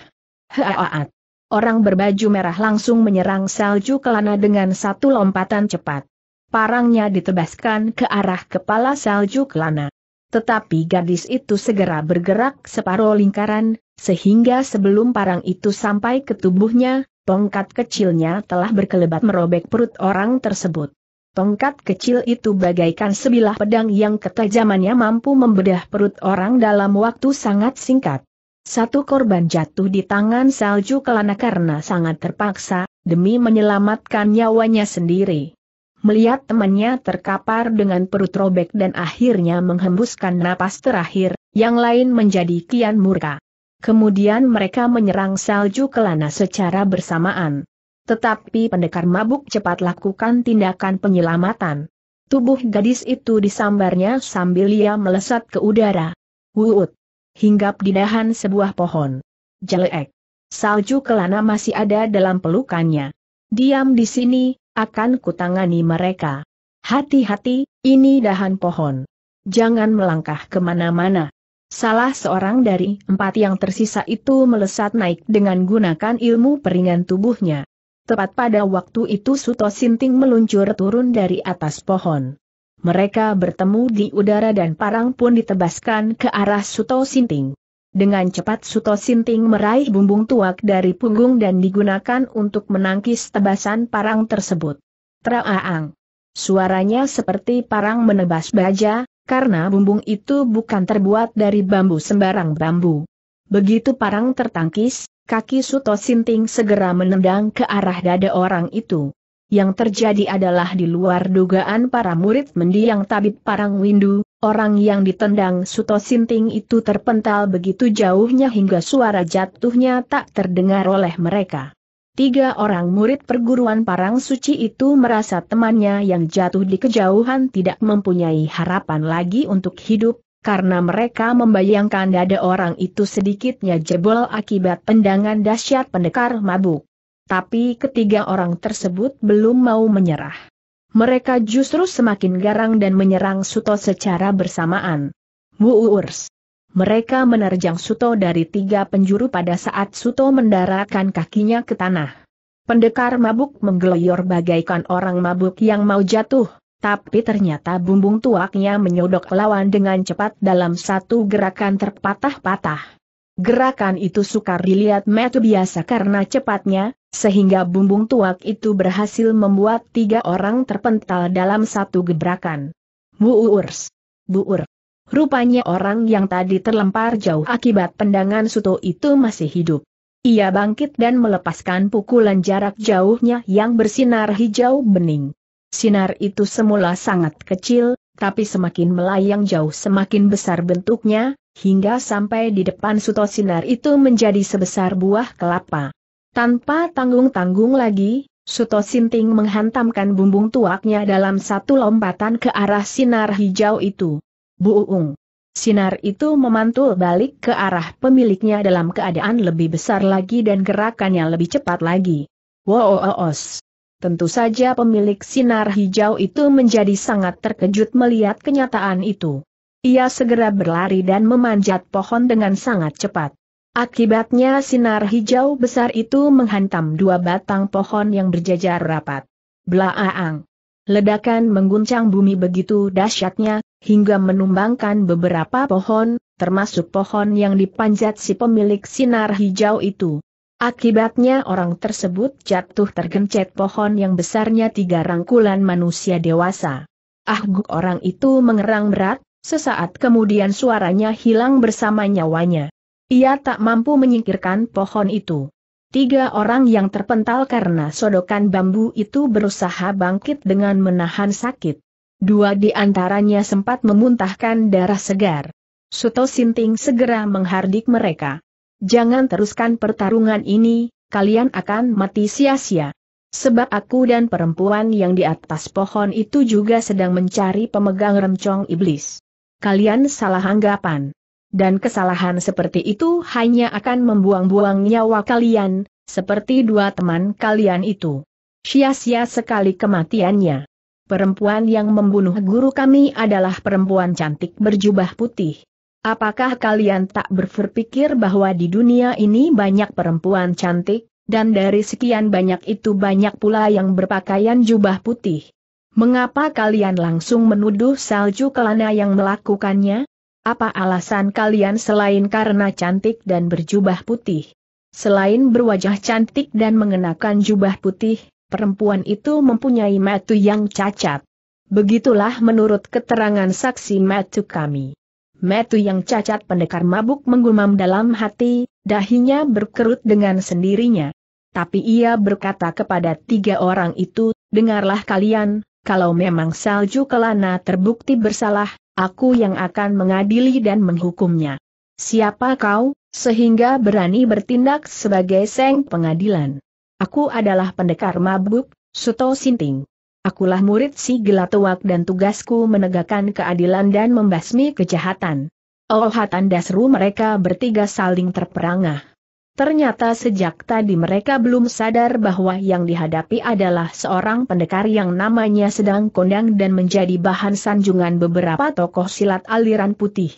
Speaker 1: Haaat. Orang berbaju merah langsung menyerang salju kelana dengan satu lompatan cepat. Parangnya ditebaskan ke arah kepala salju kelana. Tetapi gadis itu segera bergerak separuh lingkaran, sehingga sebelum parang itu sampai ke tubuhnya, Tongkat kecilnya telah berkelebat merobek perut orang tersebut. Tongkat kecil itu bagaikan sebilah pedang yang ketajamannya mampu membedah perut orang dalam waktu sangat singkat. Satu korban jatuh di tangan salju kelana karena sangat terpaksa, demi menyelamatkan nyawanya sendiri. Melihat temannya terkapar dengan perut robek dan akhirnya menghembuskan napas terakhir, yang lain menjadi kian murka. Kemudian mereka menyerang salju kelana secara bersamaan. Tetapi pendekar mabuk cepat lakukan tindakan penyelamatan. Tubuh gadis itu disambarnya sambil ia melesat ke udara. Wuut! Hinggap di dahan sebuah pohon. Jelek! Salju kelana masih ada dalam pelukannya. Diam di sini, akan kutangani mereka. Hati-hati, ini dahan pohon. Jangan melangkah kemana-mana. Salah seorang dari empat yang tersisa itu melesat naik dengan gunakan ilmu peringan tubuhnya. Tepat pada waktu itu Suto Sinting meluncur turun dari atas pohon. Mereka bertemu di udara dan parang pun ditebaskan ke arah Suto Sinting. Dengan cepat Suto Sinting meraih bumbung tuak dari punggung dan digunakan untuk menangkis tebasan parang tersebut. Traaang. Suaranya seperti parang menebas baja, karena bumbung itu bukan terbuat dari bambu sembarang bambu. Begitu parang tertangkis, kaki Suto Sinting segera menendang ke arah dada orang itu. Yang terjadi adalah di luar dugaan para murid mendiang tabib parang windu, orang yang ditendang Suto Sinting itu terpental begitu jauhnya hingga suara jatuhnya tak terdengar oleh mereka. Tiga orang murid perguruan Parang Suci itu merasa temannya yang jatuh di kejauhan tidak mempunyai harapan lagi untuk hidup, karena mereka membayangkan dada orang itu sedikitnya jebol akibat tendangan dahsyat pendekar mabuk. Tapi ketiga orang tersebut belum mau menyerah. Mereka justru semakin garang dan menyerang Suto secara bersamaan. Bu Urs mereka menerjang Suto dari tiga penjuru pada saat Suto mendaratkan kakinya ke tanah. Pendekar mabuk menggeloyor bagaikan orang mabuk yang mau jatuh, tapi ternyata bumbung tuaknya menyodok lawan dengan cepat dalam satu gerakan terpatah-patah. Gerakan itu sukar dilihat metu biasa karena cepatnya, sehingga bumbung tuak itu berhasil membuat tiga orang terpental dalam satu gebrakan. Buurs! Buur! Rupanya orang yang tadi terlempar jauh akibat pendangan Suto itu masih hidup. Ia bangkit dan melepaskan pukulan jarak jauhnya yang bersinar hijau bening. Sinar itu semula sangat kecil, tapi semakin melayang jauh semakin besar bentuknya, hingga sampai di depan Suto sinar itu menjadi sebesar buah kelapa. Tanpa tanggung-tanggung lagi, Suto Sinting menghantamkan bumbung tuaknya dalam satu lompatan ke arah sinar hijau itu. Buung. Sinar itu memantul balik ke arah pemiliknya dalam keadaan lebih besar lagi dan gerakannya lebih cepat lagi. Woos. Tentu saja pemilik sinar hijau itu menjadi sangat terkejut melihat kenyataan itu. Ia segera berlari dan memanjat pohon dengan sangat cepat. Akibatnya sinar hijau besar itu menghantam dua batang pohon yang berjajar rapat. Blaaang. Ledakan mengguncang bumi begitu dahsyatnya, hingga menumbangkan beberapa pohon, termasuk pohon yang dipanjat si pemilik sinar hijau itu. Akibatnya orang tersebut jatuh tergencet pohon yang besarnya tiga rangkulan manusia dewasa. Ah, guk orang itu mengerang berat, sesaat kemudian suaranya hilang bersama nyawanya. Ia tak mampu menyingkirkan pohon itu. Tiga orang yang terpental karena sodokan bambu itu berusaha bangkit dengan menahan sakit. Dua di antaranya sempat memuntahkan darah segar. Suto Sinting segera menghardik mereka. Jangan teruskan pertarungan ini, kalian akan mati sia-sia. Sebab aku dan perempuan yang di atas pohon itu juga sedang mencari pemegang remcong iblis. Kalian salah anggapan. Dan kesalahan seperti itu hanya akan membuang-buang nyawa kalian, seperti dua teman kalian itu. Sia-sia sekali kematiannya. Perempuan yang membunuh guru kami adalah perempuan cantik berjubah putih. Apakah kalian tak berpikir bahwa di dunia ini banyak perempuan cantik, dan dari sekian banyak itu banyak pula yang berpakaian jubah putih? Mengapa kalian langsung menuduh salju kelana yang melakukannya? Apa alasan kalian selain karena cantik dan berjubah putih? Selain berwajah cantik dan mengenakan jubah putih, perempuan itu mempunyai metu yang cacat. Begitulah menurut keterangan saksi metu kami. Metu yang cacat pendekar mabuk menggumam dalam hati, dahinya berkerut dengan sendirinya. Tapi ia berkata kepada tiga orang itu, dengarlah kalian, kalau memang Salju Kelana terbukti bersalah, aku yang akan mengadili dan menghukumnya. Siapa kau, sehingga berani bertindak sebagai seng pengadilan? Aku adalah pendekar mabuk, Suto Sinting. Akulah murid si Gelatuak dan tugasku menegakkan keadilan dan membasmi kejahatan. Oh hatan dasru mereka bertiga saling terperangah. Ternyata sejak tadi mereka belum sadar bahwa yang dihadapi adalah seorang pendekar yang namanya sedang kondang dan menjadi bahan sanjungan beberapa tokoh silat aliran putih.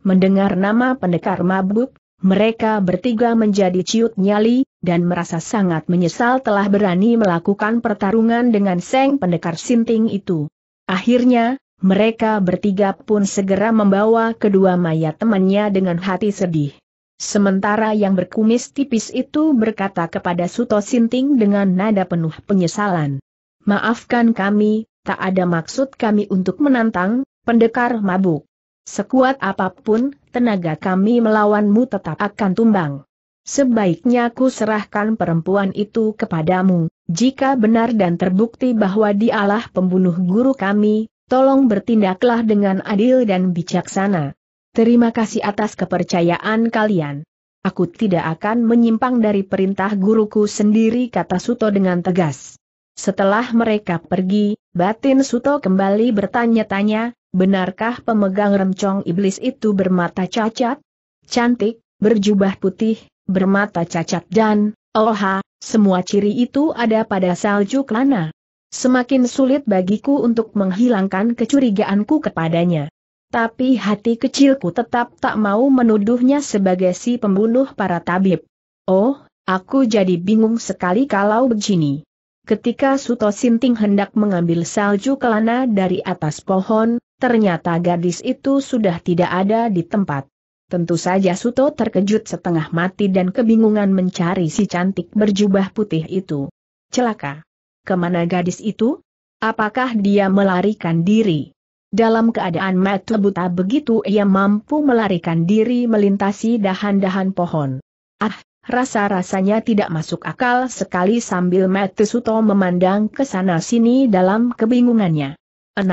Speaker 1: Mendengar nama pendekar mabuk, mereka bertiga menjadi ciut nyali, dan merasa sangat menyesal telah berani melakukan pertarungan dengan seng pendekar sinting itu. Akhirnya, mereka bertiga pun segera membawa kedua mayat temannya dengan hati sedih. Sementara yang berkumis tipis itu berkata kepada Suto Sinting dengan nada penuh penyesalan. Maafkan kami, tak ada maksud kami untuk menantang, pendekar mabuk. Sekuat apapun, tenaga kami melawanmu tetap akan tumbang. Sebaiknya ku serahkan perempuan itu kepadamu, jika benar dan terbukti bahwa dialah pembunuh guru kami, tolong bertindaklah dengan adil dan bijaksana. Terima kasih atas kepercayaan kalian. Aku tidak akan menyimpang dari perintah guruku sendiri kata Suto dengan tegas. Setelah mereka pergi, batin Suto kembali bertanya-tanya, benarkah pemegang remcong iblis itu bermata cacat? Cantik, berjubah putih, bermata cacat dan, oha, oh semua ciri itu ada pada salju klana. Semakin sulit bagiku untuk menghilangkan kecurigaanku kepadanya. Tapi hati kecilku tetap tak mau menuduhnya sebagai si pembunuh para tabib. Oh, aku jadi bingung sekali kalau begini. Ketika Suto Sinting hendak mengambil salju kelana dari atas pohon, ternyata gadis itu sudah tidak ada di tempat. Tentu saja Suto terkejut setengah mati dan kebingungan mencari si cantik berjubah putih itu. Celaka! Kemana gadis itu? Apakah dia melarikan diri? Dalam keadaan mat buta begitu ia mampu melarikan diri melintasi dahan-dahan pohon. Ah, rasa-rasanya tidak masuk akal sekali sambil Mat Suto memandang ke sana-sini dalam kebingungannya. 6.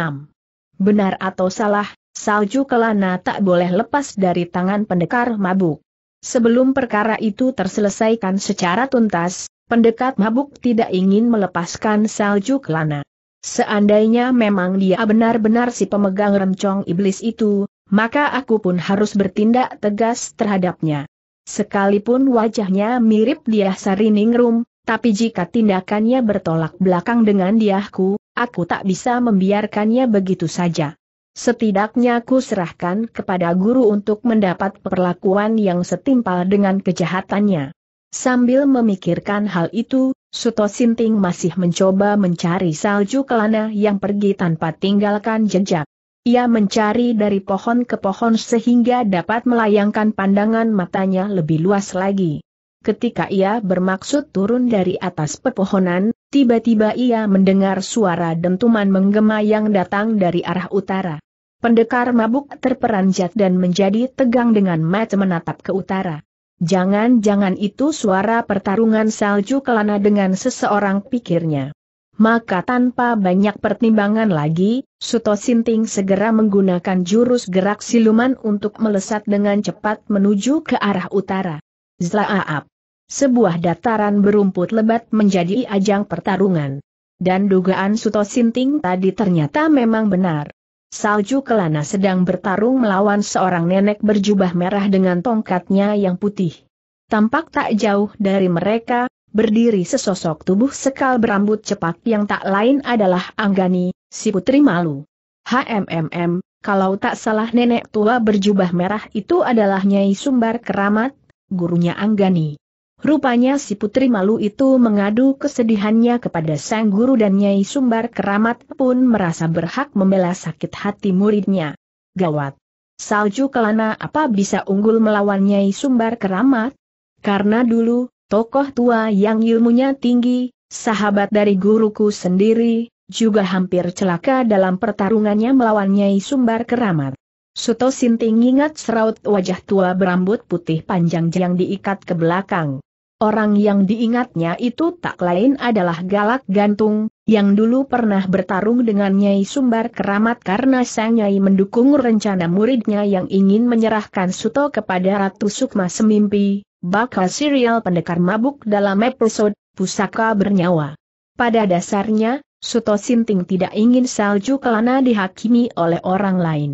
Speaker 1: Benar atau salah, salju kelana tak boleh lepas dari tangan pendekar mabuk. Sebelum perkara itu terselesaikan secara tuntas, pendekat mabuk tidak ingin melepaskan salju kelana. Seandainya memang dia benar-benar si pemegang remcong iblis itu, maka aku pun harus bertindak tegas terhadapnya. Sekalipun wajahnya mirip dia Sariningrum, tapi jika tindakannya bertolak belakang dengan diahku, aku tak bisa membiarkannya begitu saja. Setidaknya aku serahkan kepada guru untuk mendapat perlakuan yang setimpal dengan kejahatannya. Sambil memikirkan hal itu, Suto Sinting masih mencoba mencari salju kelana yang pergi tanpa tinggalkan jejak. Ia mencari dari pohon ke pohon sehingga dapat melayangkan pandangan matanya lebih luas lagi. Ketika ia bermaksud turun dari atas pepohonan, tiba-tiba ia mendengar suara dentuman menggema yang datang dari arah utara. Pendekar mabuk terperanjat dan menjadi tegang dengan mata menatap ke utara. Jangan-jangan itu suara pertarungan salju kelana dengan seseorang pikirnya. Maka tanpa banyak pertimbangan lagi, Suto Sinting segera menggunakan jurus gerak siluman untuk melesat dengan cepat menuju ke arah utara. Zlaaap. Sebuah dataran berumput lebat menjadi ajang pertarungan. Dan dugaan Suto Sinting tadi ternyata memang benar. Salju Kelana sedang bertarung melawan seorang nenek berjubah merah dengan tongkatnya yang putih. Tampak tak jauh dari mereka, berdiri sesosok tubuh sekal berambut cepat yang tak lain adalah Anggani, si putri malu. HMMM, kalau tak salah nenek tua berjubah merah itu adalah Nyai Sumbar Keramat, gurunya Anggani. Rupanya si putri malu itu mengadu kesedihannya kepada sang guru dan Nyai Sumbar Keramat pun merasa berhak membela sakit hati muridnya. Gawat! Salju Kelana apa bisa unggul melawan Nyai Sumbar Keramat? Karena dulu, tokoh tua yang ilmunya tinggi, sahabat dari guruku sendiri, juga hampir celaka dalam pertarungannya melawan Nyai Sumbar Keramat. Suto Sinting ingat seraut wajah tua berambut putih panjang yang diikat ke belakang. Orang yang diingatnya itu tak lain adalah Galak Gantung, yang dulu pernah bertarung dengan Nyai Sumbar Keramat karena sang Nyai mendukung rencana muridnya yang ingin menyerahkan Suto kepada Ratu Sukma Semimpi, bakal serial pendekar mabuk dalam episode Pusaka Bernyawa. Pada dasarnya, Suto Sinting tidak ingin salju kelana dihakimi oleh orang lain.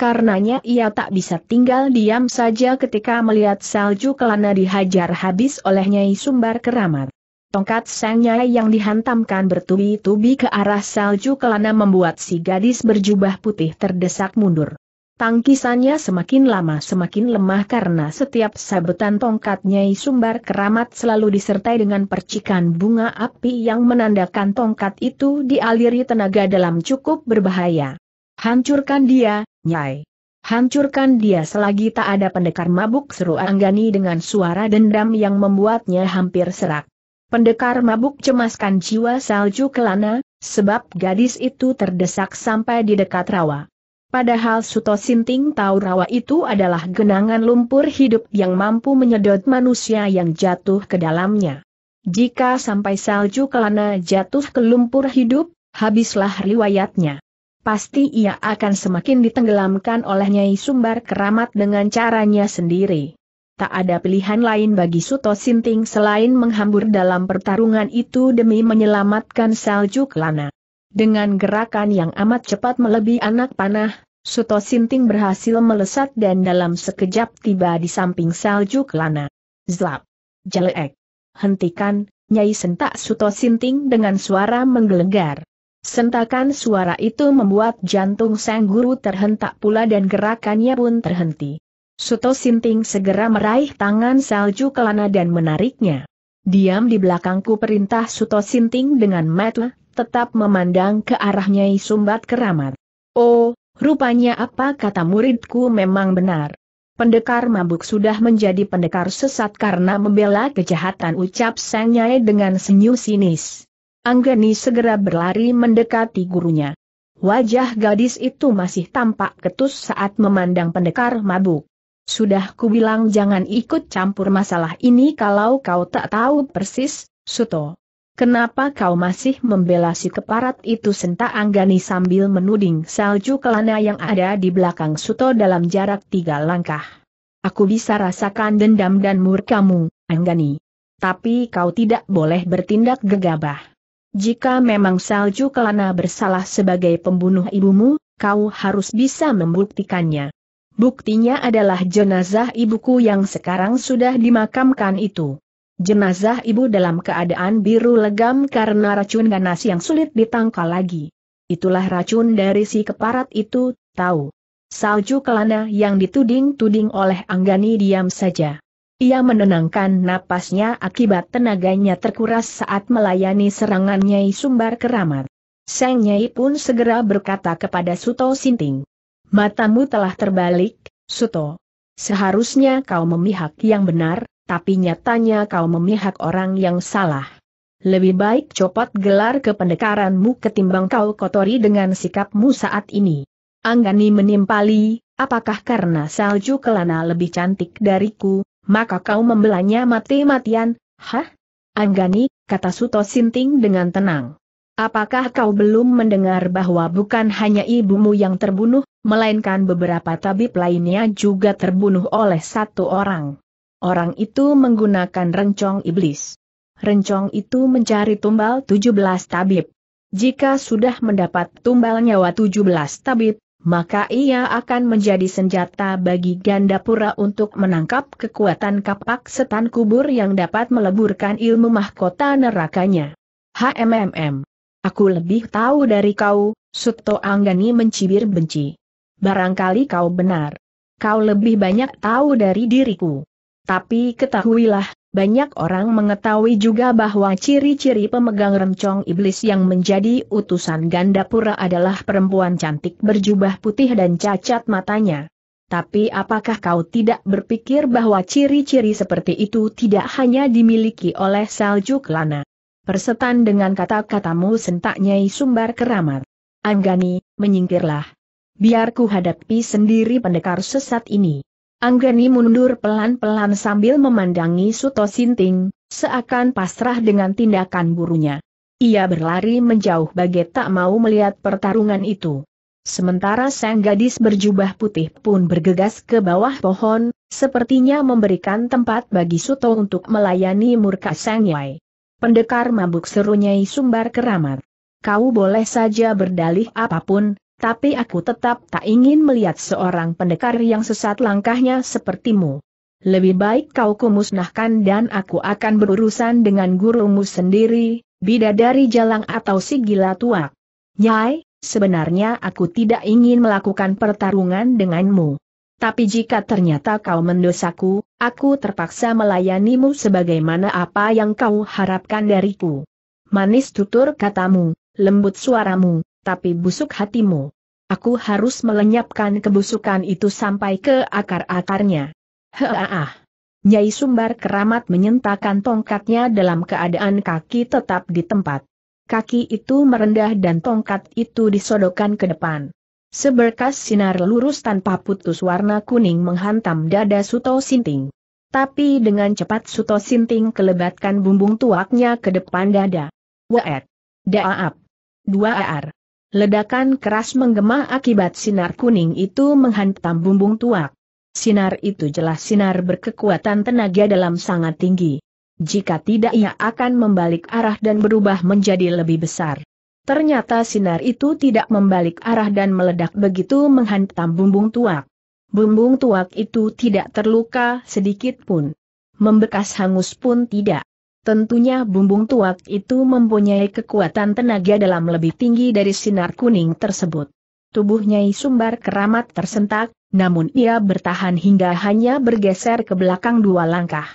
Speaker 1: Karenanya ia tak bisa tinggal diam saja ketika melihat salju kelana dihajar habis oleh Nyai Sumbar Keramat. Tongkat sang nyai yang dihantamkan bertubi-tubi ke arah salju kelana membuat si gadis berjubah putih terdesak mundur. Tangkisannya semakin lama semakin lemah karena setiap sabetan tongkat Nyai Sumbar Keramat selalu disertai dengan percikan bunga api yang menandakan tongkat itu dialiri tenaga dalam cukup berbahaya. Hancurkan dia, Nyai. Hancurkan dia selagi tak ada pendekar mabuk seru Anggani dengan suara dendam yang membuatnya hampir serak. Pendekar mabuk cemaskan jiwa salju kelana, sebab gadis itu terdesak sampai di dekat rawa. Padahal Suto Sinting tahu rawa itu adalah genangan lumpur hidup yang mampu menyedot manusia yang jatuh ke dalamnya. Jika sampai salju kelana jatuh ke lumpur hidup, habislah riwayatnya pasti ia akan semakin ditenggelamkan oleh Nyai Sumbar Keramat dengan caranya sendiri. Tak ada pilihan lain bagi Suto Sinting selain menghambur dalam pertarungan itu demi menyelamatkan salju kelana. Dengan gerakan yang amat cepat melebihi anak panah, Suto Sinting berhasil melesat dan dalam sekejap tiba di samping salju kelana. Zlap! Jelek! Hentikan, Nyai sentak Suto Sinting dengan suara menggelegar. Sentakan suara itu membuat jantung Sang Guru terhentak pula dan gerakannya pun terhenti. Suto Sinting segera meraih tangan salju kelana dan menariknya. Diam di belakangku perintah Suto Sinting dengan mata, tetap memandang ke arahnya Sumbat Keramat. Oh, rupanya apa kata muridku memang benar. Pendekar mabuk sudah menjadi pendekar sesat karena membela kejahatan ucap Sang Nyai dengan senyum sinis. Anggeni segera berlari mendekati gurunya. Wajah gadis itu masih tampak ketus saat memandang pendekar mabuk. Sudah kubilang jangan ikut campur masalah ini kalau kau tak tahu persis, Suto. Kenapa kau masih membela si keparat itu sentak Anggani sambil menuding salju kelana yang ada di belakang Suto dalam jarak tiga langkah. Aku bisa rasakan dendam dan murkamu, Anggani. Tapi kau tidak boleh bertindak gegabah. Jika memang Salju Kelana bersalah sebagai pembunuh ibumu, kau harus bisa membuktikannya. Buktinya adalah jenazah ibuku yang sekarang sudah dimakamkan itu. Jenazah ibu dalam keadaan biru legam karena racun ganas yang sulit ditangkal lagi. Itulah racun dari si keparat itu, tahu. Salju Kelana yang dituding-tuding oleh Anggani diam saja. Ia menenangkan napasnya akibat tenaganya terkuras saat melayani serangan Nyai Sumbar Keramat. Seng Nyai pun segera berkata kepada Suto Sinting. Matamu telah terbalik, Suto. Seharusnya kau memihak yang benar, tapi nyatanya kau memihak orang yang salah. Lebih baik copot gelar kependekaranmu ketimbang kau kotori dengan sikapmu saat ini. Anggani menimpali, apakah karena salju kelana lebih cantik dariku, maka kau membelanya mati-matian, hah? Anggani, kata Suto Sinting dengan tenang. Apakah kau belum mendengar bahwa bukan hanya ibumu yang terbunuh, melainkan beberapa tabib lainnya juga terbunuh oleh satu orang. Orang itu menggunakan rencong iblis. Rencong itu mencari tumbal 17 tabib. Jika sudah mendapat tumbal nyawa 17 tabib, maka ia akan menjadi senjata bagi Gandapura untuk menangkap kekuatan kapak setan kubur yang dapat meleburkan ilmu mahkota nerakanya. HMMM. Aku lebih tahu dari kau, Suto Anggani mencibir benci. Barangkali kau benar. Kau lebih banyak tahu dari diriku. Tapi ketahuilah, banyak orang mengetahui juga bahwa ciri-ciri pemegang rencong iblis yang menjadi utusan Gandapura adalah perempuan cantik berjubah putih dan cacat matanya. Tapi apakah kau tidak berpikir bahwa ciri-ciri seperti itu tidak hanya dimiliki oleh Salju Kelana? Persetan dengan kata-katamu sentak Sumbar keramat. Anggani, menyingkirlah. Biar ku hadapi sendiri pendekar sesat ini. Anggeni mundur pelan-pelan sambil memandangi Suto Sinting, seakan pasrah dengan tindakan burunya. Ia berlari menjauh bagai tak mau melihat pertarungan itu. Sementara sang gadis berjubah putih pun bergegas ke bawah pohon, sepertinya memberikan tempat bagi Suto untuk melayani murka Sang Yai. Pendekar mabuk serunya Sumbar Keramat. Kau boleh saja berdalih apapun, tapi aku tetap tak ingin melihat seorang pendekar yang sesat langkahnya sepertimu. Lebih baik kau kumusnahkan dan aku akan berurusan dengan gurumu sendiri, bidadari jalang atau si gila tua. Nyai, sebenarnya aku tidak ingin melakukan pertarungan denganmu. Tapi jika ternyata kau mendosaku, aku terpaksa melayanimu sebagaimana apa yang kau harapkan dariku. Manis tutur katamu, lembut suaramu, tapi busuk hatimu. Aku harus melenyapkan kebusukan itu sampai ke akar-akarnya. ah. Nyai Sumbar keramat menyentakkan tongkatnya dalam keadaan kaki tetap di tempat. Kaki itu merendah dan tongkat itu disodokkan ke depan. Seberkas sinar lurus tanpa putus warna kuning menghantam dada Suto Sinting. Tapi dengan cepat Suto Sinting kelebatkan bumbung tuaknya ke depan dada. Waet. Daap. Dua ar. Ledakan keras menggema akibat sinar kuning itu menghantam bumbung tuak. Sinar itu jelas sinar berkekuatan tenaga dalam sangat tinggi. Jika tidak ia akan membalik arah dan berubah menjadi lebih besar. Ternyata sinar itu tidak membalik arah dan meledak begitu menghantam bumbung tuak. Bumbung tuak itu tidak terluka sedikit pun. Membekas hangus pun tidak. Tentunya bumbung tuak itu mempunyai kekuatan tenaga dalam lebih tinggi dari sinar kuning tersebut. Tubuhnya Sumbar keramat tersentak, namun ia bertahan hingga hanya bergeser ke belakang dua langkah.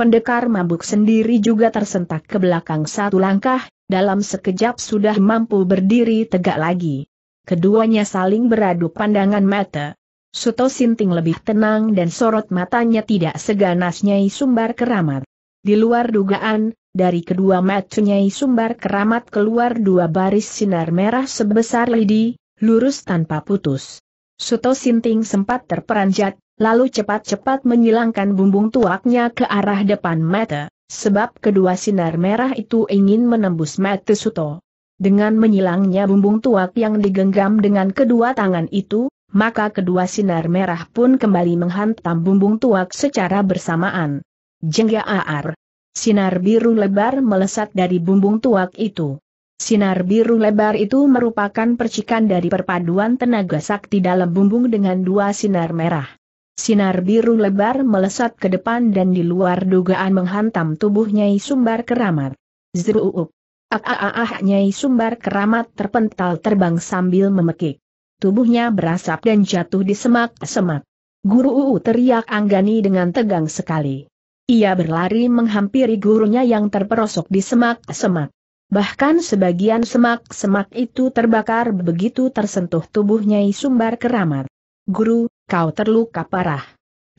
Speaker 1: Pendekar mabuk sendiri juga tersentak ke belakang satu langkah, dalam sekejap sudah mampu berdiri tegak lagi. Keduanya saling beradu pandangan mata. Suto Sinting lebih tenang dan sorot matanya tidak seganasnya Sumbar keramat. Di luar dugaan, dari kedua matunya sumbar keramat keluar dua baris sinar merah sebesar lidi, lurus tanpa putus. Suto Sinting sempat terperanjat, lalu cepat-cepat menyilangkan bumbung tuaknya ke arah depan mata, sebab kedua sinar merah itu ingin menembus mata Suto. Dengan menyilangnya bumbung tuak yang digenggam dengan kedua tangan itu, maka kedua sinar merah pun kembali menghantam bumbung tuak secara bersamaan. Jengga aar. Sinar biru lebar melesat dari bumbung tuak itu. Sinar biru lebar itu merupakan percikan dari perpaduan tenaga sakti dalam bumbung dengan dua sinar merah. Sinar biru lebar melesat ke depan dan di luar dugaan menghantam tubuh Nyai Sumbar Keramat. Zruup. Aaah ah, ah, ah, Nyai Sumbar Keramat terpental terbang sambil memekik. Tubuhnya berasap dan jatuh di semak-semak. Guru Uu teriak Anggani dengan tegang sekali. Ia berlari menghampiri gurunya yang terperosok di semak-semak. Bahkan sebagian semak-semak itu terbakar begitu tersentuh tubuhnya Nyai Sumbar Keramat. Guru, kau terluka parah.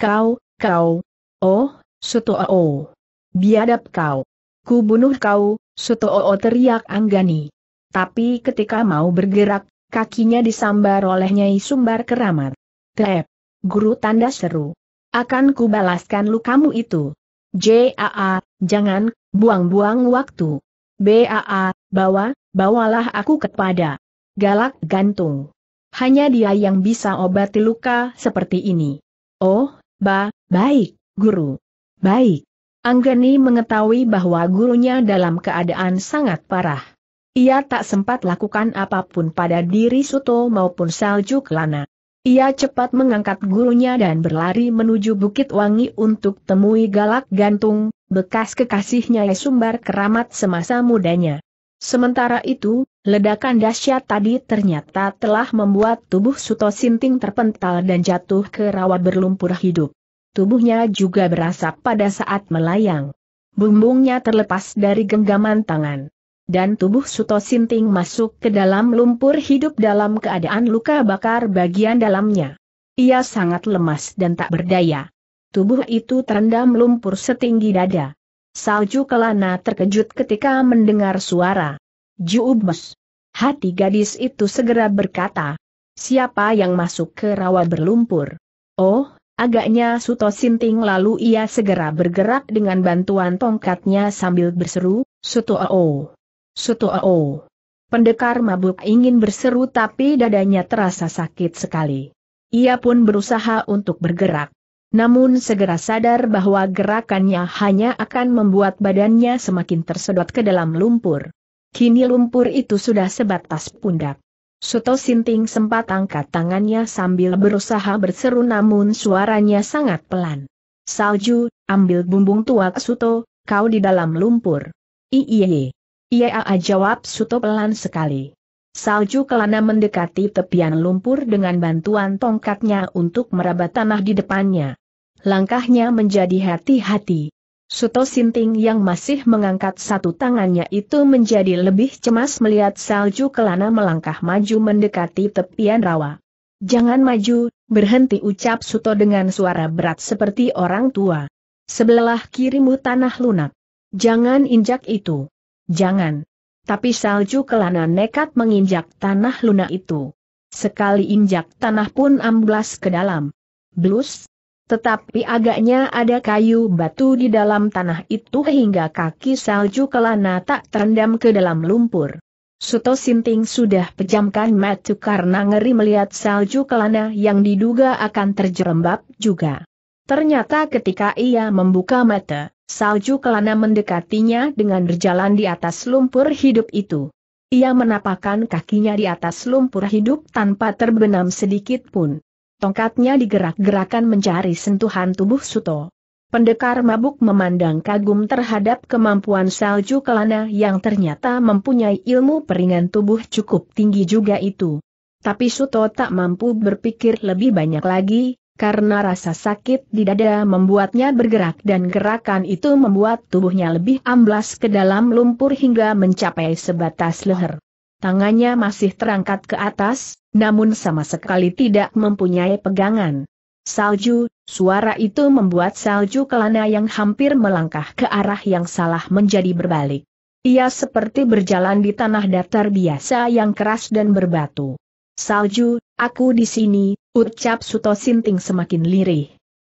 Speaker 1: Kau, kau. Oh, Sutoo. Biadab kau. Ku bunuh kau, Sutoo teriak Anggani. Tapi ketika mau bergerak, kakinya disambar oleh Nyai Sumbar Keramat. Tep. Guru tanda seru. Akan kubalaskan lukamu itu. JAA, jangan, buang-buang waktu. BAA, bawa, bawalah aku kepada galak gantung. Hanya dia yang bisa obati luka seperti ini. Oh, ba, baik, guru. Baik. Anggani mengetahui bahwa gurunya dalam keadaan sangat parah. Ia tak sempat lakukan apapun pada diri Suto maupun Salju Kelana. Ia cepat mengangkat gurunya dan berlari menuju Bukit Wangi untuk temui Galak Gantung, bekas kekasihnya Sumbar Keramat semasa mudanya. Sementara itu, ledakan dahsyat tadi ternyata telah membuat tubuh Suto Sinting terpental dan jatuh ke rawa berlumpur hidup. Tubuhnya juga berasap pada saat melayang. Bumbungnya terlepas dari genggaman tangan dan tubuh Suto Sinting masuk ke dalam lumpur hidup dalam keadaan luka bakar bagian dalamnya. Ia sangat lemas dan tak berdaya. Tubuh itu terendam lumpur setinggi dada. Salju Kelana terkejut ketika mendengar suara. Juubes. Hati gadis itu segera berkata, siapa yang masuk ke rawa berlumpur? Oh, Agaknya Suto Sinting lalu ia segera bergerak dengan bantuan tongkatnya sambil berseru, Suto Oh! Suto Suto'o. Pendekar mabuk ingin berseru tapi dadanya terasa sakit sekali. Ia pun berusaha untuk bergerak. Namun segera sadar bahwa gerakannya hanya akan membuat badannya semakin tersedot ke dalam lumpur. Kini lumpur itu sudah sebatas pundak. Suto Sinting sempat angkat tangannya sambil berusaha berseru namun suaranya sangat pelan. Salju, ambil bumbung tua Suto, kau di dalam lumpur. Iiye. Iya jawab Suto pelan sekali. Salju kelana mendekati tepian lumpur dengan bantuan tongkatnya untuk meraba tanah di depannya. Langkahnya menjadi hati-hati. Suto Sinting yang masih mengangkat satu tangannya itu menjadi lebih cemas melihat salju kelana melangkah maju mendekati tepian rawa. Jangan maju, berhenti ucap Suto dengan suara berat seperti orang tua. Sebelah kirimu tanah lunak. Jangan injak itu. Jangan. Tapi salju kelana nekat menginjak tanah lunak itu. Sekali injak tanah pun amblas ke dalam. Blus. Tetapi agaknya ada kayu batu di dalam tanah itu hingga kaki salju kelana tak terendam ke dalam lumpur. Suto Sinting sudah pejamkan mata karena ngeri melihat salju kelana yang diduga akan terjerembab juga. Ternyata ketika ia membuka mata, salju kelana mendekatinya dengan berjalan di atas lumpur hidup itu. Ia menapakkan kakinya di atas lumpur hidup tanpa terbenam sedikit pun. Tongkatnya digerak-gerakan mencari sentuhan tubuh Suto. Pendekar mabuk memandang kagum terhadap kemampuan salju kelana yang ternyata mempunyai ilmu peringan tubuh cukup tinggi juga itu. Tapi Suto tak mampu berpikir lebih banyak lagi, karena rasa sakit di dada membuatnya bergerak dan gerakan itu membuat tubuhnya lebih amblas ke dalam lumpur hingga mencapai sebatas leher. Tangannya masih terangkat ke atas, namun sama sekali tidak mempunyai pegangan. Salju, suara itu membuat salju kelana yang hampir melangkah ke arah yang salah menjadi berbalik. Ia seperti berjalan di tanah datar biasa yang keras dan berbatu. Salju, aku di sini, ucap Suto Sinting semakin lirih.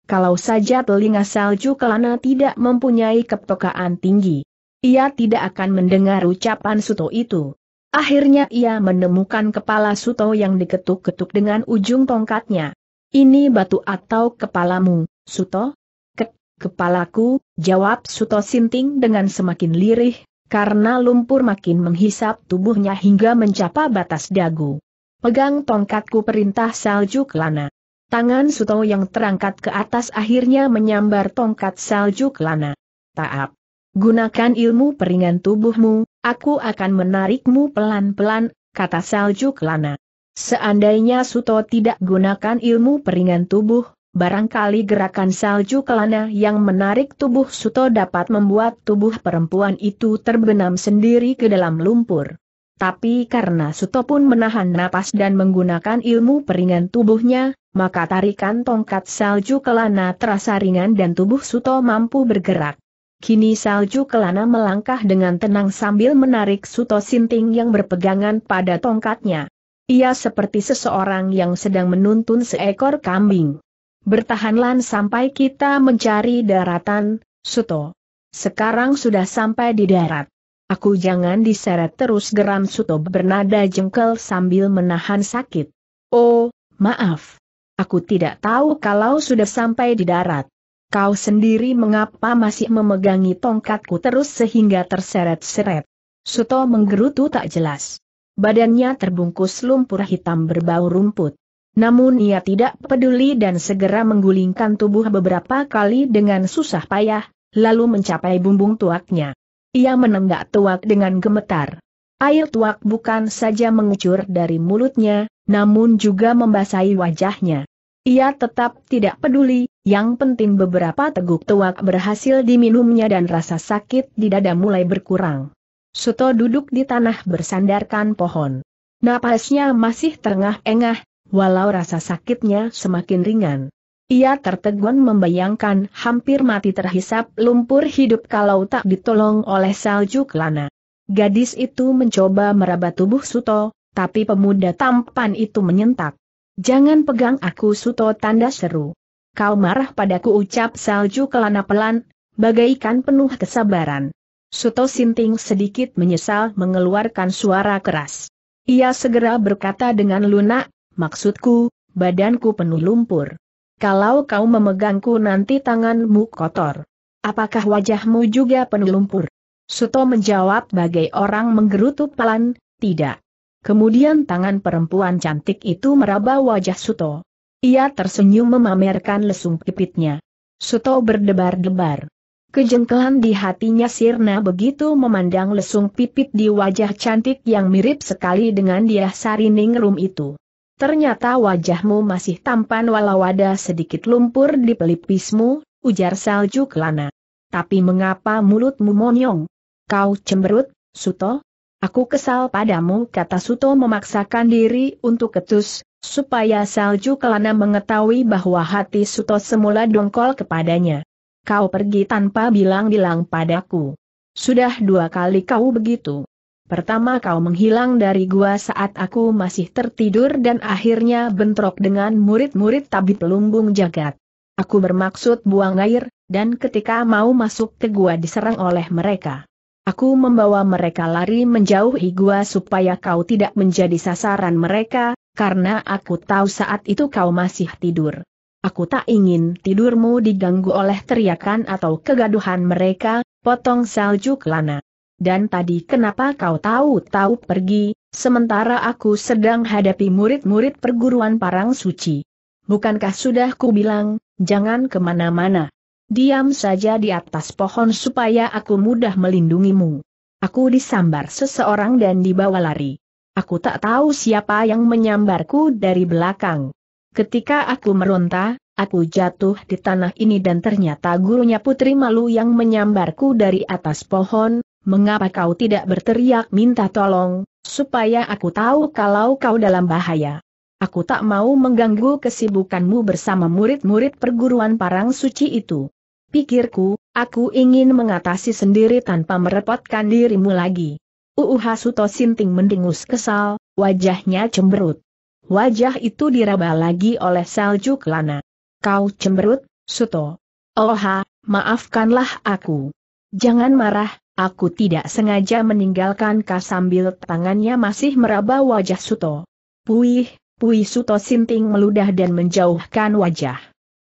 Speaker 1: Kalau saja telinga salju kelana tidak mempunyai kepekaan tinggi. Ia tidak akan mendengar ucapan Suto itu. Akhirnya ia menemukan kepala Suto yang diketuk-ketuk dengan ujung tongkatnya. Ini batu atau kepalamu, Suto? Ke kepalaku, jawab Suto Sinting dengan semakin lirih, karena lumpur makin menghisap tubuhnya hingga mencapai batas dagu. Pegang tongkatku perintah salju kelana. Tangan Suto yang terangkat ke atas akhirnya menyambar tongkat salju kelana. Taap. Gunakan ilmu peringan tubuhmu, aku akan menarikmu pelan-pelan, kata salju kelana. Seandainya Suto tidak gunakan ilmu peringan tubuh, barangkali gerakan salju kelana yang menarik tubuh Suto dapat membuat tubuh perempuan itu terbenam sendiri ke dalam lumpur. Tapi karena Suto pun menahan napas dan menggunakan ilmu peringan tubuhnya, maka tarikan tongkat salju kelana terasa ringan dan tubuh Suto mampu bergerak. Kini salju kelana melangkah dengan tenang sambil menarik Suto Sinting yang berpegangan pada tongkatnya. Ia seperti seseorang yang sedang menuntun seekor kambing. Bertahanlah sampai kita mencari daratan, Suto. Sekarang sudah sampai di darat. Aku jangan diseret terus geram Suto bernada jengkel sambil menahan sakit. Oh, maaf. Aku tidak tahu kalau sudah sampai di darat. Kau sendiri mengapa masih memegangi tongkatku terus sehingga terseret-seret. Suto menggerutu tak jelas. Badannya terbungkus lumpur hitam berbau rumput. Namun ia tidak peduli dan segera menggulingkan tubuh beberapa kali dengan susah payah, lalu mencapai bumbung tuaknya. Ia menenggak tuak dengan gemetar. Air tuak bukan saja mengucur dari mulutnya, namun juga membasahi wajahnya. Ia tetap tidak peduli, yang penting beberapa teguk tuak berhasil diminumnya dan rasa sakit di dada mulai berkurang. Suto duduk di tanah bersandarkan pohon. Napasnya masih terengah-engah, walau rasa sakitnya semakin ringan. Ia tertegun membayangkan hampir mati terhisap lumpur hidup kalau tak ditolong oleh salju kelana. Gadis itu mencoba meraba tubuh Suto, tapi pemuda tampan itu menyentak. Jangan pegang aku Suto tanda seru. Kau marah padaku ucap salju kelana pelan, bagaikan penuh kesabaran. Suto Sinting sedikit menyesal mengeluarkan suara keras. Ia segera berkata dengan lunak, maksudku, badanku penuh lumpur. Kalau kau memegangku nanti tanganmu kotor. Apakah wajahmu juga penuh lumpur? Suto menjawab bagai orang menggerutu pelan, tidak. Kemudian tangan perempuan cantik itu meraba wajah Suto. Ia tersenyum memamerkan lesung pipitnya. Suto berdebar-debar. Kejengkelan di hatinya sirna begitu memandang lesung pipit di wajah cantik yang mirip sekali dengan dia Sarining Rum itu. Ternyata wajahmu masih tampan walau ada sedikit lumpur di pelipismu, ujar salju kelana. Tapi mengapa mulutmu monyong? Kau cemberut, Suto? Aku kesal padamu kata Suto memaksakan diri untuk ketus, supaya salju kelana mengetahui bahwa hati Suto semula dongkol kepadanya. Kau pergi tanpa bilang-bilang padaku. Sudah dua kali kau begitu. Pertama kau menghilang dari gua saat aku masih tertidur dan akhirnya bentrok dengan murid-murid tabib lumbung jagat. Aku bermaksud buang air, dan ketika mau masuk ke gua diserang oleh mereka. Aku membawa mereka lari menjauhi gua supaya kau tidak menjadi sasaran mereka, karena aku tahu saat itu kau masih tidur. Aku tak ingin tidurmu diganggu oleh teriakan atau kegaduhan mereka, potong salju kelana dan tadi kenapa kau tahu-tahu pergi, sementara aku sedang hadapi murid-murid perguruan parang suci. Bukankah sudah ku bilang, jangan kemana-mana. Diam saja di atas pohon supaya aku mudah melindungimu. Aku disambar seseorang dan dibawa lari. Aku tak tahu siapa yang menyambarku dari belakang. Ketika aku meronta, aku jatuh di tanah ini dan ternyata gurunya Putri Malu yang menyambarku dari atas pohon, mengapa kau tidak berteriak minta tolong, supaya aku tahu kalau kau dalam bahaya. Aku tak mau mengganggu kesibukanmu bersama murid-murid perguruan parang suci itu. Pikirku, aku ingin mengatasi sendiri tanpa merepotkan dirimu lagi. Uuha Suto Sinting mendengus kesal, wajahnya cemberut. Wajah itu diraba lagi oleh Salju Kelana. Kau cemberut, Suto. Oha, maafkanlah aku. Jangan marah, Aku tidak sengaja meninggalkan kas sambil tangannya masih meraba wajah Suto. Puih, puih Suto sinting meludah dan menjauhkan wajah.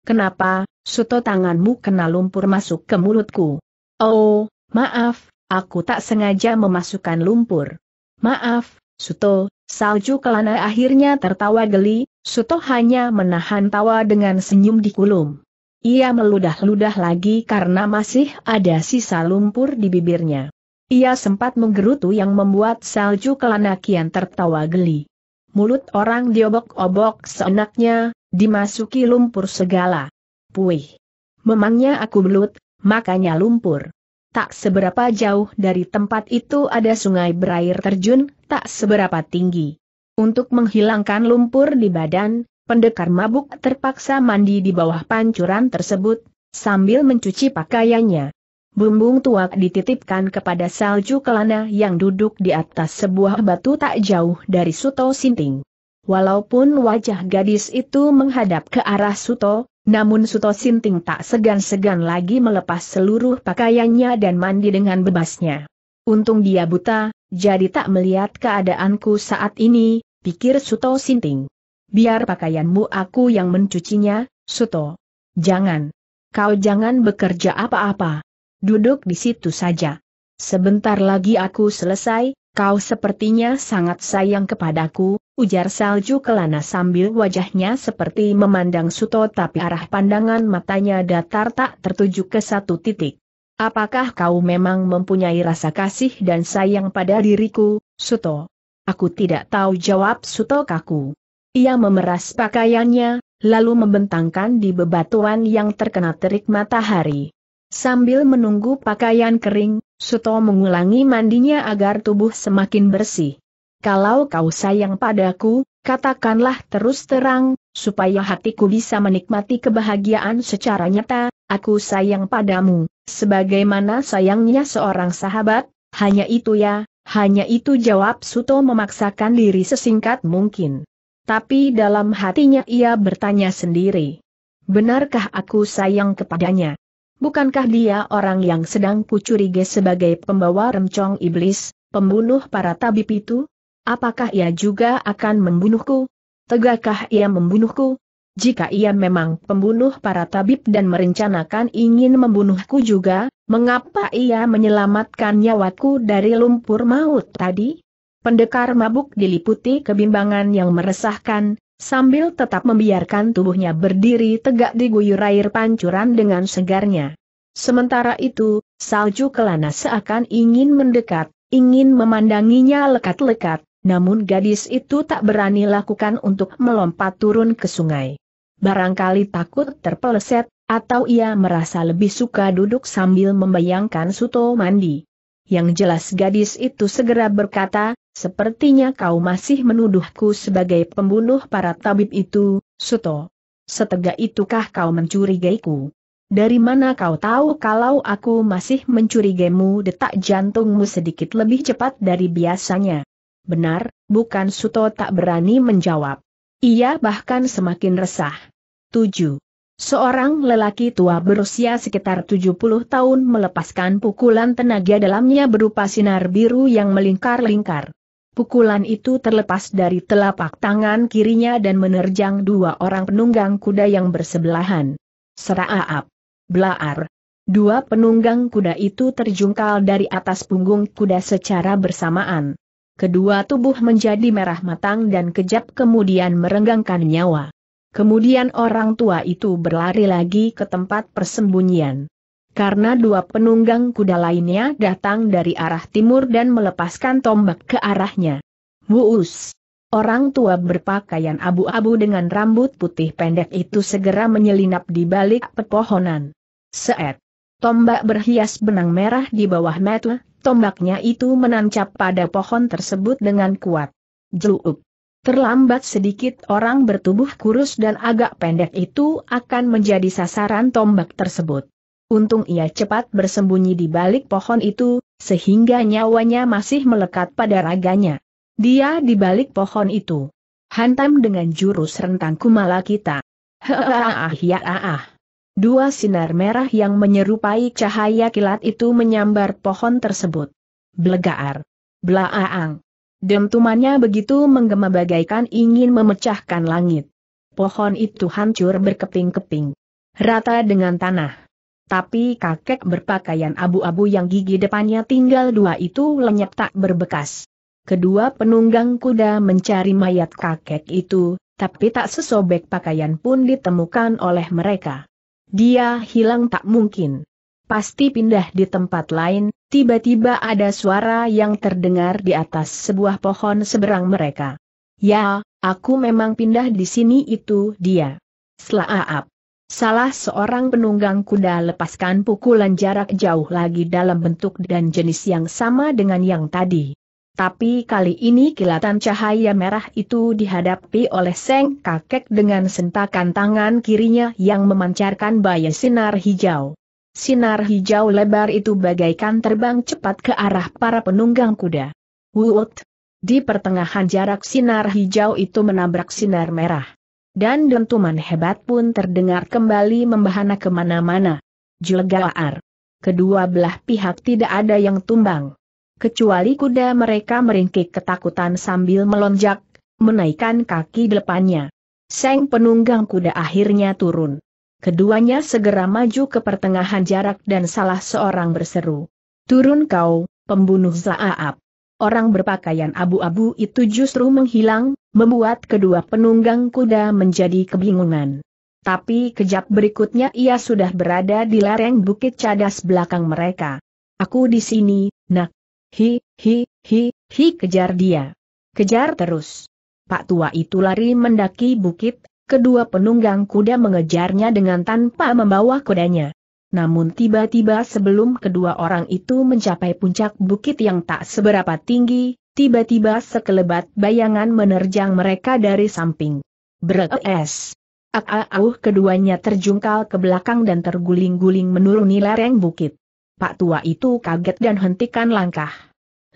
Speaker 1: Kenapa, Suto tanganmu kena lumpur masuk ke mulutku? Oh, maaf, aku tak sengaja memasukkan lumpur. Maaf, Suto, salju kelana akhirnya tertawa geli, Suto hanya menahan tawa dengan senyum di kulum. Ia meludah-ludah lagi karena masih ada sisa lumpur di bibirnya. Ia sempat menggerutu yang membuat salju kelana kian tertawa geli. Mulut orang diobok-obok seenaknya, dimasuki lumpur segala. Puih. Memangnya aku belut, makanya lumpur. Tak seberapa jauh dari tempat itu ada sungai berair terjun, tak seberapa tinggi. Untuk menghilangkan lumpur di badan, pendekar mabuk terpaksa mandi di bawah pancuran tersebut, sambil mencuci pakaiannya. Bumbung tua dititipkan kepada salju kelana yang duduk di atas sebuah batu tak jauh dari Suto Sinting. Walaupun wajah gadis itu menghadap ke arah Suto, namun Suto Sinting tak segan-segan lagi melepas seluruh pakaiannya dan mandi dengan bebasnya. Untung dia buta, jadi tak melihat keadaanku saat ini, pikir Suto Sinting biar pakaianmu aku yang mencucinya, Suto. Jangan. Kau jangan bekerja apa-apa. Duduk di situ saja. Sebentar lagi aku selesai, kau sepertinya sangat sayang kepadaku, ujar Salju Kelana sambil wajahnya seperti memandang Suto tapi arah pandangan matanya datar tak tertuju ke satu titik. Apakah kau memang mempunyai rasa kasih dan sayang pada diriku, Suto? Aku tidak tahu jawab Suto kaku. Ia memeras pakaiannya, lalu membentangkan di bebatuan yang terkena terik matahari. Sambil menunggu pakaian kering, Suto mengulangi mandinya agar tubuh semakin bersih. Kalau kau sayang padaku, katakanlah terus terang, supaya hatiku bisa menikmati kebahagiaan secara nyata, aku sayang padamu, sebagaimana sayangnya seorang sahabat, hanya itu ya, hanya itu jawab Suto memaksakan diri sesingkat mungkin tapi dalam hatinya ia bertanya sendiri. Benarkah aku sayang kepadanya? Bukankah dia orang yang sedang kucurigai sebagai pembawa remcong iblis, pembunuh para tabib itu? Apakah ia juga akan membunuhku? Tegakkah ia membunuhku? Jika ia memang pembunuh para tabib dan merencanakan ingin membunuhku juga, mengapa ia menyelamatkan nyawaku dari lumpur maut tadi? Pendekar mabuk diliputi kebimbangan yang meresahkan, sambil tetap membiarkan tubuhnya berdiri tegak di diguyur air pancuran dengan segarnya. Sementara itu, salju kelana seakan ingin mendekat, ingin memandanginya lekat-lekat, namun gadis itu tak berani lakukan untuk melompat turun ke sungai. Barangkali takut terpeleset, atau ia merasa lebih suka duduk sambil membayangkan Suto mandi. Yang jelas gadis itu segera berkata, Sepertinya kau masih menuduhku sebagai pembunuh para tabib itu, Suto. Setega itukah kau mencurigaiku? Dari mana kau tahu kalau aku masih mencurigaimu detak jantungmu sedikit lebih cepat dari biasanya? Benar, bukan Suto tak berani menjawab. Ia bahkan semakin resah. 7. Seorang lelaki tua berusia sekitar 70 tahun melepaskan pukulan tenaga dalamnya berupa sinar biru yang melingkar-lingkar. Pukulan itu terlepas dari telapak tangan kirinya dan menerjang dua orang penunggang kuda yang bersebelahan. Seraaap! Blaar. Dua penunggang kuda itu terjungkal dari atas punggung kuda secara bersamaan. Kedua tubuh menjadi merah matang dan kejap kemudian merenggangkan nyawa. Kemudian orang tua itu berlari lagi ke tempat persembunyian karena dua penunggang kuda lainnya datang dari arah timur dan melepaskan tombak ke arahnya. Wuus! Orang tua berpakaian abu-abu dengan rambut putih pendek itu segera menyelinap di balik pepohonan. Seet! Tombak berhias benang merah di bawah metu, tombaknya itu menancap pada pohon tersebut dengan kuat. Jelup! Terlambat sedikit orang bertubuh kurus dan agak pendek itu akan menjadi sasaran tombak tersebut. Untung ia cepat bersembunyi di balik pohon itu, sehingga nyawanya masih melekat pada raganya. Dia di balik pohon itu. Hantam dengan jurus rentang kumala kita. Heah ya ah, ah. Dua sinar merah yang menyerupai cahaya kilat itu menyambar pohon tersebut. Blegaar. Blaaang. Dentumannya begitu menggema bagaikan ingin memecahkan langit. Pohon itu hancur berkeping-keping. Rata dengan tanah. Tapi kakek berpakaian abu-abu yang gigi depannya tinggal dua itu lenyap tak berbekas. Kedua penunggang kuda mencari mayat kakek itu, tapi tak sesobek pakaian pun ditemukan oleh mereka. Dia hilang tak mungkin. Pasti pindah di tempat lain, tiba-tiba ada suara yang terdengar di atas sebuah pohon seberang mereka. Ya, aku memang pindah di sini itu dia. Selaap. Salah seorang penunggang kuda lepaskan pukulan jarak jauh lagi dalam bentuk dan jenis yang sama dengan yang tadi. Tapi kali ini kilatan cahaya merah itu dihadapi oleh Seng kakek dengan sentakan tangan kirinya yang memancarkan bahaya sinar hijau. Sinar hijau lebar itu bagaikan terbang cepat ke arah para penunggang kuda. Wut! Di pertengahan jarak sinar hijau itu menabrak sinar merah dan dentuman hebat pun terdengar kembali membahana kemana-mana. Julegaar. Kedua belah pihak tidak ada yang tumbang. Kecuali kuda mereka meringkik ketakutan sambil melonjak, menaikkan kaki depannya. Seng penunggang kuda akhirnya turun. Keduanya segera maju ke pertengahan jarak dan salah seorang berseru. Turun kau, pembunuh Zaaab. Orang berpakaian abu-abu itu justru menghilang, membuat kedua penunggang kuda menjadi kebingungan. Tapi kejap berikutnya ia sudah berada di lereng bukit cadas belakang mereka. Aku di sini, nak. Hi, hi, hi, hi kejar dia. Kejar terus. Pak tua itu lari mendaki bukit, kedua penunggang kuda mengejarnya dengan tanpa membawa kudanya. Namun tiba-tiba sebelum kedua orang itu mencapai puncak bukit yang tak seberapa tinggi, Tiba-tiba sekelebat bayangan menerjang mereka dari samping. Beres. ak keduanya terjungkal ke belakang dan terguling-guling menuruni lereng bukit. Pak tua itu kaget dan hentikan langkah.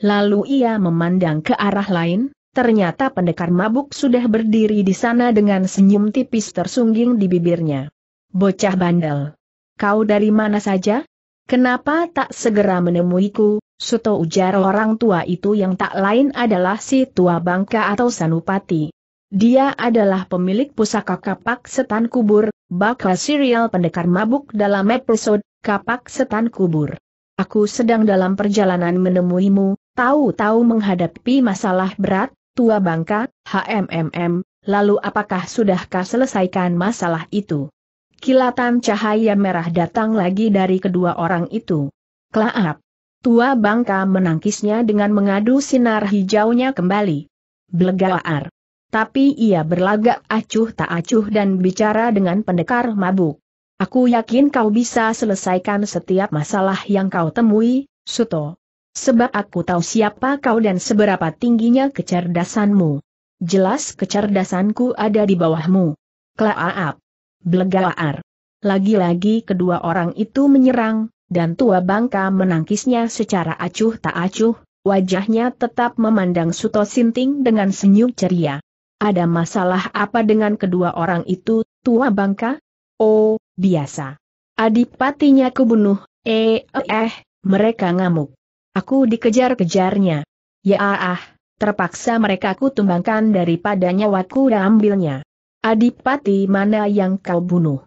Speaker 1: Lalu ia memandang ke arah lain, ternyata pendekar mabuk sudah berdiri di sana dengan senyum tipis tersungging di bibirnya. Bocah bandel. Kau dari mana saja? Kenapa tak segera menemuiku, Suto ujar orang tua itu yang tak lain adalah si tua bangka atau Sanupati. Dia adalah pemilik pusaka kapak setan kubur, bakal serial pendekar mabuk dalam episode kapak setan kubur. Aku sedang dalam perjalanan menemuimu, tahu-tahu menghadapi masalah berat, tua bangka, HMMM, lalu apakah sudahkah selesaikan masalah itu? Kilatan cahaya merah datang lagi dari kedua orang itu. Klaap. Tua bangka menangkisnya dengan mengadu sinar hijaunya kembali. Blegaar. Tapi ia berlagak acuh tak acuh dan bicara dengan pendekar mabuk. Aku yakin kau bisa selesaikan setiap masalah yang kau temui, Suto. Sebab aku tahu siapa kau dan seberapa tingginya kecerdasanmu. Jelas kecerdasanku ada di bawahmu. Klaaap. Blegaar. Lagi-lagi kedua orang itu menyerang, dan tua bangka menangkisnya secara acuh tak acuh, wajahnya tetap memandang Suto Sinting dengan senyum ceria. Ada masalah apa dengan kedua orang itu, tua bangka? Oh, biasa. Adipatinya kubunuh, eh, eh, mereka ngamuk. Aku dikejar-kejarnya. Ya ah, terpaksa mereka aku tumbangkan daripada nyawaku dan ambilnya. Adipati mana yang kau bunuh?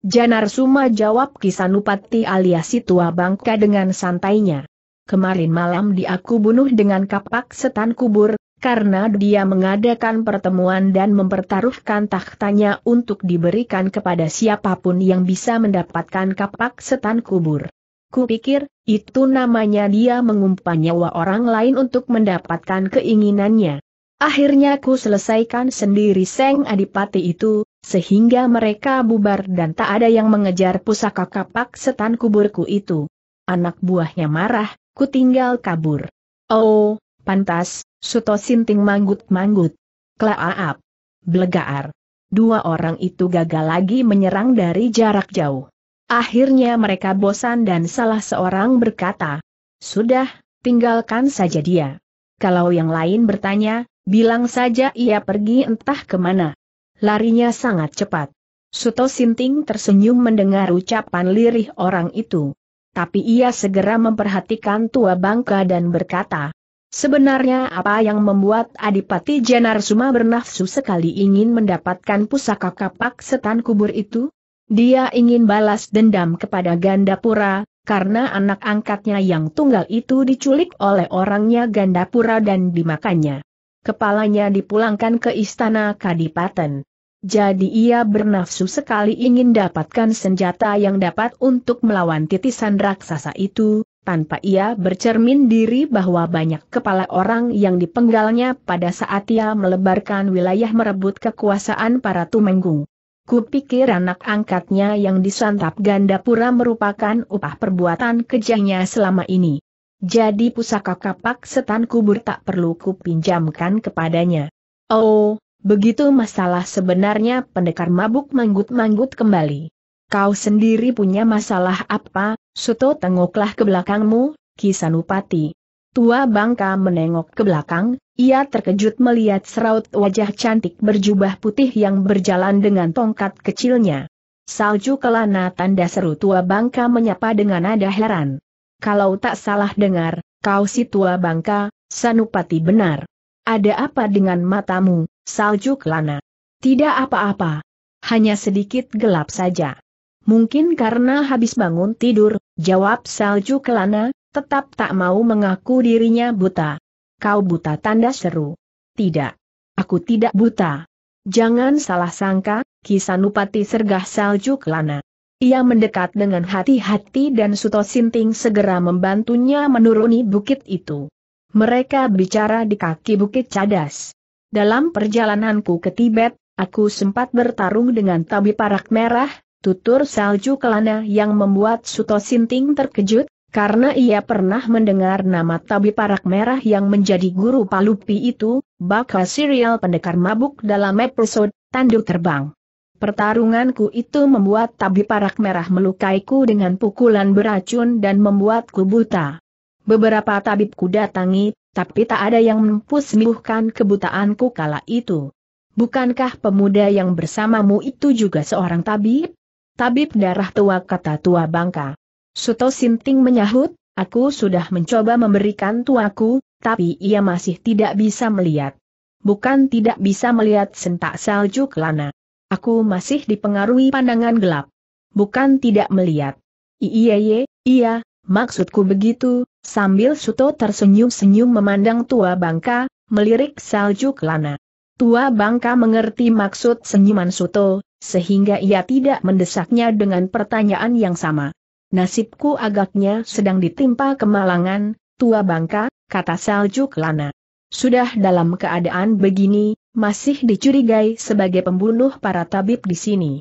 Speaker 1: Janar Suma jawab Kisanupati alias si tua bangka dengan santainya. Kemarin malam diaku bunuh dengan kapak setan kubur, karena dia mengadakan pertemuan dan mempertaruhkan tahtanya untuk diberikan kepada siapapun yang bisa mendapatkan kapak setan kubur. Kupikir, itu namanya dia mengumpan nyawa orang lain untuk mendapatkan keinginannya. Akhirnya ku selesaikan sendiri Seng Adipati itu, sehingga mereka bubar dan tak ada yang mengejar pusaka kapak setan kuburku itu. Anak buahnya marah, ku tinggal kabur. Oh, pantas, Suto Sinting manggut-manggut. Klaaap. Blegaar. Dua orang itu gagal lagi menyerang dari jarak jauh. Akhirnya mereka bosan dan salah seorang berkata, Sudah, tinggalkan saja dia. Kalau yang lain bertanya, bilang saja ia pergi entah kemana. Larinya sangat cepat. Suto Sinting tersenyum mendengar ucapan lirih orang itu. Tapi ia segera memperhatikan tua bangka dan berkata, Sebenarnya apa yang membuat Adipati Jenar Suma bernafsu sekali ingin mendapatkan pusaka kapak setan kubur itu? Dia ingin balas dendam kepada Gandapura, karena anak angkatnya yang tunggal itu diculik oleh orangnya Gandapura dan dimakannya. Kepalanya dipulangkan ke istana Kadipaten. Jadi ia bernafsu sekali ingin dapatkan senjata yang dapat untuk melawan titisan raksasa itu, tanpa ia bercermin diri bahwa banyak kepala orang yang dipenggalnya pada saat ia melebarkan wilayah merebut kekuasaan para tumenggung. Kupikir anak angkatnya yang disantap gandapura merupakan upah perbuatan kejahnya selama ini. Jadi pusaka kapak setan kubur tak perlu kupinjamkan kepadanya. Oh, Begitu masalah sebenarnya pendekar mabuk manggut-manggut kembali. Kau sendiri punya masalah apa, Suto tengoklah ke belakangmu, Kisanupati. Tua bangka menengok ke belakang, ia terkejut melihat seraut wajah cantik berjubah putih yang berjalan dengan tongkat kecilnya. Salju kelana tanda seru tua bangka menyapa dengan nada heran. Kalau tak salah dengar, kau si tua bangka, Sanupati benar. Ada apa dengan matamu, Salju kelana. Tidak apa-apa. Hanya sedikit gelap saja. Mungkin karena habis bangun tidur, jawab salju kelana, tetap tak mau mengaku dirinya buta. Kau buta tanda seru. Tidak. Aku tidak buta. Jangan salah sangka, kisah Nupati sergah salju kelana. Ia mendekat dengan hati-hati dan Suto Sinting segera membantunya menuruni bukit itu. Mereka bicara di kaki bukit cadas. Dalam perjalananku ke Tibet, aku sempat bertarung dengan tabi parak merah, tutur salju kelana yang membuat Suto Sinting terkejut, karena ia pernah mendengar nama tabi parak merah yang menjadi guru Palupi itu, bakal serial pendekar mabuk dalam episode Tanduk Terbang. Pertarunganku itu membuat tabi parak merah melukaiku dengan pukulan beracun dan membuatku buta. Beberapa tabibku datangi, tapi tak ada yang mampu sembuhkan kebutaanku kala itu. Bukankah pemuda yang bersamamu itu juga seorang tabib? Tabib darah tua kata tua bangka. Suto Sinting menyahut, aku sudah mencoba memberikan tuaku, tapi ia masih tidak bisa melihat. Bukan tidak bisa melihat sentak salju kelana. Aku masih dipengaruhi pandangan gelap. Bukan tidak melihat. Iya, iya, iya, maksudku begitu, sambil Suto tersenyum-senyum memandang tua bangka, melirik salju kelana. Tua bangka mengerti maksud senyuman Suto, sehingga ia tidak mendesaknya dengan pertanyaan yang sama. Nasibku agaknya sedang ditimpa kemalangan, tua bangka, kata salju kelana. Sudah dalam keadaan begini, masih dicurigai sebagai pembunuh para tabib di sini.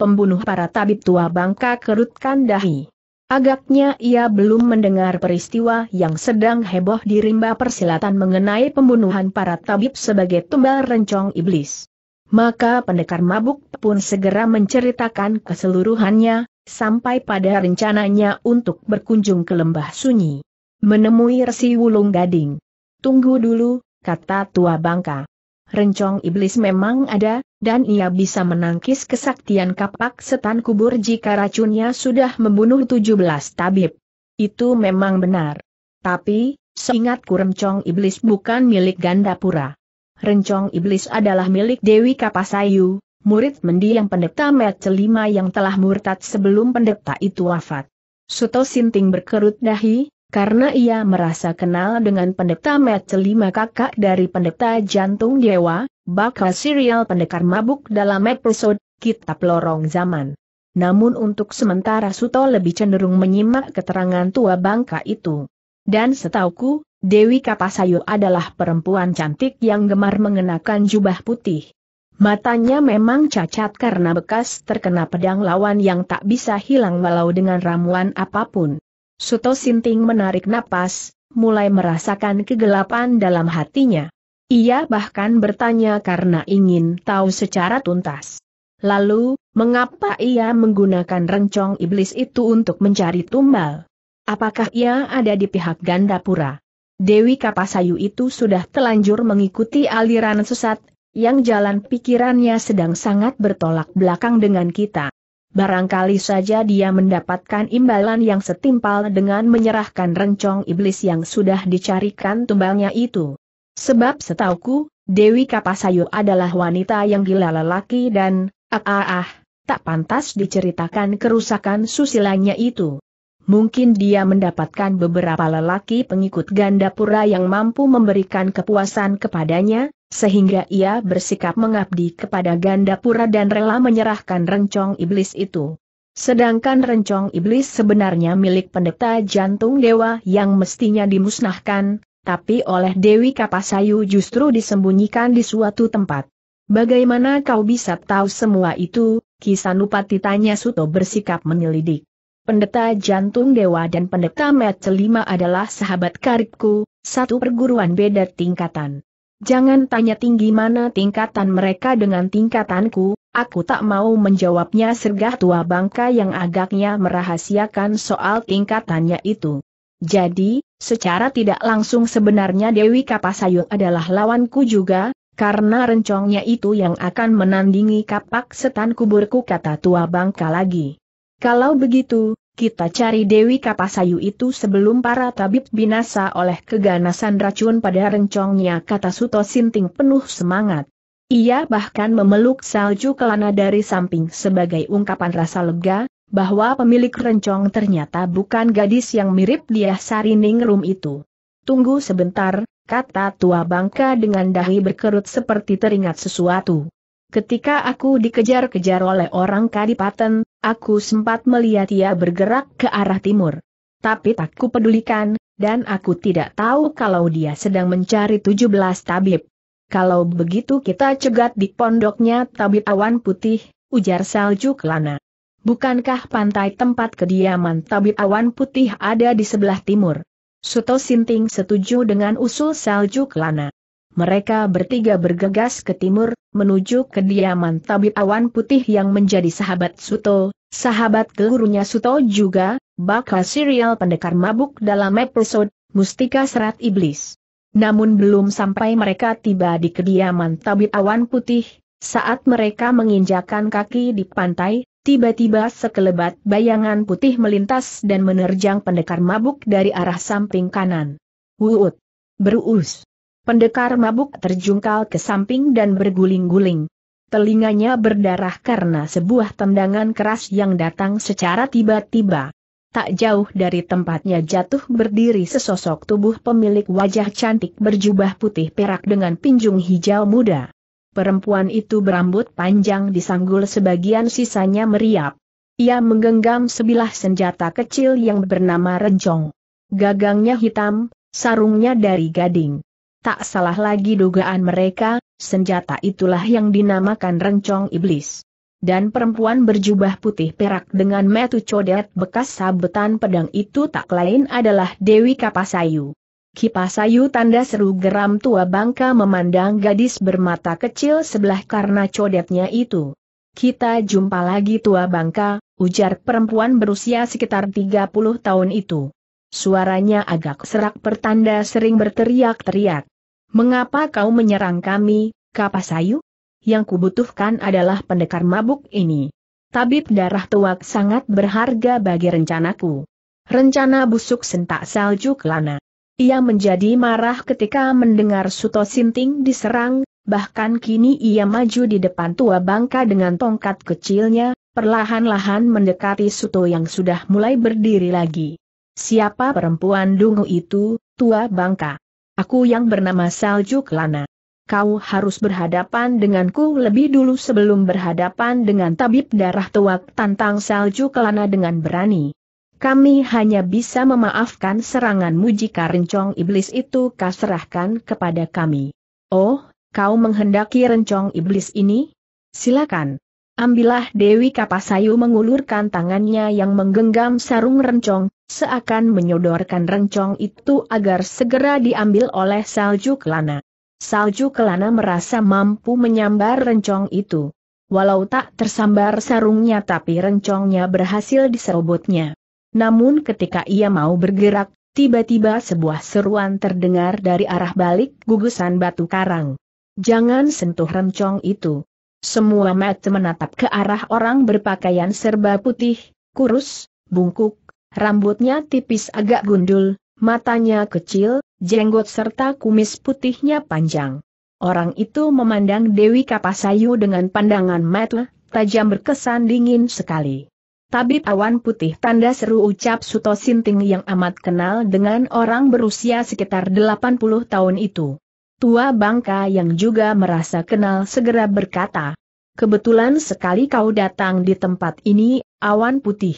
Speaker 1: Pembunuh para tabib tua bangka kerutkan dahi. Agaknya ia belum mendengar peristiwa yang sedang heboh di rimba persilatan mengenai pembunuhan para tabib sebagai tumbal rencong iblis. Maka pendekar mabuk pun segera menceritakan keseluruhannya, sampai pada rencananya untuk berkunjung ke lembah sunyi. Menemui Resi Wulung Gading. Tunggu dulu, kata tua bangka. Rencong iblis memang ada, dan ia bisa menangkis kesaktian kapak setan kubur jika racunnya sudah membunuh 17 tabib. Itu memang benar. Tapi, seingatku rencong iblis bukan milik Gandapura. Rencong iblis adalah milik Dewi Kapasayu, murid mendiang pendeta Metelima yang telah murtad sebelum pendeta itu wafat. Suto Sinting berkerut dahi, karena ia merasa kenal dengan pendeta lima kakak dari pendeta jantung dewa, bakal serial pendekar mabuk dalam episode Kitab Lorong Zaman. Namun untuk sementara Suto lebih cenderung menyimak keterangan tua bangka itu. Dan setauku, Dewi Kapasayu adalah perempuan cantik yang gemar mengenakan jubah putih. Matanya memang cacat karena bekas terkena pedang lawan yang tak bisa hilang walau dengan ramuan apapun. Suto Sinting menarik napas, mulai merasakan kegelapan dalam hatinya. Ia bahkan bertanya karena ingin tahu secara tuntas. Lalu, mengapa ia menggunakan rencong iblis itu untuk mencari tumbal? Apakah ia ada di pihak Gandapura? Dewi Kapasayu itu sudah telanjur mengikuti aliran sesat, yang jalan pikirannya sedang sangat bertolak belakang dengan kita. Barangkali saja dia mendapatkan imbalan yang setimpal dengan menyerahkan rencong iblis yang sudah dicarikan tumbalnya itu. Sebab setauku, Dewi Kapasayu adalah wanita yang gila lelaki dan, ah ah ah, tak pantas diceritakan kerusakan susilanya itu mungkin dia mendapatkan beberapa lelaki pengikut ganda pura yang mampu memberikan kepuasan kepadanya, sehingga ia bersikap mengabdi kepada ganda pura dan rela menyerahkan rencong iblis itu. Sedangkan rencong iblis sebenarnya milik pendeta jantung dewa yang mestinya dimusnahkan, tapi oleh Dewi Kapasayu justru disembunyikan di suatu tempat. Bagaimana kau bisa tahu semua itu, Kisanupati tanya Suto bersikap menyelidik. Pendeta Jantung Dewa dan Pendeta Met Celima adalah sahabat karibku, satu perguruan beda tingkatan. Jangan tanya tinggi mana tingkatan mereka dengan tingkatanku, aku tak mau menjawabnya sergah tua bangka yang agaknya merahasiakan soal tingkatannya itu. Jadi, secara tidak langsung sebenarnya Dewi Kapasayu adalah lawanku juga, karena rencongnya itu yang akan menandingi kapak setan kuburku kata tua bangka lagi. Kalau begitu, kita cari Dewi Kapasayu itu sebelum para tabib binasa oleh keganasan racun pada rencongnya kata Suto Sinting penuh semangat. Ia bahkan memeluk salju kelana dari samping sebagai ungkapan rasa lega, bahwa pemilik rencong ternyata bukan gadis yang mirip dia Sarining Rum itu. Tunggu sebentar, kata tua bangka dengan dahi berkerut seperti teringat sesuatu. Ketika aku dikejar-kejar oleh orang kadipaten, aku sempat melihat ia bergerak ke arah timur. Tapi tak kupedulikan, dan aku tidak tahu kalau dia sedang mencari 17 tabib. Kalau begitu kita cegat di pondoknya tabib awan putih, ujar Salju Kelana. Bukankah pantai tempat kediaman tabib awan putih ada di sebelah timur? Suto Sinting setuju dengan usul Salju Kelana. Mereka bertiga bergegas ke timur, menuju kediaman tabib awan putih yang menjadi sahabat Suto, sahabat gurunya Suto juga, bakal serial pendekar mabuk dalam episode Mustika Serat Iblis. Namun belum sampai mereka tiba di kediaman tabib awan putih, saat mereka menginjakan kaki di pantai, tiba-tiba sekelebat bayangan putih melintas dan menerjang pendekar mabuk dari arah samping kanan. Wuut! berus. Pendekar mabuk terjungkal ke samping dan berguling-guling. Telinganya berdarah karena sebuah tendangan keras yang datang secara tiba-tiba. Tak jauh dari tempatnya jatuh berdiri sesosok tubuh pemilik wajah cantik berjubah putih perak dengan pinjung hijau muda. Perempuan itu berambut panjang disanggul sebagian sisanya meriap. Ia menggenggam sebilah senjata kecil yang bernama rejong. Gagangnya hitam, sarungnya dari gading. Tak salah lagi dugaan mereka, senjata itulah yang dinamakan rencong iblis. Dan perempuan berjubah putih perak dengan metu codet bekas sabetan pedang itu tak lain adalah Dewi Kapasayu. Kipasayu tanda seru geram tua bangka memandang gadis bermata kecil sebelah karena codetnya itu. Kita jumpa lagi tua bangka, ujar perempuan berusia sekitar 30 tahun itu. Suaranya agak serak pertanda sering berteriak-teriak. Mengapa kau menyerang kami, Kapasayu? Yang kubutuhkan adalah pendekar mabuk ini. Tabib darah tua sangat berharga bagi rencanaku. Rencana busuk sentak salju kelana. Ia menjadi marah ketika mendengar Suto Sinting diserang, bahkan kini ia maju di depan tua bangka dengan tongkat kecilnya, perlahan-lahan mendekati Suto yang sudah mulai berdiri lagi. Siapa perempuan dungu itu, tua bangka? Aku yang bernama Salju Kelana. Kau harus berhadapan denganku lebih dulu sebelum berhadapan dengan tabib darah tuak tantang Salju Kelana dengan berani. Kami hanya bisa memaafkan seranganmu jika rencong iblis itu Kaserahkan kepada kami. Oh, kau menghendaki rencong iblis ini? Silakan. Ambillah Dewi Kapasayu mengulurkan tangannya yang menggenggam sarung rencong, seakan menyodorkan rencong itu agar segera diambil oleh salju kelana. Salju kelana merasa mampu menyambar rencong itu. Walau tak tersambar sarungnya tapi rencongnya berhasil diserobotnya. Namun ketika ia mau bergerak, tiba-tiba sebuah seruan terdengar dari arah balik gugusan batu karang. Jangan sentuh rencong itu. Semua mata menatap ke arah orang berpakaian serba putih, kurus, bungkuk, rambutnya tipis agak gundul, matanya kecil, jenggot serta kumis putihnya panjang. Orang itu memandang Dewi Kapasayu dengan pandangan mata tajam berkesan dingin sekali. Tabib awan putih tanda seru ucap Suto Sinting yang amat kenal dengan orang berusia sekitar 80 tahun itu. Tua bangka yang juga merasa kenal segera berkata, Kebetulan sekali kau datang di tempat ini, awan putih.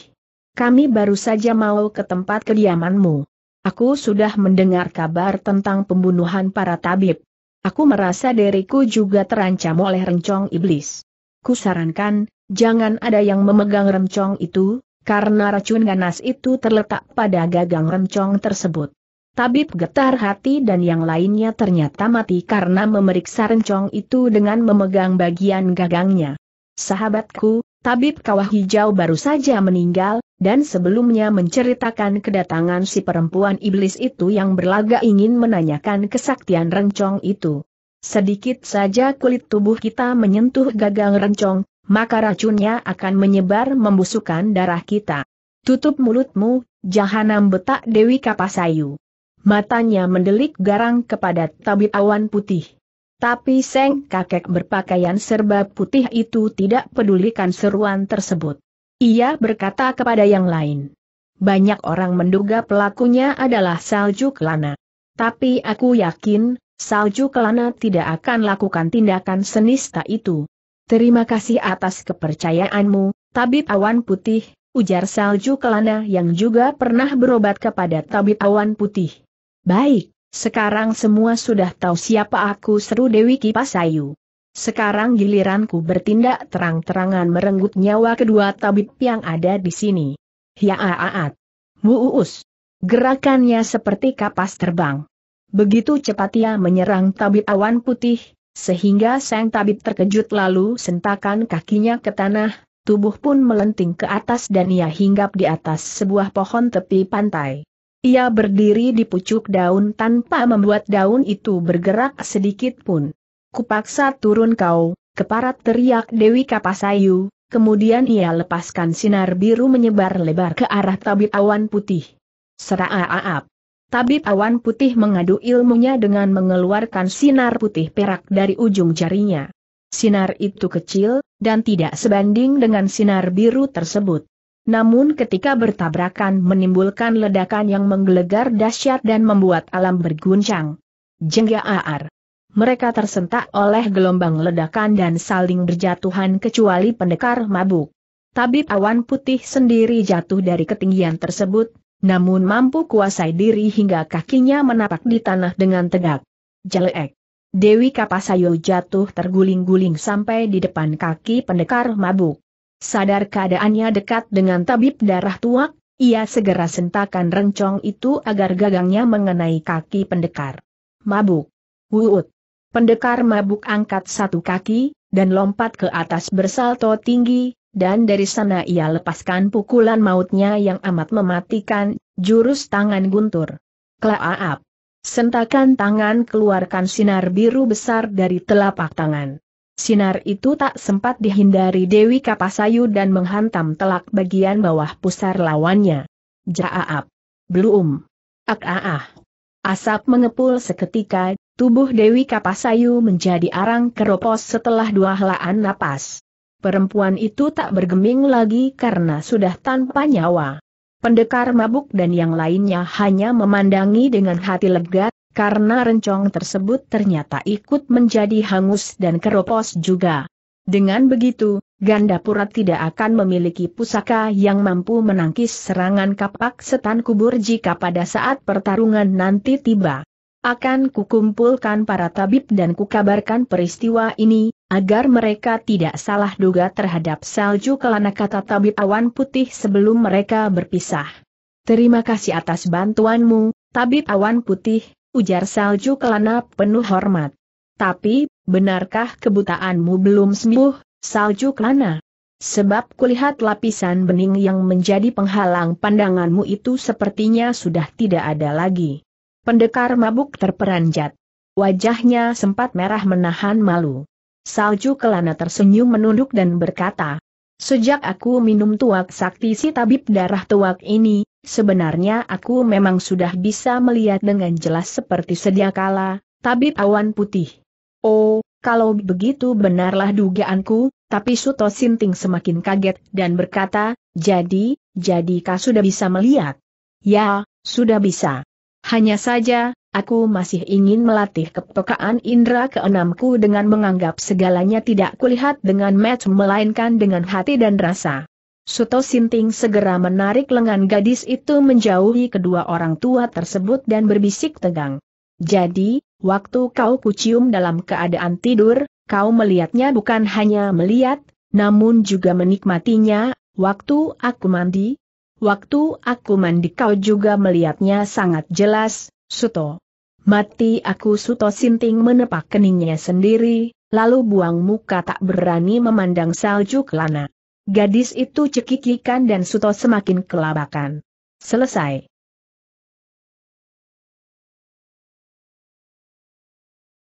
Speaker 1: Kami baru saja mau ke tempat kediamanmu. Aku sudah mendengar kabar tentang pembunuhan para tabib. Aku merasa diriku juga terancam oleh rencong iblis. Kusarankan, jangan ada yang memegang rencong itu, karena racun ganas itu terletak pada gagang rencong tersebut. Tabib getar hati dan yang lainnya ternyata mati karena memeriksa rencong itu dengan memegang bagian gagangnya. Sahabatku, Tabib Kawah Hijau baru saja meninggal, dan sebelumnya menceritakan kedatangan si perempuan iblis itu yang berlagak ingin menanyakan kesaktian rencong itu. Sedikit saja kulit tubuh kita menyentuh gagang rencong, maka racunnya akan menyebar membusukkan darah kita. Tutup mulutmu, jahanam betak Dewi Kapasayu. Matanya mendelik garang kepada tabib awan putih. Tapi Seng kakek berpakaian serba putih itu tidak pedulikan seruan tersebut. Ia berkata kepada yang lain. Banyak orang menduga pelakunya adalah Salju Kelana. Tapi aku yakin, Salju Kelana tidak akan lakukan tindakan senista itu. Terima kasih atas kepercayaanmu, Tabib Awan Putih, ujar Salju Kelana yang juga pernah berobat kepada Tabib Awan Putih. Baik, sekarang semua sudah tahu siapa aku seru Dewi Kipasayu. Sekarang giliranku bertindak terang-terangan merenggut nyawa kedua tabib yang ada di sini. Ya Hiaaat. Ah, ah, ah. Muus. Uh, Gerakannya seperti kapas terbang. Begitu cepat ia menyerang tabib awan putih, sehingga sang tabib terkejut lalu sentakan kakinya ke tanah, tubuh pun melenting ke atas dan ia hinggap di atas sebuah pohon tepi pantai. Ia berdiri di pucuk daun tanpa membuat daun itu bergerak sedikit pun. Kupaksa turun kau, keparat teriak Dewi Kapasayu, kemudian ia lepaskan sinar biru menyebar lebar ke arah tabib awan putih. Seraaap. Tabib awan putih mengadu ilmunya dengan mengeluarkan sinar putih perak dari ujung jarinya. Sinar itu kecil, dan tidak sebanding dengan sinar biru tersebut. Namun ketika bertabrakan menimbulkan ledakan yang menggelegar dahsyat dan membuat alam berguncang. Jengga ya aar. Mereka tersentak oleh gelombang ledakan dan saling berjatuhan kecuali pendekar mabuk. Tabib awan putih sendiri jatuh dari ketinggian tersebut, namun mampu kuasai diri hingga kakinya menapak di tanah dengan tegak. Jelek. Dewi Kapasayo jatuh terguling-guling sampai di depan kaki pendekar mabuk. Sadar keadaannya dekat dengan tabib darah tuak, ia segera sentakan rencong itu agar gagangnya mengenai kaki pendekar. Mabuk. Wuut. Pendekar mabuk angkat satu kaki, dan lompat ke atas bersalto tinggi, dan dari sana ia lepaskan pukulan mautnya yang amat mematikan, jurus tangan guntur. Klaaap. Sentakan tangan keluarkan sinar biru besar dari telapak tangan. Sinar itu tak sempat dihindari Dewi Kapasayu dan menghantam telak bagian bawah pusar lawannya. Jaaap. Belum. Ak ah ah. Asap mengepul seketika, tubuh Dewi Kapasayu menjadi arang keropos setelah dua helaan napas. Perempuan itu tak bergeming lagi karena sudah tanpa nyawa. Pendekar mabuk dan yang lainnya hanya memandangi dengan hati lega, karena rencong tersebut ternyata ikut menjadi hangus dan keropos juga. Dengan begitu, Gandapura tidak akan memiliki pusaka yang mampu menangkis serangan kapak setan kubur jika pada saat pertarungan nanti tiba. Akan kukumpulkan para tabib dan kukabarkan peristiwa ini, agar mereka tidak salah duga terhadap salju kelana kata tabib awan putih sebelum mereka berpisah. Terima kasih atas bantuanmu, tabib awan putih, ujar Salju Kelana penuh hormat. Tapi, benarkah kebutaanmu belum sembuh, Salju Kelana? Sebab kulihat lapisan bening yang menjadi penghalang pandanganmu itu sepertinya sudah tidak ada lagi. Pendekar mabuk terperanjat. Wajahnya sempat merah menahan malu. Salju Kelana tersenyum menunduk dan berkata, Sejak aku minum tuak sakti si tabib darah tuak ini, Sebenarnya aku memang sudah bisa melihat dengan jelas seperti sedia kala, tabib awan putih. Oh, kalau begitu benarlah dugaanku, tapi Suto Sinting semakin kaget dan berkata, jadi, jadi kau sudah bisa melihat? Ya, sudah bisa. Hanya saja, aku masih ingin melatih kepekaan indera keenamku dengan menganggap segalanya tidak kulihat dengan match melainkan dengan hati dan rasa. Suto Sinting segera menarik lengan gadis itu menjauhi kedua orang tua tersebut dan berbisik tegang. Jadi, waktu kau kucium dalam keadaan tidur, kau melihatnya bukan hanya melihat, namun juga menikmatinya, waktu aku mandi. Waktu aku mandi kau juga melihatnya sangat jelas, Suto. Mati aku Suto Sinting menepak keningnya sendiri, lalu buang muka tak berani memandang salju kelana. Gadis itu cekikikan dan Suto semakin kelabakan. Selesai.